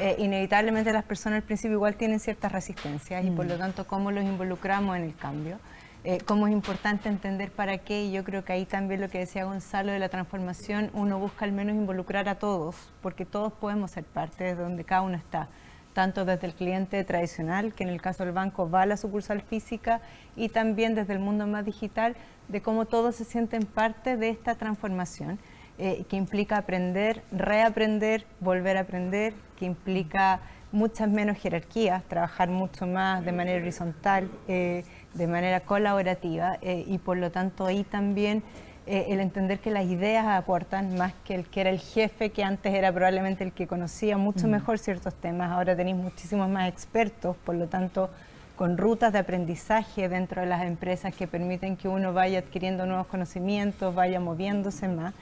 eh, inevitablemente las personas al principio igual tienen ciertas resistencias y por mm. lo tanto cómo los involucramos en el cambio. Eh, cómo es importante entender para qué, y yo creo que ahí también lo que decía Gonzalo de la transformación, uno busca al menos involucrar a todos, porque todos podemos ser parte de donde cada uno está, tanto desde el cliente tradicional, que en el caso del banco va a la sucursal física, y también desde el mundo más digital, de cómo todos se sienten parte de esta transformación eh, que implica aprender, reaprender, volver a aprender, que implica muchas menos jerarquías, trabajar mucho más de manera horizontal, eh, de manera colaborativa eh, y por lo tanto ahí también el entender que las ideas aportan más que el que era el jefe, que antes era probablemente el que conocía mucho mm. mejor ciertos temas, ahora tenéis muchísimos más expertos, por lo tanto con rutas de aprendizaje dentro de las empresas que permiten que uno vaya adquiriendo nuevos conocimientos, vaya moviéndose más.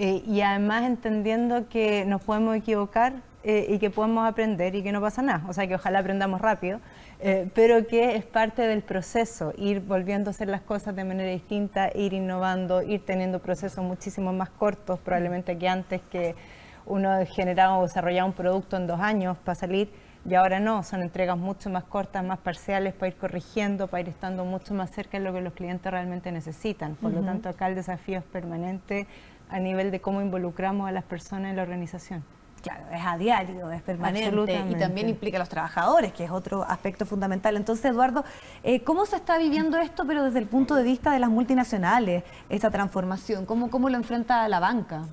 Eh, y además entendiendo que nos podemos equivocar eh, y que podemos aprender y que no pasa nada, o sea que ojalá aprendamos rápido, eh, pero que es parte del proceso, ir volviendo a hacer las cosas de manera distinta, ir innovando, ir teniendo procesos muchísimo más cortos probablemente que antes que uno generaba o desarrollaba un producto en dos años para salir y ahora no, son entregas mucho más cortas, más parciales para ir corrigiendo, para ir estando mucho más cerca de lo que los clientes realmente necesitan. Por lo tanto, acá el desafío es permanente a nivel de cómo involucramos a las personas en la organización. Claro, es a diario, es permanente y también implica a los trabajadores, que es otro aspecto fundamental. Entonces, Eduardo, eh, ¿cómo se está viviendo esto, pero desde el punto de vista de las multinacionales, esa transformación? ¿Cómo, cómo lo enfrenta la banca?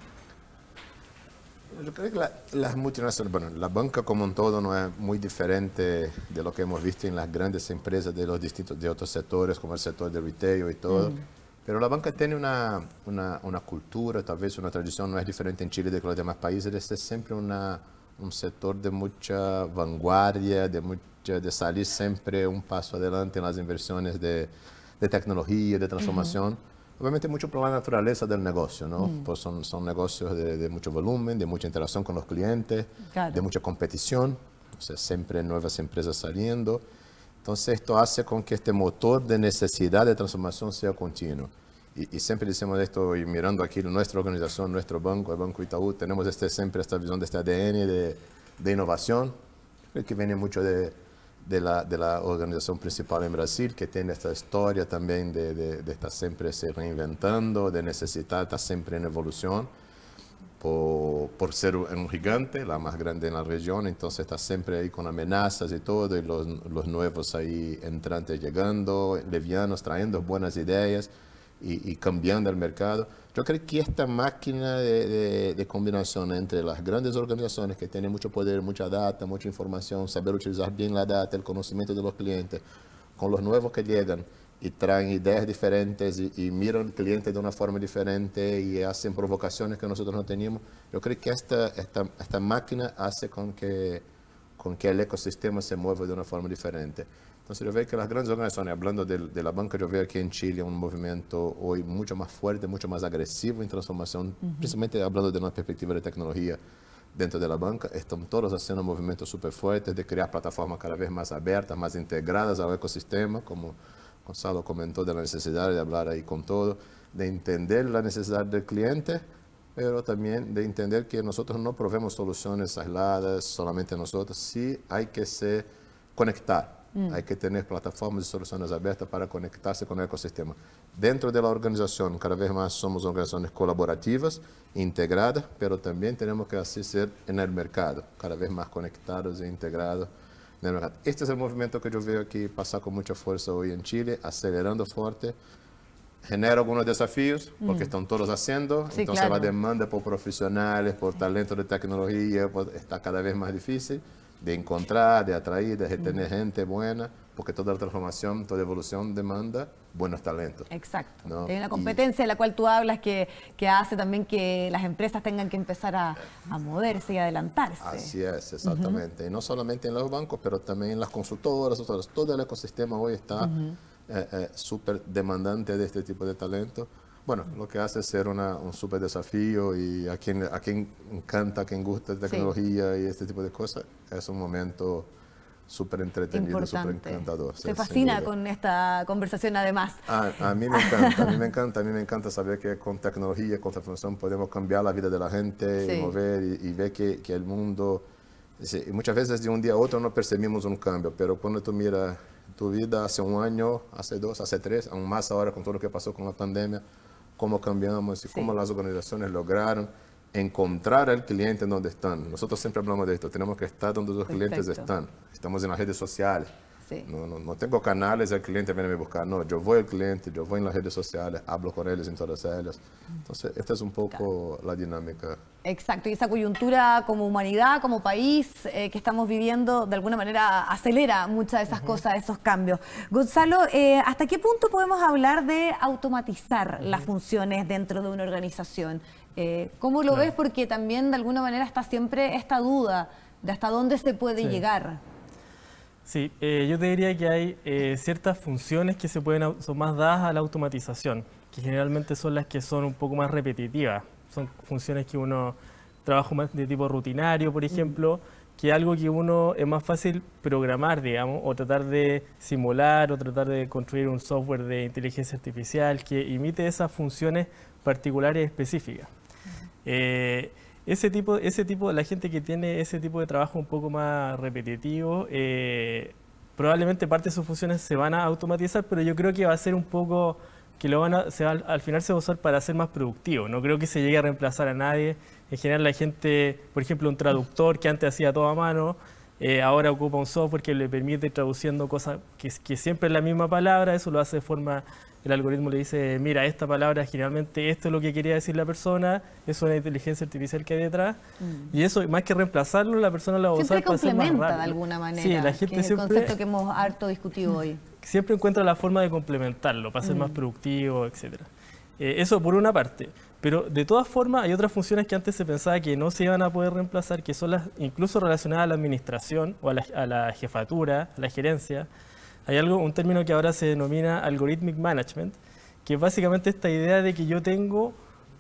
Yo creo que las multinacionales, bueno, la banca como un todo no es muy diferente de lo que hemos visto en las grandes empresas de los distintos, de otros sectores, como el sector de retail y todo. Mm. Pero la banca tiene una, una, cultura, tal vez una tradición, no es diferente en Chile de que los demás países, este es siempre un sector de mucha vanguardia, de, mucha, de salir siempre un paso adelante en las inversiones de, tecnología, de transformación. Obviamente mucho por la naturaleza del negocio, ¿no? Mm. Pues son, negocios de, mucho volumen, de mucha interacción con los clientes, de mucha competición, o sea, siempre nuevas empresas saliendo. Entonces esto hace con que este motor de necesidad de transformación sea continuo. Y, siempre decimos esto, y mirando aquí nuestra organización, nuestro banco, el Banco Itaú, tenemos este, siempre esta visión de este ADN de, innovación, que viene mucho de, la, de, la, organización principal en Brasil, que tiene esta historia también de, estar siempre se reinventando, de necesitar estar siempre en evolución por, por, ser un gigante, la más grande en la región, entonces está siempre ahí con amenazas y todo, y los, los nuevos ahí entrantes llegando, levianos, trayendo buenas ideas y, cambiando el mercado. Yo creo que esta máquina de, de, combinación entre las grandes organizaciones que tienen mucho poder, mucha data, mucha información, saber utilizar bien la data, el conocimiento de los clientes, con los nuevos que llegan, e traem ideias diferentes e miram miran cliente de uma forma diferente e fazem provocações que nós não tínhamos. Eu creio que esta, esta, esta máquina faz com que, com que o ecossistema se mueva de uma forma diferente. se eu vejo que as grandes organizações, falando da banca, eu vejo que em Chile há um movimento hoje muito mais forte, muito mais agressivo em transformação, principalmente falando de uma perspectiva de tecnologia dentro da banca, estão todos um movimento super forte de criar plataformas cada vez mais abertas, mais integradas ao ecossistema, como Gonzalo comentó de la necesidad de hablar ahí con todo, de entender la necesidad del cliente, pero también de entender que nosotros no provemos soluciones aisladas solamente nosotros, sí hay que conectar, mm. hay que tener plataformas y soluciones abiertas para conectarse con el ecosistema. Dentro de la organización, cada vez más somos organizaciones colaborativas, integradas, pero también tenemos que así ser en el mercado, cada vez más conectados e integrados este es el movimiento que yo veo aquí pasar con mucha fuerza hoy en Chile, acelerando fuerte. Genera algunos desafíos, porque están todos haciendo, entonces la demanda por profesionales, por talento de tecnología, pues, está cada vez más difícil de encontrar, de atraer, de tener gente buena, porque toda la transformación, toda evolución demanda buenos talentos. Exacto. ¿no? Hay una competencia en de la cual tú hablas que, que, hace también que las empresas tengan que empezar a, a moverse y adelantarse. Así es, exactamente. Y no solamente en los bancos, pero también en las consultoras, todo el ecosistema hoy está eh, eh, súper demandante de este tipo de talento. Bueno, lo que hace es ser un super desafío y a quien, a quien encanta, a quien gusta tecnología y este tipo de cosas, es un momento súper entretenido, súper encantador. Te fascina con esta conversación además. A, mí me encanta, a mí me encanta, a mí me encanta saber que con tecnología, con transformación podemos cambiar la vida de la gente y mover y, ver que, que, el mundo... Y muchas veces de un día a otro no percibimos un cambio, pero cuando tú miras tu vida hace un año, hace dos, hace tres, aún más ahora con todo lo que pasó con la pandemia, cómo cambiamos y cómo las organizaciones lograron encontrar al cliente donde están. Nosotros siempre hablamos de esto, tenemos que estar donde los clientes están. Estamos en las redes sociales, no, tengo canales, el cliente viene a buscar. No, yo voy al cliente, yo voy en las redes sociales, hablo con ellos en todas ellas. Entonces, esta es un poco la dinámica. Exacto, y esa coyuntura como humanidad, como país eh, que estamos viviendo, de alguna manera acelera muchas de esas cosas, esos cambios. Gonzalo, eh, ¿hasta qué punto podemos hablar de automatizar las funciones dentro de una organización? Eh, ¿Cómo lo ves? Porque también de alguna manera está siempre esta duda de hasta dónde se puede llegar. Sí, eh, yo te diría que hay eh, ciertas funciones que se pueden son más dadas a la automatización, que generalmente son las que son un poco más repetitivas. Son funciones que uno trabaja más de tipo rutinario, por ejemplo, que algo que uno es más fácil programar, digamos, o tratar de simular, o tratar de construir un software de inteligencia artificial que imite esas funciones particulares específicas. Ese tipo, ese tipo, la gente que tiene ese tipo de trabajo un poco más repetitivo, eh, probablemente parte de sus funciones se van a automatizar, pero yo creo que va a ser un poco que lo van a, se va, al final se va a usar para ser más productivo. No creo que se llegue a reemplazar a nadie. En general la gente, por ejemplo, un traductor que antes hacía todo a mano, eh, ahora ocupa un software que le permite traduciendo cosas que, que, siempre es la misma palabra, eso lo hace de forma el algoritmo le dice, mira, esta palabra generalmente esto es lo que quería decir la persona, es una inteligencia artificial que hay detrás, mm. y eso más que reemplazarlo, la persona lo va a usar para más complementa de alguna manera, sí, la gente que es el concepto que hemos harto discutido hoy. Siempre encuentra la forma de complementarlo, para ser más mm. productivo, etc. Eh, eso por una parte. Pero de todas formas hay otras funciones que antes se pensaba que no se iban a poder reemplazar, que son las incluso relacionadas a la administración o a la, a la jefatura, a la gerencia. Hay algo, un término que ahora se denomina algorithmic management, que es básicamente esta idea de que yo tengo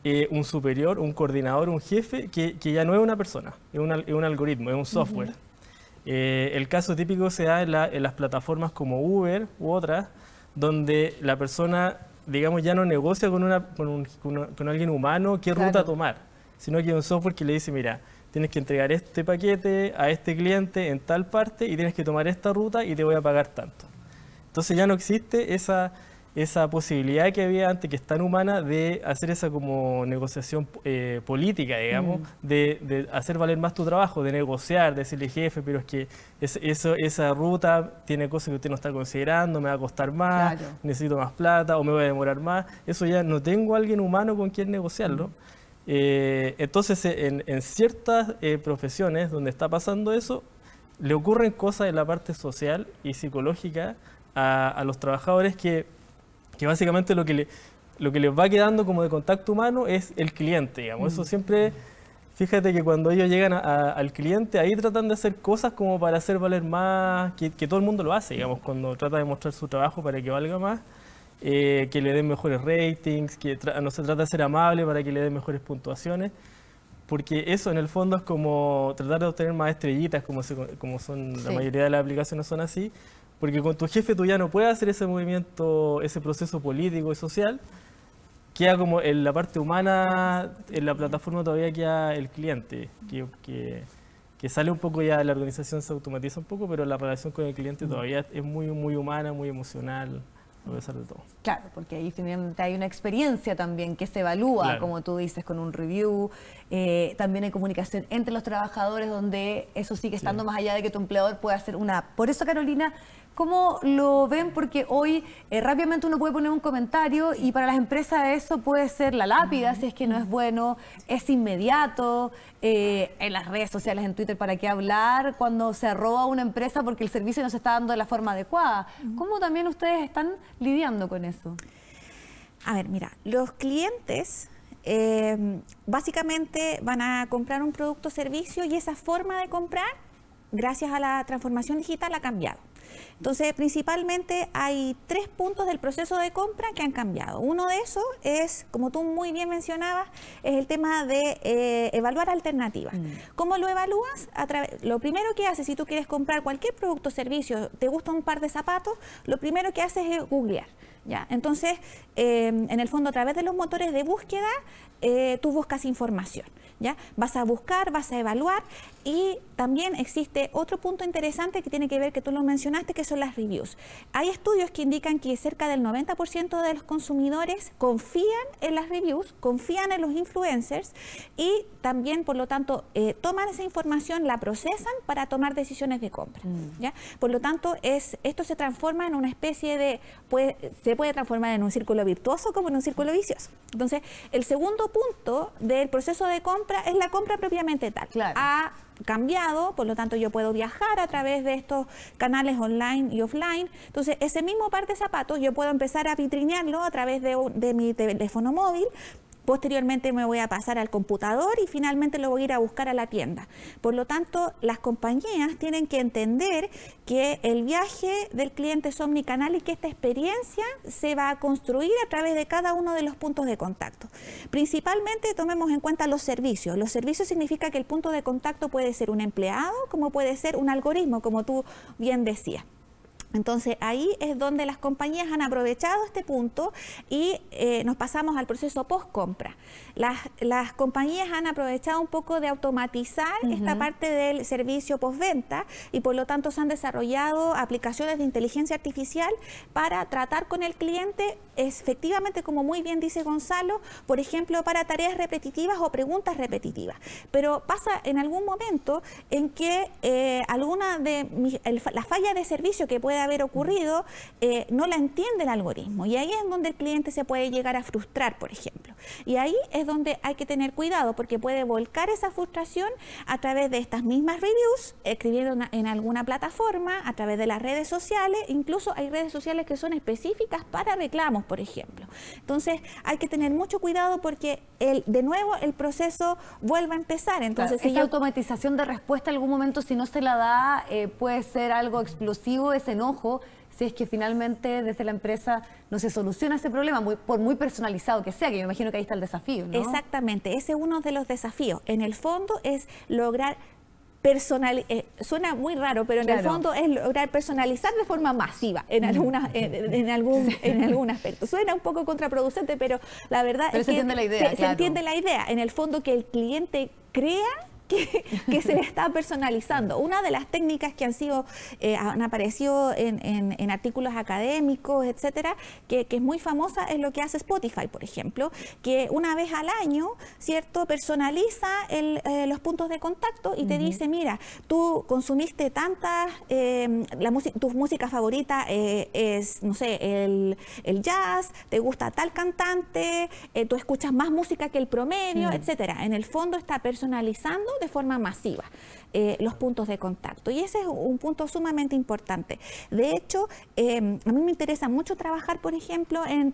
eh, un superior, un coordinador, un jefe, que, ya no es una persona, es un, algoritmo, es un software. Eh, el caso típico se da en, las plataformas como Uber u otras, donde la persona, digamos, ya no negocia con, con, alguien humano qué ruta tomar, sino que un software que le dice, mira, tienes que entregar este paquete a este cliente en tal parte y tienes que tomar esta ruta y te voy a pagar tanto. Entonces ya no existe esa, esa posibilidad que había antes, que es tan humana, de hacer esa como negociación eh, política, digamos, mm. de, hacer valer más tu trabajo, de negociar, de decirle jefe, pero es que esa ruta tiene cosas que usted no está considerando, me va a costar más, necesito más plata o me voy a demorar más. Eso ya no tengo alguien humano con quien negociarlo. Mm. Eh, entonces, eh, en, ciertas profesiones donde está pasando eso, le ocurren cosas en la parte social y psicológica a, los trabajadores que, básicamente lo que, lo que les va quedando como de contacto humano es el cliente, digamos. Eso mm. siempre, fíjate que cuando ellos llegan al cliente, ahí tratan de hacer cosas como para hacer valer más, que, todo el mundo lo hace, digamos, cuando trata de mostrar su trabajo para que valga más. Eh, que le den mejores ratings, que no se trata de ser amable para que le den mejores puntuaciones porque eso en el fondo es como tratar de obtener más estrellitas, como, como son la mayoría de las aplicaciones son así, porque con tu jefe tú ya no puedes hacer ese movimiento, ese proceso político y social. Queda como en la parte humana, en la plataforma todavía queda el cliente, que, que, sale un poco ya, la organización se automatiza un poco, pero la relación con el cliente todavía es muy, muy humana, muy emocional a pesar de todo. Claro, porque ahí finalmente hay una experiencia también que se evalúa, como tú dices, con un review. Eh, también hay comunicación entre los trabajadores, donde eso sigue estando más allá de que tu empleador pueda hacer una. Por eso, Carolina, ¿Cómo lo ven? Porque hoy eh, rápidamente uno puede poner un comentario y para las empresas eso puede ser la lápida, si es que no es bueno, es inmediato, eh, en las redes sociales, en Twitter, ¿para qué hablar? Cuando se roba una empresa porque el servicio no se está dando de la forma adecuada. ¿Cómo también ustedes están lidiando con eso? A ver, mira, los clientes eh, básicamente van a comprar un producto o servicio y esa forma de comprar, gracias a la transformación digital, ha cambiado. Entonces, principalmente hay tres puntos del proceso de compra que han cambiado. Uno de esos es, como tú muy bien mencionabas, es el tema de eh, evaluar alternativas. Mm. ¿Cómo lo evalúas? lo primero que haces, si tú quieres comprar cualquier producto o servicio, te gusta un par de zapatos, lo primero que haces es googlear. Entonces, eh, en el fondo, a través de los motores de búsqueda, eh, tú buscas información. ¿ya? Vas a buscar, vas a evaluar y también existe otro punto interesante que tiene que ver, que tú lo mencionaste, que son las reviews. Hay estudios que indican que cerca del 90% de los consumidores confían en las reviews, confían en los influencers y también, por lo tanto, eh, toman esa información, la procesan para tomar decisiones de compra. Mm. ¿ya? Por lo tanto, es, esto se transforma en una especie de, pues se puede transformar en un círculo virtuoso como en un círculo vicioso. Entonces, el segundo punto del proceso de compra es la compra propiamente tal. Ha cambiado, por lo tanto yo puedo viajar a través de estos canales online y offline. Entonces, ese mismo par de zapatos yo puedo empezar a vitrinearlo a través de, de mi teléfono móvil, Posteriormente me voy a pasar al computador y finalmente lo voy a ir a buscar a la tienda. Por lo tanto, las compañías tienen que entender que el viaje del cliente es omnicanal y que esta experiencia se va a construir a través de cada uno de los puntos de contacto. Principalmente tomemos en cuenta los servicios. Los servicios significa que el punto de contacto puede ser un empleado, como puede ser un algoritmo, como tú bien decías. Entonces ahí es donde las compañías han aprovechado este punto y eh, nos pasamos al proceso post-compra. Las, compañías han aprovechado un poco de automatizar esta parte del servicio postventa y por lo tanto se han desarrollado aplicaciones de inteligencia artificial para tratar con el cliente efectivamente, como muy bien dice Gonzalo, por ejemplo, para tareas repetitivas o preguntas repetitivas. Pero pasa en algún momento en que eh, alguna de las fallas la falla de servicio que puede haber ocurrido eh, no la entiende el algoritmo y ahí es donde el cliente se puede llegar a frustrar, por ejemplo. Y ahí es donde hay que tener cuidado porque puede volcar esa frustración a través de estas mismas reviews, escribiendo en alguna plataforma, a través de las redes sociales, incluso hay redes sociales que son específicas para reclamos, por ejemplo. Entonces hay que tener mucho cuidado porque el, de nuevo el proceso vuelve a empezar. Entonces, esa automatización de respuesta en algún momento si no se la da eh, puede ser algo explosivo, ese enojo si es que finalmente desde la empresa no se soluciona ese problema, muy, por muy personalizado que sea, que me imagino que ahí está el desafío. ¿no? Exactamente, ese es uno de los desafíos. En el fondo es lograr personal eh, suena muy raro pero en el fondo es lograr personalizar de forma masiva en mm. algunas eh, en, algún en algún aspecto suena un poco contraproducente pero la verdad es se entiende la idea, se entiende la idea en el fondo que el cliente crea que, que, se está personalizando. Una de las técnicas que han sido, eh, han aparecido en, en, artículos académicos, etcétera, que, es muy famosa, es lo que hace Spotify, por ejemplo, que una vez al año, ¿cierto?, personaliza el, eh, los puntos de contacto y te dice, mira, tú consumiste tantas, em, eh, tu música favorita es, no sé, el, jazz, te gusta tal cantante, eh, tú escuchas más música que el promedio, etcétera. En el fondo está personalizando de forma masiva. Eh, los puntos de contacto. Y ese es un punto sumamente importante. De hecho, em, a mí me interesa mucho trabajar, por ejemplo, en,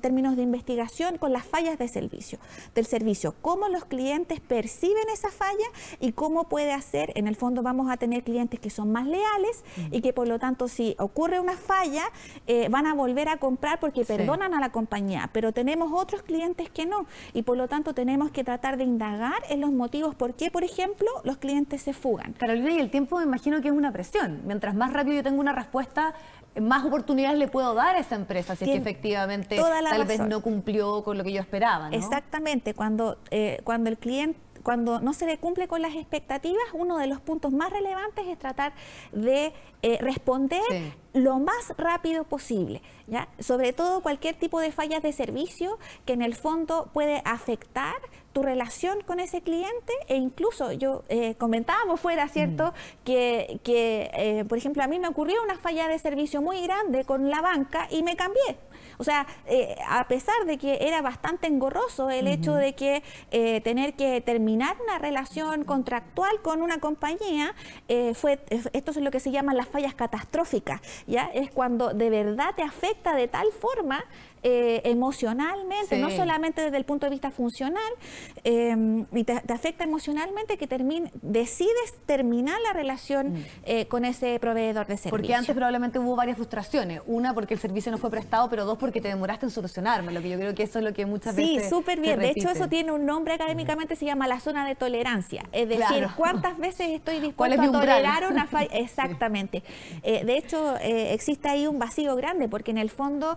términos de investigación con las fallas de servicio, del servicio, cómo los clientes perciben esa falla y cómo puede hacer, en el fondo vamos a tener clientes que son más leales y que por lo tanto si ocurre una falla eh, van a volver a comprar porque perdonan a la compañía, pero tenemos otros clientes que no y por lo tanto tenemos que tratar de indagar en los motivos por qué, por ejemplo, los clientes se fugan. Carolina, y el tiempo me imagino que es una presión. Mientras más rápido yo tengo una respuesta, más oportunidades le puedo dar a esa empresa si es que efectivamente tal vez no cumplió con lo que yo esperaba. Exactamente, cuando, eh, cuando el cliente cuando no se le cumple con las expectativas, uno de los puntos más relevantes es tratar de eh, responder lo más rápido posible, ¿ya? sobre todo cualquier tipo de fallas de servicio que en el fondo puede afectar tu relación con ese cliente e incluso yo eh, comentábamos fuera, ¿cierto? Que, que eh, por ejemplo, a mí me ocurrió una falla de servicio muy grande con la banca y me cambié. O sea, eh, a pesar de que era bastante engorroso el hecho de que tener que terminar una relación contractual con una compañía, fue, esto es lo que se llaman las fallas catastróficas, ¿ya? Es cuando de verdad te afecta de tal forma eh, emocionalmente, no solamente desde el punto de vista funcional, em, y te, afecta emocionalmente que termine, decides terminar la relación mm. eh, con ese proveedor de servicios. Porque antes probablemente hubo varias frustraciones. Una, porque el servicio no fue prestado, pero dos, porque te demoraste en solucionarme, lo que yo creo que eso es lo que muchas veces. Sí, súper bien. De hecho, eso tiene un nombre académicamente, se llama la zona de tolerancia. Es decir, cuántas veces estoy dispuesto a tolerar una falla. Exactamente. Eh, de hecho, existe ahí un vacío grande, porque en el fondo,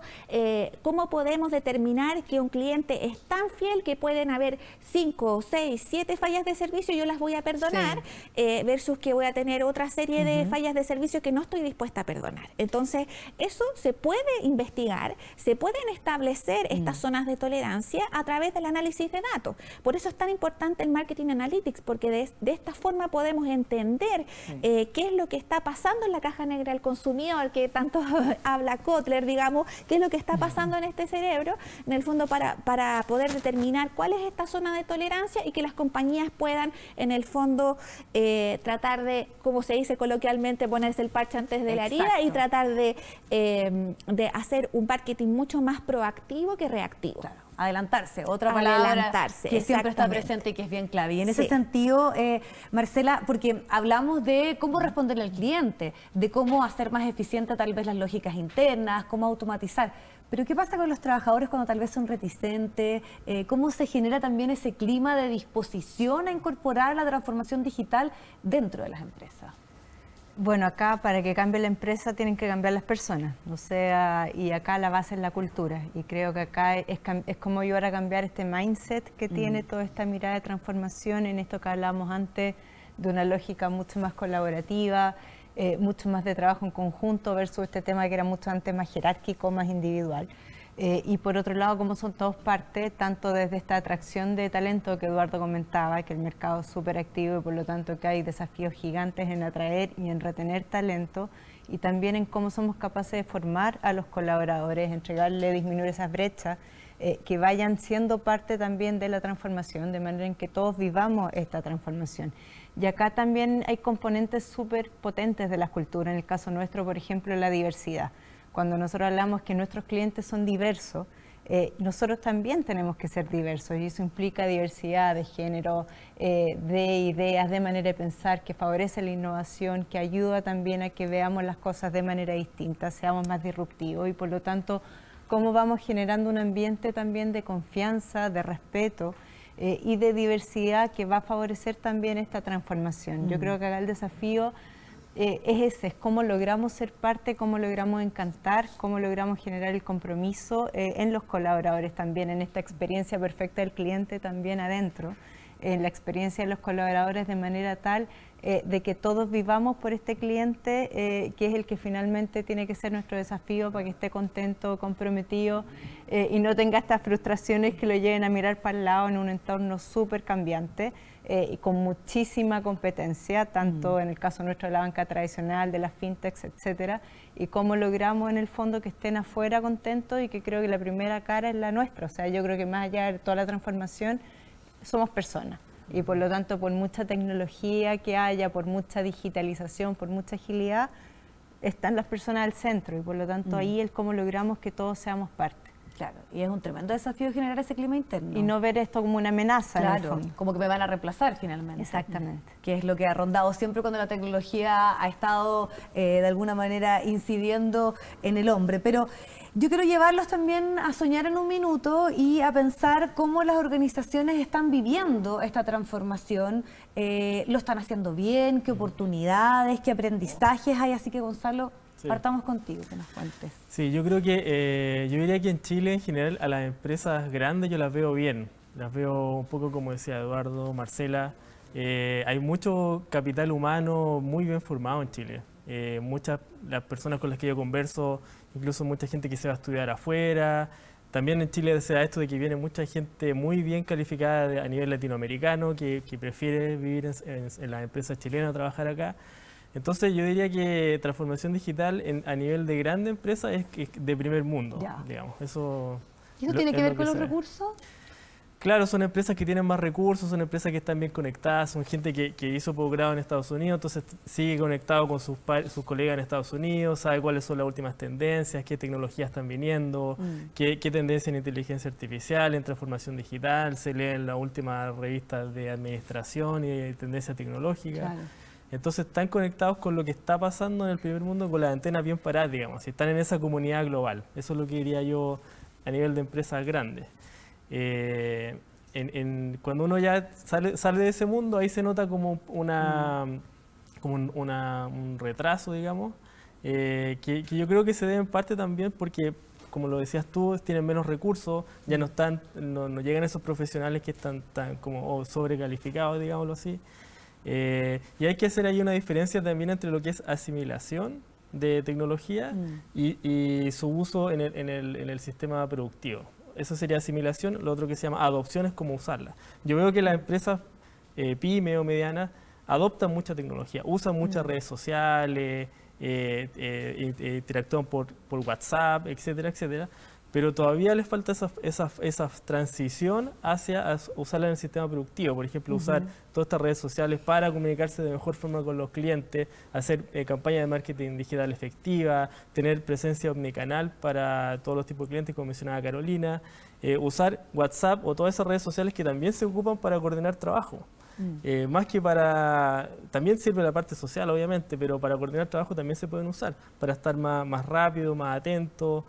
¿cómo ¿Cómo podemos determinar que un cliente es tan fiel que pueden haber 5, 6, 7 fallas de servicio? Yo las voy a perdonar eh, versus que voy a tener otra serie de fallas de servicio que no estoy dispuesta a perdonar. Entonces, eso se puede investigar, se pueden establecer mm. estas zonas de tolerancia a través del análisis de datos. Por eso es tan importante el marketing analytics, porque de, esta forma podemos entender eh, qué es lo que está pasando en la caja negra del consumidor, que tanto habla Kotler, digamos, qué es lo que está pasando en este cerebro, en el fondo para, para poder determinar cuál es esta zona de tolerancia y que las compañías puedan, en el fondo, eh, tratar de, como se dice coloquialmente, ponerse el parche antes de la herida y tratar em, de, hacer un marketing mucho más proactivo que reactivo. adelantarse, otra palabra que siempre está presente y que es bien clave. Y en ese sentido, eh, Marcela, porque hablamos de cómo responderle al cliente, de cómo hacer más eficiente tal vez las lógicas internas, cómo automatizar pero ¿qué pasa con los trabajadores cuando tal vez son reticentes? Eh, ¿Cómo se genera también ese clima de disposición a incorporar la transformación digital dentro de las empresas? Bueno, acá para que cambie la empresa tienen que cambiar las personas, o sea, y acá la base es la cultura, y creo que acá es, como ayudar a cambiar este mindset que mm. tiene toda esta mirada de transformación en esto que hablábamos antes, de una lógica mucho más colaborativa, eh, mucho más de trabajo en conjunto versus este tema que era mucho antes más jerárquico, más individual. Eh, y por otro lado, cómo son todos parte, tanto desde esta atracción de talento que Eduardo comentaba, que el mercado es súper activo y por lo tanto que hay desafíos gigantes en atraer y en retener talento, y también en cómo somos capaces de formar a los colaboradores, entregarle, disminuir esas brechas, eh, que vayan siendo parte también de la transformación, de manera en que todos vivamos esta transformación. Y acá también hay componentes súper potentes de la cultura, en el caso nuestro, por ejemplo, la diversidad. Cuando nosotros hablamos que nuestros clientes son diversos, eh, nosotros también tenemos que ser diversos y eso implica diversidad de género, eh, de ideas, de manera de pensar, que favorece la innovación, que ayuda también a que veamos las cosas de manera distinta, seamos más disruptivos y por lo tanto cómo vamos generando un ambiente también de confianza, de respeto eh, y de diversidad que va a favorecer también esta transformación. Yo mm. creo que acá el desafío eh, es ese, es cómo logramos ser parte, cómo logramos encantar, cómo logramos generar el compromiso eh, en los colaboradores también, en esta experiencia perfecta del cliente también adentro, en la experiencia de los colaboradores de manera tal eh, de que todos vivamos por este cliente, eh, que es el que finalmente tiene que ser nuestro desafío para que esté contento, comprometido eh, y no tenga estas frustraciones que lo lleven a mirar para el lado en un entorno súper cambiante y con muchísima competencia, tanto mm. en el caso nuestro de la banca tradicional, de las fintechs, etcétera, y cómo logramos en el fondo que estén afuera contentos y que creo que la primera cara es la nuestra. O sea, yo creo que más allá de toda la transformación, somos personas. Y por lo tanto, por mucha tecnología que haya, por mucha digitalización, por mucha agilidad, están las personas al centro y por lo tanto mm. ahí es cómo logramos que todos seamos parte. Claro, y es un tremendo desafío generar ese clima interno. Y no ver esto como una amenaza. Claro, como que me van a reemplazar finalmente. Exactamente. Que es lo que ha rondado siempre cuando la tecnología ha estado eh, de alguna manera incidiendo en el hombre. Pero yo quiero llevarlos también a soñar en un minuto y a pensar cómo las organizaciones están viviendo esta transformación, eh, lo están haciendo bien, qué oportunidades, qué aprendizajes hay. Así que Gonzalo, partamos contigo, que nos cuentes. Sí, yo creo que eh, yo diría que en Chile en general a las empresas grandes yo las veo bien, las veo un poco como decía Eduardo, Marcela. Eh, hay mucho capital humano muy bien formado en Chile. Eh, muchas las personas con las que yo converso, incluso mucha gente que se va a estudiar afuera. También en Chile se da esto de que viene mucha gente muy bien calificada a nivel latinoamericano que, prefiere vivir en, las empresas chilenas, trabajar acá. Entonces yo diría que transformación digital en, a nivel de grande empresa es, de primer mundo, Eso, ¿Y eso tiene que ver con los recursos? Claro, son empresas que tienen más recursos, son empresas que están bien conectadas, son gente que, que hizo posgrado en Estados Unidos, entonces sigue conectado con sus, sus colegas en Estados Unidos, sabe cuáles son las últimas tendencias, qué tecnologías están viniendo, mm. qué, qué tendencia en inteligencia artificial, en transformación digital, se lee en la última revista de administración y tendencia tecnológica. Entonces están conectados con lo que está pasando en el primer mundo, con las antenas bien parada, digamos, y están en esa comunidad global. Eso es lo que diría yo a nivel de empresas grandes. Eh, cuando uno ya sale, de ese mundo, ahí se nota como, una, mm. como un, retraso, digamos, eh, que, yo creo que se debe en parte también porque, como lo decías tú, tienen menos recursos, ya no, mm. están, no, llegan esos profesionales que están tan como sobrecalificados, digámoslo así. Eh, y hay que hacer ahí una diferencia también entre lo que es asimilación de tecnología mm. y, su uso en el sistema productivo. Eso sería asimilación. Lo otro que se llama adopción es cómo usarla. Yo veo que las empresas eh, pyme o medianas adoptan mucha tecnología, usan muchas mm. redes sociales, eh, eh, eh, interactúan por, por WhatsApp, etcétera, etcétera pero todavía les falta esa, esa, transición hacia usarla en el sistema productivo, por ejemplo, usar todas estas redes sociales para comunicarse de mejor forma con los clientes, hacer eh, campañas de marketing digital efectiva, tener presencia omnicanal para todos los tipos de clientes, como mencionaba Carolina, eh, usar WhatsApp o todas esas redes sociales que también se ocupan para coordinar trabajo. Mm. Eh, más que para, también sirve la parte social obviamente, pero para coordinar trabajo también se pueden usar, para estar más, más rápido, más atento.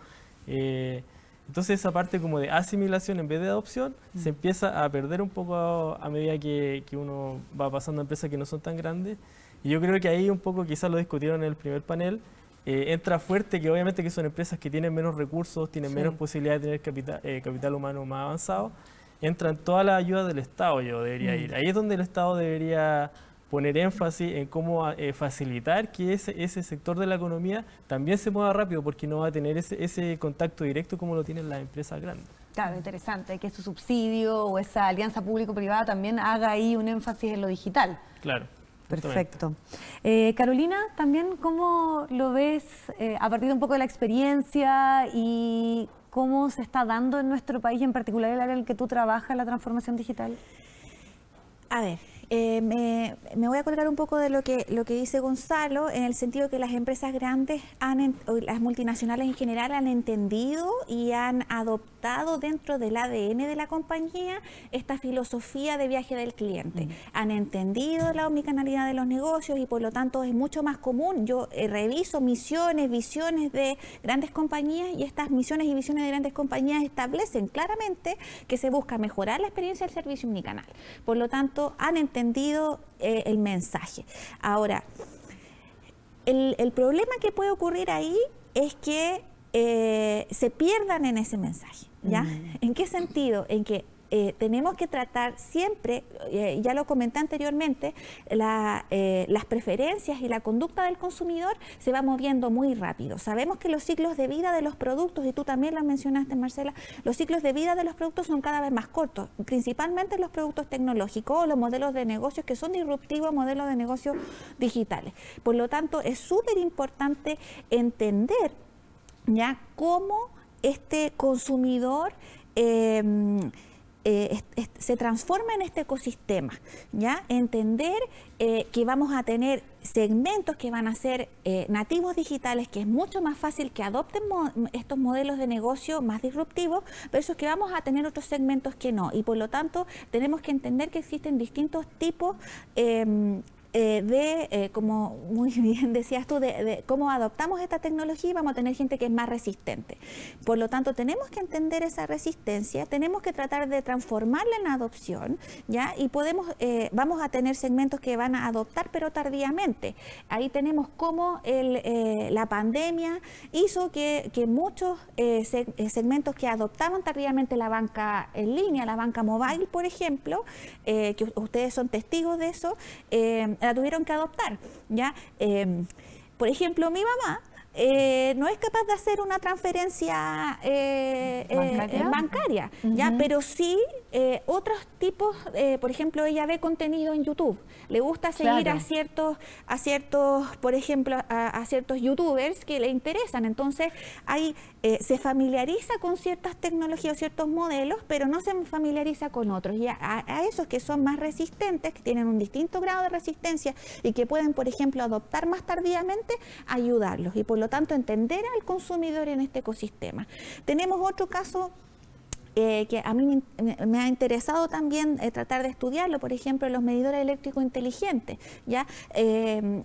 Entonces esa parte como de asimilación en vez de adopción mm. se empieza a perder un poco a, medida que, uno va pasando a empresas que no son tan grandes. Y yo creo que ahí un poco, quizás lo discutieron en el primer panel, eh, entra fuerte que obviamente que son empresas que tienen menos recursos, tienen menos posibilidad de tener capital, eh, capital humano más avanzado, en toda la ayuda del Estado, yo debería mm. ir. Ahí es donde el Estado debería poner énfasis en cómo eh, facilitar que ese, ese sector de la economía también se mueva rápido porque no va a tener ese, ese contacto directo como lo tienen las empresas grandes. Claro, interesante, que su subsidio o esa alianza público-privada también haga ahí un énfasis en lo digital. Claro. Perfecto. Eh, Carolina, también cómo lo ves eh, a partir de un poco de la experiencia y cómo se está dando en nuestro país, en particular el área en el que tú trabajas, la transformación digital. A ver, eh, me, voy a colgar un poco de lo que, lo que dice Gonzalo, en el sentido que las empresas grandes, han, las multinacionales en general, han entendido y han adoptado dentro del ADN de la compañía esta filosofía de viaje del cliente. Han entendido la omnicanalidad de los negocios y por lo tanto es mucho más común. Yo eh, reviso misiones, visiones de grandes compañías y estas misiones y visiones de grandes compañías establecen claramente que se busca mejorar la experiencia del servicio omnicanal. Por lo tanto, han entendido entendido eh, el mensaje. Ahora, el, problema que puede ocurrir ahí es que eh, se pierdan en ese mensaje. ¿Ya? Mm. ¿En qué sentido? En que eh, tenemos que tratar siempre, eh, ya lo comenté anteriormente, eh, las preferencias y la conducta del consumidor se va moviendo muy rápido. Sabemos que los ciclos de vida de los productos, y tú también lo mencionaste Marcela, los ciclos de vida de los productos son cada vez más cortos, principalmente los productos tecnológicos o los modelos de negocios que son disruptivos, modelos de negocios digitales. Por lo tanto, es súper importante entender ya cómo este consumidor em, eh, se transforma en este ecosistema, ¿ya? Entender eh, que vamos a tener segmentos que van a ser eh, nativos digitales, que es mucho más fácil que adopten estos modelos de negocio más disruptivos, versus que vamos a tener otros segmentos que no. Y por lo tanto, tenemos que entender que existen distintos tipos eh, de, eh, eh, como muy bien decías tú, de, cómo adoptamos esta tecnología y vamos a tener gente que es más resistente. Por lo tanto, tenemos que entender esa resistencia, tenemos que tratar de transformarla en adopción, ¿ya? Y podemos, eh, vamos a tener segmentos que van a adoptar, pero tardíamente. Ahí tenemos cómo la pandemia hizo que, que muchos segmentos que adoptaban tardíamente la banca en línea, la banca mobile, por ejemplo, que ustedes son testigos de eso, la tuvieron que adoptar. ¿ya? Em, por ejemplo, mi mamá eh, no es capaz de hacer una transferencia eh, eh, bancaria, ya, pero sí otros tipos, por ejemplo, ella ve contenido en YouTube, le gusta seguir a ciertos, a ciertos, por ejemplo, a, ciertos youtubers que le interesan, entonces ahí se familiariza con ciertas tecnologías ciertos modelos, pero no se familiariza con otros, y a, esos que son más resistentes, que tienen un distinto grado de resistencia y que pueden, por ejemplo, adoptar más tardíamente, ayudarlos, y por lo tanto, entender al consumidor en este ecosistema. Tenemos otro caso eh, que a mí me, ha interesado también eh, tratar de estudiarlo, por ejemplo, los medidores eléctricos inteligentes. ¿ya? Eh,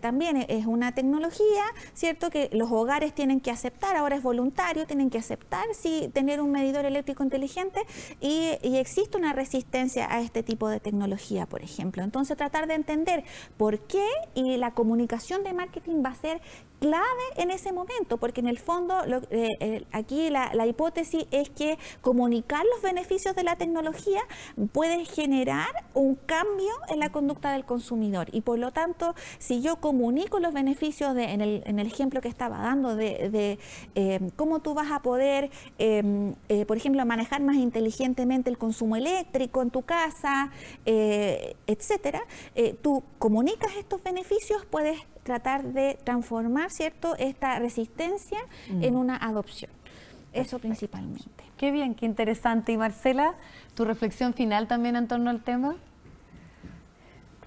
también e, es una tecnología, ¿cierto?, que los hogares tienen que aceptar, ahora es voluntario, tienen que aceptar tener un medidor eléctrico inteligente y, y, existe una resistencia a este tipo de tecnología, por ejemplo. Entonces, tratar de entender por qué y la comunicación de marketing va a ser clave en ese momento, porque en el fondo eh, eh, aquí la, hipótesis es que comunicar los beneficios de la tecnología puede generar un cambio en la conducta del consumidor y por lo tanto, si yo comunico los beneficios de, en, el, ejemplo que estaba dando de, eh, cómo tú vas a poder, em, por ejemplo, manejar más inteligentemente el consumo eléctrico en tu casa, etcétera, tú comunicas estos beneficios, puedes tratar de transformar ¿cierto? esta resistencia mm. en una adopción. Eso principalmente. Qué bien, qué interesante. Y Marcela, tu reflexión final también en torno al tema.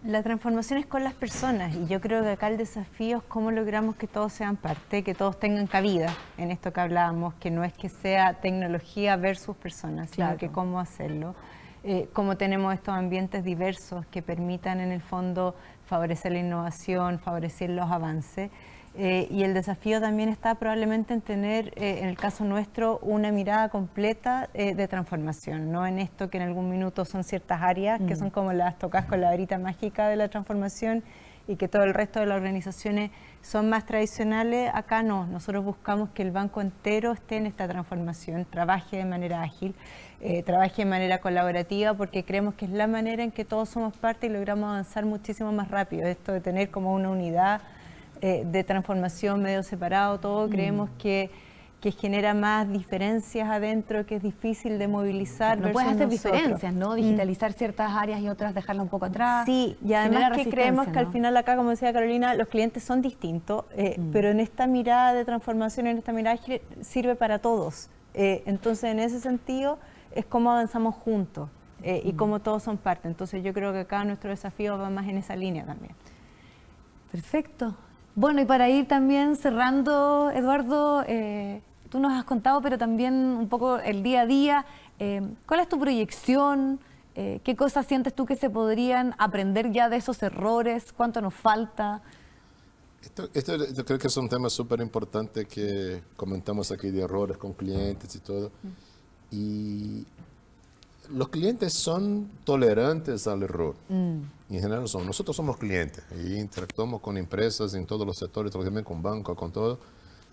La transformación es con las personas y yo creo que acá el desafío es cómo logramos que todos sean parte, que todos tengan cabida en esto que hablábamos, que no es que sea tecnología versus personas, sino que cómo hacerlo. Eh, cómo tenemos estos ambientes diversos que permitan en el fondo favorecer la innovación, favorecer los avances. Eh, y el desafío también está probablemente en tener, eh, en el caso nuestro, una mirada completa eh, de transformación, no en esto que en algún minuto son ciertas áreas que mm. son como las tocas con la varita mágica de la transformación y que todo el resto de las organizaciones son más tradicionales, acá no. Nosotros buscamos que el banco entero esté en esta transformación, trabaje de manera ágil, eh, trabaje de manera colaborativa, porque creemos que es la manera en que todos somos parte y logramos avanzar muchísimo más rápido. Esto de tener como una unidad eh, de transformación medio separado, todo, mm. creemos que que genera más diferencias adentro, que es difícil de movilizar. No puedes hacer diferencias, ¿no? Mm. Digitalizar ciertas áreas y otras dejarlas un poco atrás. Sí, y además que creemos que al final acá, como decía Carolina, los clientes son distintos, eh, mm. pero en esta mirada de transformación, en esta mirada sirve para todos. Eh, entonces, en ese sentido, es cómo avanzamos juntos eh, y mm. cómo todos son parte. Entonces, yo creo que acá nuestro desafío va más en esa línea también. Perfecto. Bueno, y para ir también cerrando, Eduardo, eh, tú nos has contado, pero también un poco el día a día. Eh, ¿Cuál es tu proyección? Eh, ¿Qué cosas sientes tú que se podrían aprender ya de esos errores? ¿Cuánto nos falta? Esto, yo creo que es un tema súper importante que comentamos aquí de errores con clientes y todo. Mm. Y los clientes son tolerantes al error. Mm. En general son. Nosotros somos clientes y interactuamos con empresas en todos los sectores, también con bancos, con todo.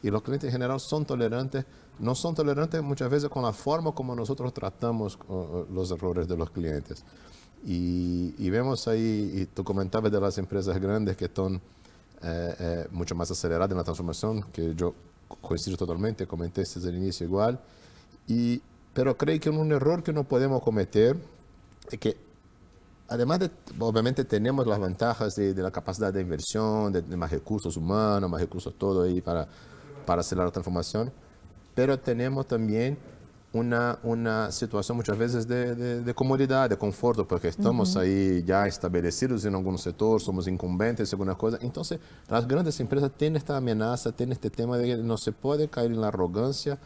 Y los clientes en general son tolerantes, no son tolerantes muchas veces con la forma como nosotros tratamos los errores de los clientes. Y, vemos ahí, y tú comentabas de las empresas grandes que están eh, eh, mucho más aceleradas en la transformación, que yo coincido totalmente, comenté desde el inicio igual, y, pero creo que un error que no podemos cometer es que además de, obviamente tenemos las ventajas de, la capacidad de inversión, de, más recursos humanos, más recursos todo ahí para para acelerar la transformación, pero tenemos también una, una situación muchas veces de, de, de comodidad, de conforto, porque estamos ahí ya establecidos en algún sector, somos incumbentes en algunas cosa. Entonces, las grandes empresas tienen esta amenaza, tienen este tema de que no se puede caer en la arrogancia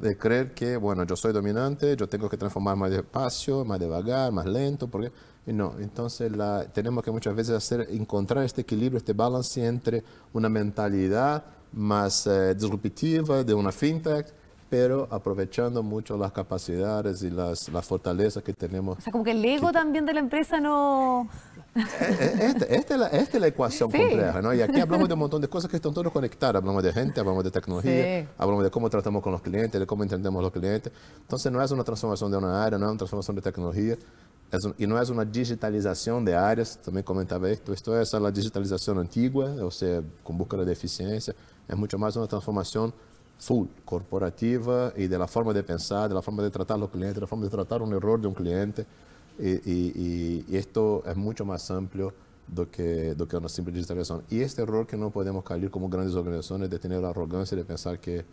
de creer que, bueno, yo soy dominante, yo tengo que transformar más despacio, más devagar, más lento, porque no. Entonces, la, tenemos que muchas veces hacer, encontrar este equilibrio, este balance entre una mentalidad más eh, disruptiva de una fintech, pero aprovechando mucho las capacidades y las, fortalezas que tenemos. O sea, como que el ego también de la empresa no... Eh, eh, este, esta es, la ecuación compleja, ¿no? Y aquí hablamos de un montón de cosas que están todos conectadas. Hablamos de gente, hablamos de tecnología, hablamos de cómo tratamos con los clientes, de cómo entendemos los clientes. Entonces no es una transformación de una área, no es una transformación de tecnología, y no es una digitalización de áreas, también comentaba esto, esto es la digitalización antigua, o sea, con búsqueda de eficiencia, es mucho más una transformación full, corporativa y de la forma de pensar, de la forma de tratar los clientes, de la forma de tratar un error de un cliente. Y, esto es mucho más amplio do que, una simple digitalización. Y este error que no podemos caer como grandes organizaciones de tener la arrogancia de pensar que,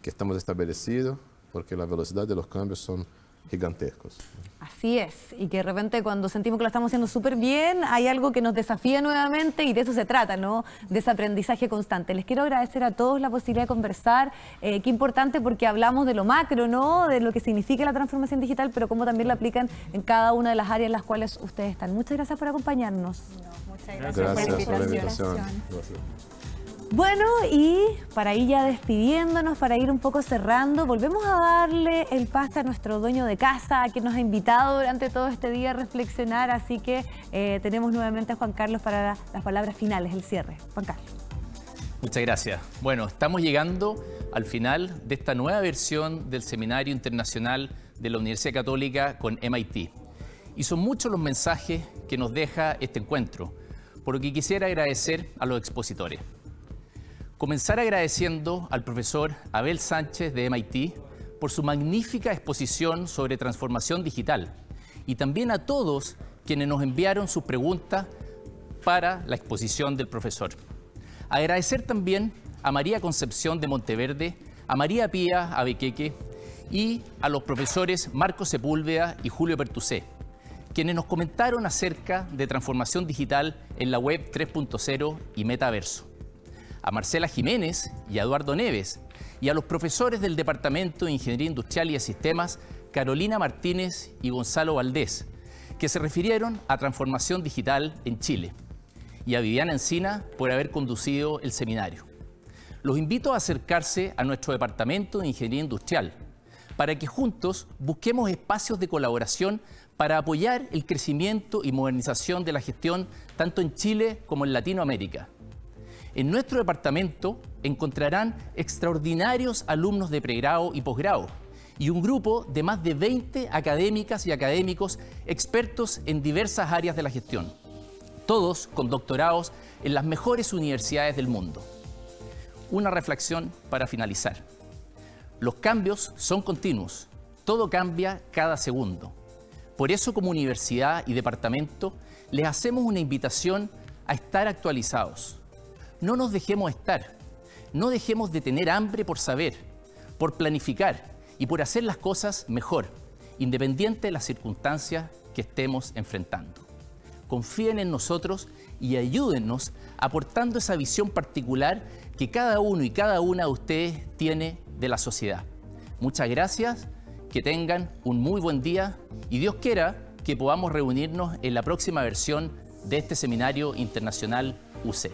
que estamos establecidos, porque la velocidad de los cambios son gigantescos. Así es, y que de repente cuando sentimos que lo estamos haciendo súper bien, hay algo que nos desafía nuevamente y de eso se trata, ¿no? De ese aprendizaje constante. Les quiero agradecer a todos la posibilidad de conversar. Eh, qué importante porque hablamos de lo macro, ¿no? De lo que significa la transformación digital, pero cómo también la aplican en cada una de las áreas en las cuales ustedes están. Muchas gracias por acompañarnos. muchas gracias, por la bueno, y para ir ya despidiéndonos, para ir un poco cerrando, volvemos a darle el pase a nuestro dueño de casa, que nos ha invitado durante todo este día a reflexionar, así que eh, tenemos nuevamente a Juan Carlos para las palabras finales, el cierre. Juan Carlos. Muchas gracias. Bueno, estamos llegando al final de esta nueva versión del Seminario Internacional de la Universidad Católica con MIT. Y son muchos los mensajes que nos deja este encuentro, por lo que quisiera agradecer a los expositores comenzar agradeciendo al profesor Abel Sánchez de MIT por su magnífica exposición sobre transformación digital y también a todos quienes nos enviaron sus preguntas para la exposición del profesor. Agradecer también a María Concepción de Monteverde, a María Pía Abequeque y a los profesores Marco Sepúlveda y Julio Pertusé, quienes nos comentaron acerca de transformación digital en la web 3.0 y metaverso a Marcela Jiménez y a Eduardo Neves, y a los profesores del Departamento de Ingeniería Industrial y de Sistemas, Carolina Martínez y Gonzalo Valdés, que se refirieron a transformación digital en Chile, y a Viviana Encina por haber conducido el seminario. Los invito a acercarse a nuestro Departamento de Ingeniería Industrial para que juntos busquemos espacios de colaboración para apoyar el crecimiento y modernización de la gestión tanto en Chile como en Latinoamérica. En nuestro departamento encontrarán extraordinarios alumnos de pregrado y posgrado y un grupo de más de 20 académicas y académicos expertos en diversas áreas de la gestión, todos con doctorados en las mejores universidades del mundo. Una reflexión para finalizar. Los cambios son continuos, todo cambia cada segundo. Por eso como universidad y departamento les hacemos una invitación a estar actualizados, no nos dejemos estar, no dejemos de tener hambre por saber, por planificar y por hacer las cosas mejor, independiente de las circunstancias que estemos enfrentando. Confíen en nosotros y ayúdennos aportando esa visión particular que cada uno y cada una de ustedes tiene de la sociedad. Muchas gracias, que tengan un muy buen día y Dios quiera que podamos reunirnos en la próxima versión de este seminario internacional UC.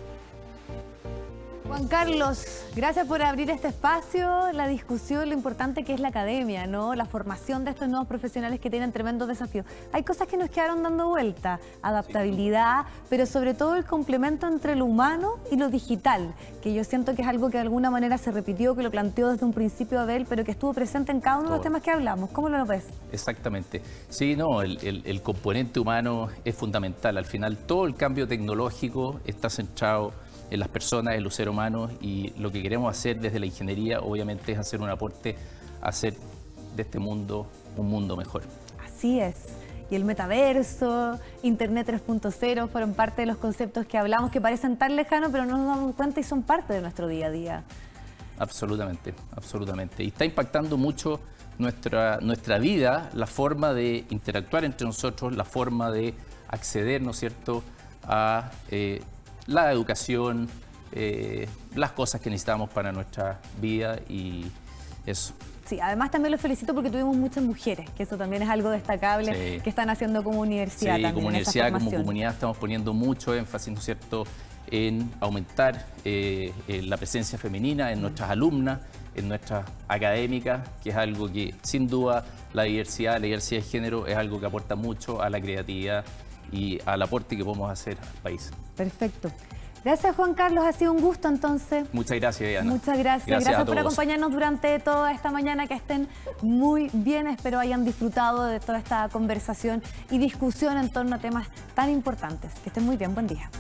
Juan Carlos, gracias por abrir este espacio, la discusión, lo importante que es la academia, ¿no? La formación de estos nuevos profesionales que tienen tremendos desafíos. Hay cosas que nos quedaron dando vuelta, adaptabilidad, pero sobre todo el complemento entre lo humano y lo digital, que yo siento que es algo que de alguna manera se repitió, que lo planteó desde un principio Abel, pero que estuvo presente en cada uno de los temas que hablamos. ¿Cómo lo ves? Exactamente. Sí, no, el, el componente humano es fundamental. Al final todo el cambio tecnológico está centrado en las personas, en los seres humanos y lo que queremos hacer desde la ingeniería obviamente es hacer un aporte, hacer de este mundo un mundo mejor. Así es. Y el metaverso, Internet 3.0 fueron parte de los conceptos que hablamos que parecen tan lejanos, pero no nos damos cuenta y son parte de nuestro día a día. Absolutamente, absolutamente. Y está impactando mucho nuestra, nuestra vida, la forma de interactuar entre nosotros, la forma de acceder, ¿no es cierto?, a eh, la educación, eh, las cosas que necesitamos para nuestra vida y eso. Sí, además también los felicito porque tuvimos muchas mujeres, que eso también es algo destacable que están haciendo como universidad. Sí, como universidad, como comunidad estamos poniendo mucho énfasis, ¿no cierto?, en aumentar eh, la presencia femenina en nuestras alumnas, en nuestras académicas, que es algo que sin duda la diversidad, la diversidad de género es algo que aporta mucho a la creatividad y al aporte que podemos hacer al país. Perfecto. Gracias Juan Carlos, ha sido un gusto entonces. Muchas gracias Diana. Muchas gracias, gracias, por acompañarnos durante toda esta mañana, que estén muy bien, espero hayan disfrutado de toda esta conversación y discusión en torno a temas tan importantes. Que estén muy bien, buen día.